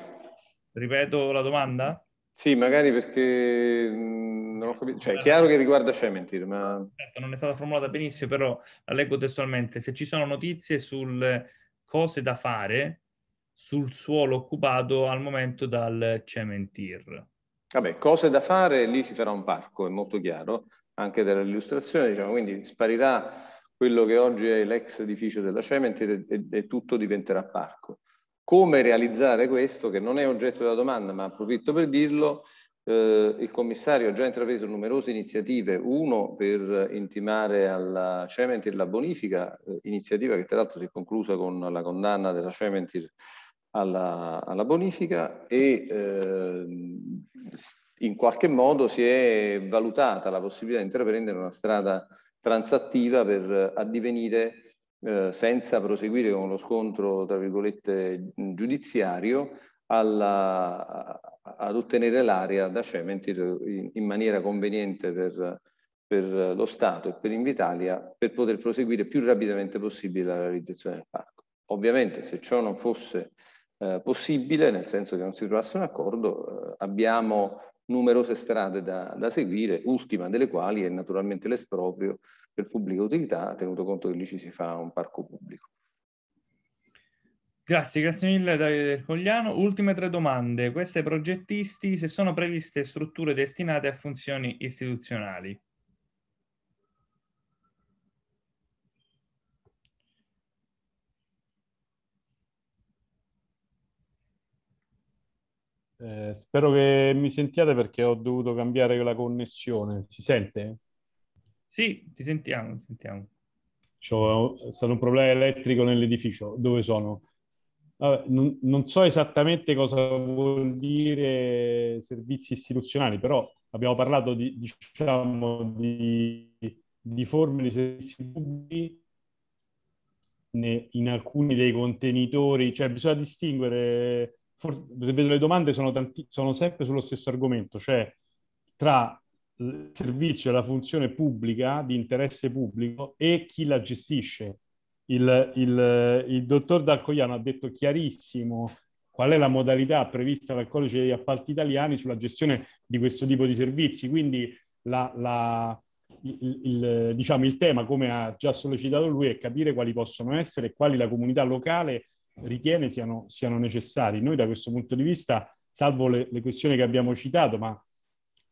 Speaker 1: Ripeto la domanda?
Speaker 2: Sì, magari perché mm, non ho capito. Cioè, è chiaro che riguarda Cementir, ma...
Speaker 1: Certo, non è stata formulata benissimo, però la leggo testualmente. Se ci sono notizie sulle cose da fare sul suolo occupato al momento dal Cementir.
Speaker 2: Vabbè, cose da fare, lì si farà un parco, è molto chiaro, anche dall'illustrazione, diciamo, quindi sparirà quello che oggi è l'ex edificio della Cement e, e, e, tutto diventerà parco. Come realizzare questo, che non è oggetto della domanda, ma approfitto per dirlo, eh, il commissario ha già intrapreso numerose iniziative, uno per intimare alla Cementir la bonifica, eh, iniziativa che tra l'altro si è conclusa con la condanna della Cementir alla, alla bonifica e eh, in qualche modo si è valutata la possibilità di intraprendere una strada transattiva per addivenire eh, senza proseguire con lo scontro, tra virgolette, giudiziario, alla, ad ottenere l'area da Cementir in, maniera conveniente per, per lo Stato e per Invitalia per poter proseguire più rapidamente possibile la realizzazione del parco. Ovviamente se ciò non fosse eh, possibile, nel senso che non si trovasse un accordo, eh, abbiamo numerose strade da, da, seguire, ultima delle quali è naturalmente l'esproprio per pubblica utilità, tenuto conto che lì ci si fa un
Speaker 8: parco pubblico.
Speaker 1: Grazie, grazie mille Davide Cogliano. Ultime tre domande. Queste progettisti, se sono previste strutture destinate a funzioni istituzionali?
Speaker 7: spero che mi sentiate perché ho dovuto cambiare la connessione. Si sente?
Speaker 1: Sì, ti sentiamo, ti sentiamo.
Speaker 7: C'ho, è stato un problema elettrico nell'edificio dove sono. Vabbè, non, non, so esattamente cosa vuol dire servizi istituzionali, però abbiamo parlato di, diciamo, di, di forme di servizi pubblici in alcuni dei contenitori, cioè bisogna distinguere forse, vedo le domande sono, tanti, sono sempre sullo stesso argomento, cioè tra il servizio e la funzione pubblica, di interesse pubblico, e chi la gestisce. Il, il, il dottor D'Alcogliano ha detto chiarissimo qual è la modalità prevista dal codice degli appalti italiani sulla gestione di questo tipo di servizi. Quindi la, la, il, il, diciamo, il tema, come ha già sollecitato lui, è capire quali possono essere e quali la comunità locale ritiene siano, siano, necessari. Noi da questo punto di vista, salvo le, le, questioni che abbiamo citato, ma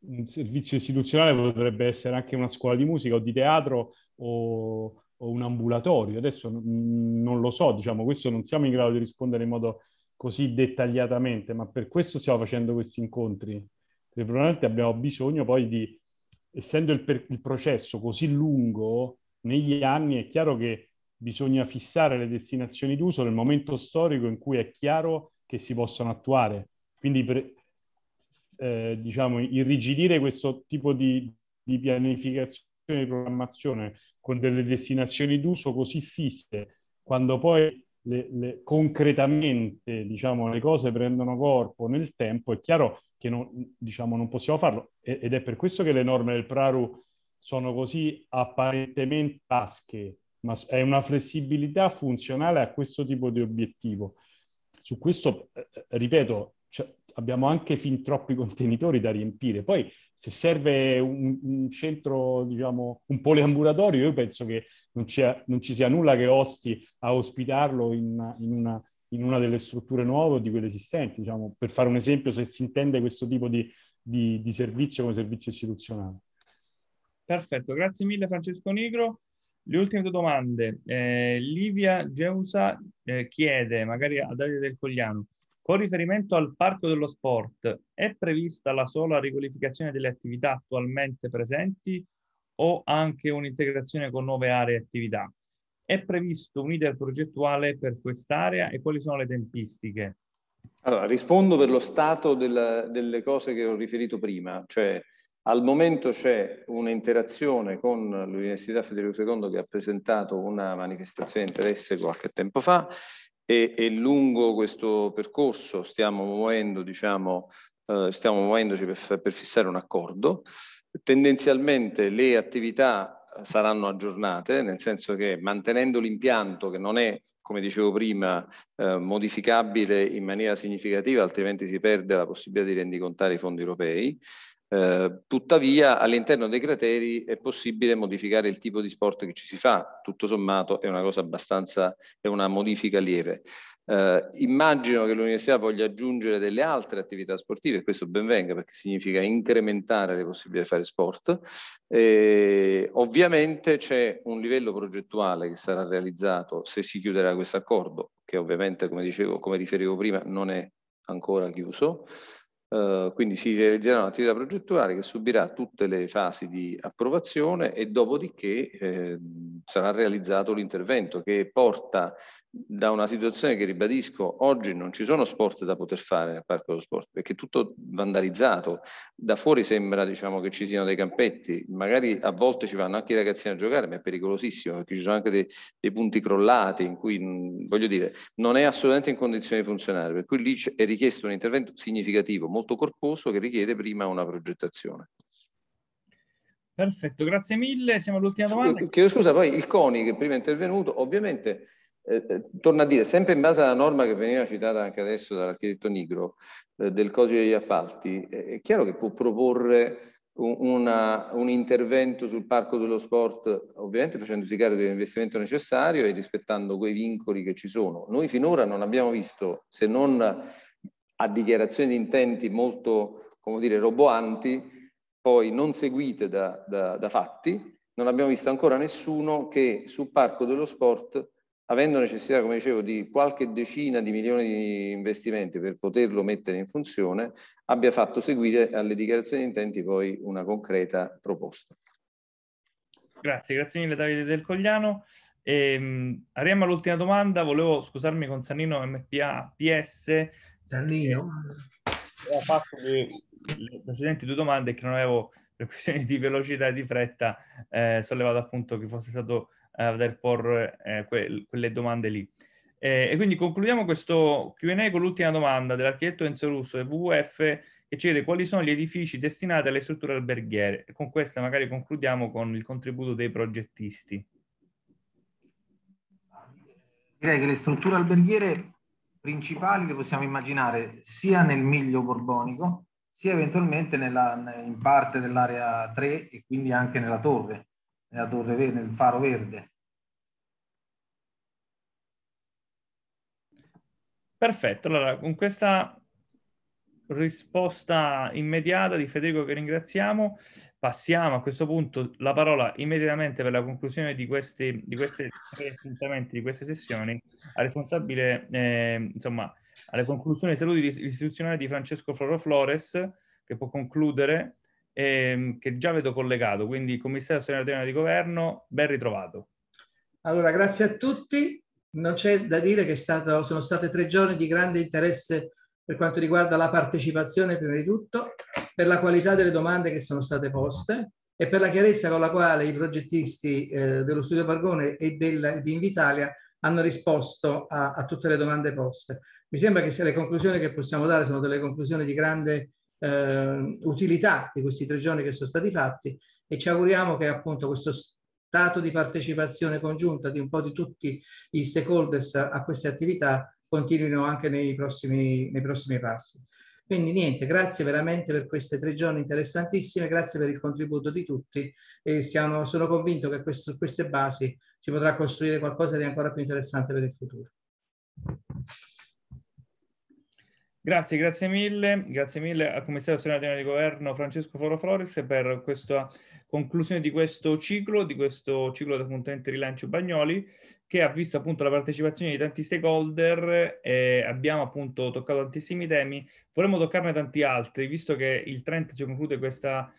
Speaker 7: un servizio istituzionale potrebbe essere anche una scuola di musica o di teatro o, o un ambulatorio. Adesso n- non lo so, diciamo, questo non siamo in grado di rispondere in modo così dettagliatamente, ma per questo stiamo facendo questi incontri. Perché probabilmente abbiamo bisogno poi di, essendo il, per- il processo così lungo, negli anni è chiaro che bisogna fissare le destinazioni d'uso nel momento storico in cui è chiaro che si possono attuare. Quindi, per, eh, diciamo, irrigidire questo tipo di, di pianificazione e programmazione con delle destinazioni d'uso così fisse, quando poi le, le, concretamente diciamo, le cose prendono corpo nel tempo, è chiaro che non, diciamo, non possiamo farlo ed è per questo che le norme del Praru sono così apparentemente tasche, ma è una flessibilità funzionale a questo tipo di obiettivo. Su questo, eh, eh, ripeto, abbiamo anche fin troppi contenitori da riempire. Poi se serve un, un centro, diciamo, un poliambulatorio, io penso che non, non, ci sia nulla che osti a ospitarlo in, in, una, in una, delle strutture nuove o di quelle esistenti. Diciamo. Per fare un esempio, se si intende questo tipo di, di, di servizio come servizio istituzionale.
Speaker 1: Perfetto, grazie mille Francesco Nigro. Le ultime due domande. Eh, Livia Geusa eh, chiede, magari a Davide Del Cogliano, con riferimento al parco dello sport, è prevista la sola riqualificazione delle attività attualmente presenti o anche un'integrazione con nuove aree e attività? È previsto un iter progettuale per quest'area e quali sono le tempistiche?
Speaker 2: Allora, rispondo per lo stato del, delle cose che ho riferito prima, cioè al momento c'è un'interazione con l'Università Federico II che ha presentato una manifestazione di interesse qualche tempo fa e, e lungo questo percorso stiamo muovendo, diciamo, eh, stiamo muovendoci per, per fissare un accordo. Tendenzialmente le attività eh, saranno aggiornate, nel senso che mantenendo l'impianto che non è come dicevo prima, eh, modificabile in maniera significativa, altrimenti si perde la possibilità di rendicontare i fondi europei. Eh, tuttavia all'interno dei crateri è possibile modificare il tipo di sport che ci si fa, tutto sommato è una cosa abbastanza, è una modifica lieve. Eh, immagino che l'università voglia aggiungere delle altre attività sportive, questo ben venga perché significa incrementare le possibilità di fare sport. E eh, ovviamente c'è un livello progettuale che sarà realizzato se si chiuderà questo accordo, che ovviamente come dicevo, come riferivo prima, non è ancora chiuso. Eh, quindi si realizzerà un'attività progettuale che subirà tutte le fasi di approvazione e dopodiché eh, sarà realizzato l'intervento che porta da una situazione che ribadisco oggi non ci sono sport da poter fare nel parco dello sport perché è tutto vandalizzato da fuori sembra diciamo che ci siano dei campetti magari a volte ci vanno anche i ragazzini a giocare ma è pericolosissimo perché ci sono anche dei, dei punti crollati in cui mm, voglio dire non è assolutamente in condizione di funzionare per cui lì è richiesto un intervento significativo molto molto corposo che richiede prima una progettazione.
Speaker 1: Perfetto, grazie mille. Siamo all'ultima domanda.
Speaker 2: Chiedo scusa, poi il CONI che prima è intervenuto, ovviamente, eh, eh, torna a dire, sempre in base alla norma che veniva citata anche adesso dall'architetto Nigro eh, del codice degli appalti, eh, è chiaro che può proporre un, una, un, intervento sul parco dello sport, ovviamente facendosi carico dell'investimento necessario e rispettando quei vincoli che ci sono. Noi finora non abbiamo visto, se non a dichiarazioni di intenti molto, come dire, roboanti, poi non seguite da, da, da fatti, non abbiamo visto ancora nessuno che sul parco dello sport, avendo necessità, come dicevo, di qualche decina di milioni di investimenti per poterlo mettere in funzione, abbia fatto seguire alle dichiarazioni di intenti poi una concreta
Speaker 1: proposta. Grazie, grazie mille Davide Del Cogliano. E, ehm, arriviamo all'ultima domanda, volevo scusarmi con Sannino MPA PS. Sannino? Ho fatto le, le precedenti due domande che non avevo per questioni di velocità e di fretta eh, sollevato appunto che fosse stato eh, a poter porre eh, que- quelle domande lì. Eh, e quindi concludiamo questo Q&A con l'ultima domanda dell'architetto Enzo Russo e WWF che chiede quali sono gli edifici destinati alle strutture alberghiere. E con questa magari concludiamo con il contributo dei progettisti direi che le strutture alberghiere principali le possiamo immaginare sia
Speaker 4: nel miglio borbonico, sia eventualmente nella, in parte dell'area 3 e quindi anche nella torre, nella torre nel faro verde.
Speaker 1: Perfetto, allora con questa risposta immediata di Federico che ringraziamo. Passiamo a questo punto la parola immediatamente per la conclusione di questi di queste appuntamenti, di queste sessioni, al responsabile, eh, insomma, alle conclusioni dei saluti istituzionali di Francesco Floro Flores, che può concludere, eh, che già vedo collegato, quindi commissario straordinario di governo, ben ritrovato.
Speaker 6: Allora, grazie a tutti. Non c'è da dire che stato, sono state tre giorni di grande interesse per quanto riguarda la partecipazione prima di tutto, per la qualità delle domande che sono state poste e per la chiarezza con la quale i progettisti eh, dello studio Bargone e del, di Invitalia hanno risposto a, a, tutte le domande poste. Mi sembra che le conclusioni che possiamo dare sono delle conclusioni di grande eh, utilità di questi tre giorni che sono stati fatti e ci auguriamo che appunto questo stato di partecipazione congiunta di un po' di tutti i stakeholders a queste attività continuino anche nei prossimi, nei prossimi passi. Quindi niente, grazie veramente per queste tre giorni interessantissime, grazie per il contributo di tutti e siamo, sono convinto che su queste basi si potrà costruire qualcosa di ancora
Speaker 4: più interessante per il futuro.
Speaker 1: Grazie, grazie mille, grazie mille al Commissario Nazionale di Governo Francesco Foro Floris per questa conclusione di questo ciclo, di questo ciclo di appuntamenti rilancio Bagnoli, che ha visto appunto la partecipazione di tanti stakeholder, e abbiamo appunto toccato tantissimi temi, vorremmo toccarne tanti altri, visto che il 30 ci conclude questo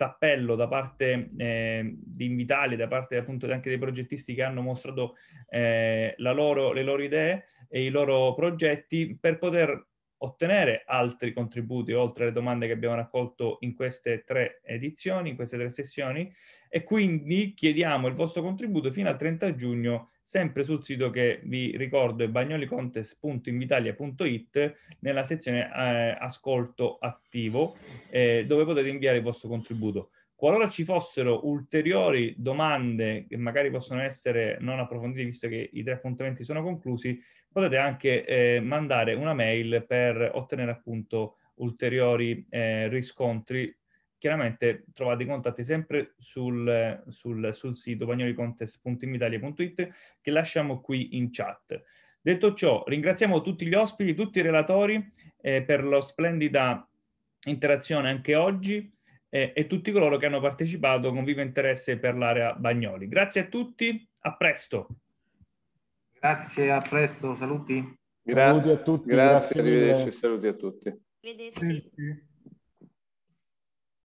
Speaker 1: appello da parte eh, di Invitali, da parte appunto anche dei progettisti che hanno mostrato eh, loro, le loro idee e i loro progetti per poter ottenere altri contributi oltre alle domande che abbiamo raccolto in queste tre edizioni, in queste tre sessioni e quindi chiediamo il vostro contributo fino al 30 giugno sempre sul sito che vi ricordo è bagnolicontest.invitalia.it nella sezione eh, ascolto attivo eh, dove potete inviare il vostro contributo. Qualora ci fossero ulteriori domande che magari possono essere non approfondite visto che i tre appuntamenti sono conclusi, potete anche eh, mandare una mail per ottenere appunto ulteriori eh, riscontri. Chiaramente trovate i contatti sempre sul, sul, sul sito bagnolicontest.imitalia.it che lasciamo qui in chat. Detto ciò, ringraziamo tutti gli ospiti, tutti i relatori eh, per la splendida interazione anche oggi eh, e tutti coloro che hanno partecipato con vivo interesse per l'area Bagnoli. Grazie a tutti, a presto. Grazie, a presto, saluti.
Speaker 5: Gra saluti a tutti. Grazie, grazie arrivederci, saluti a tutti.
Speaker 7: Arrivederci.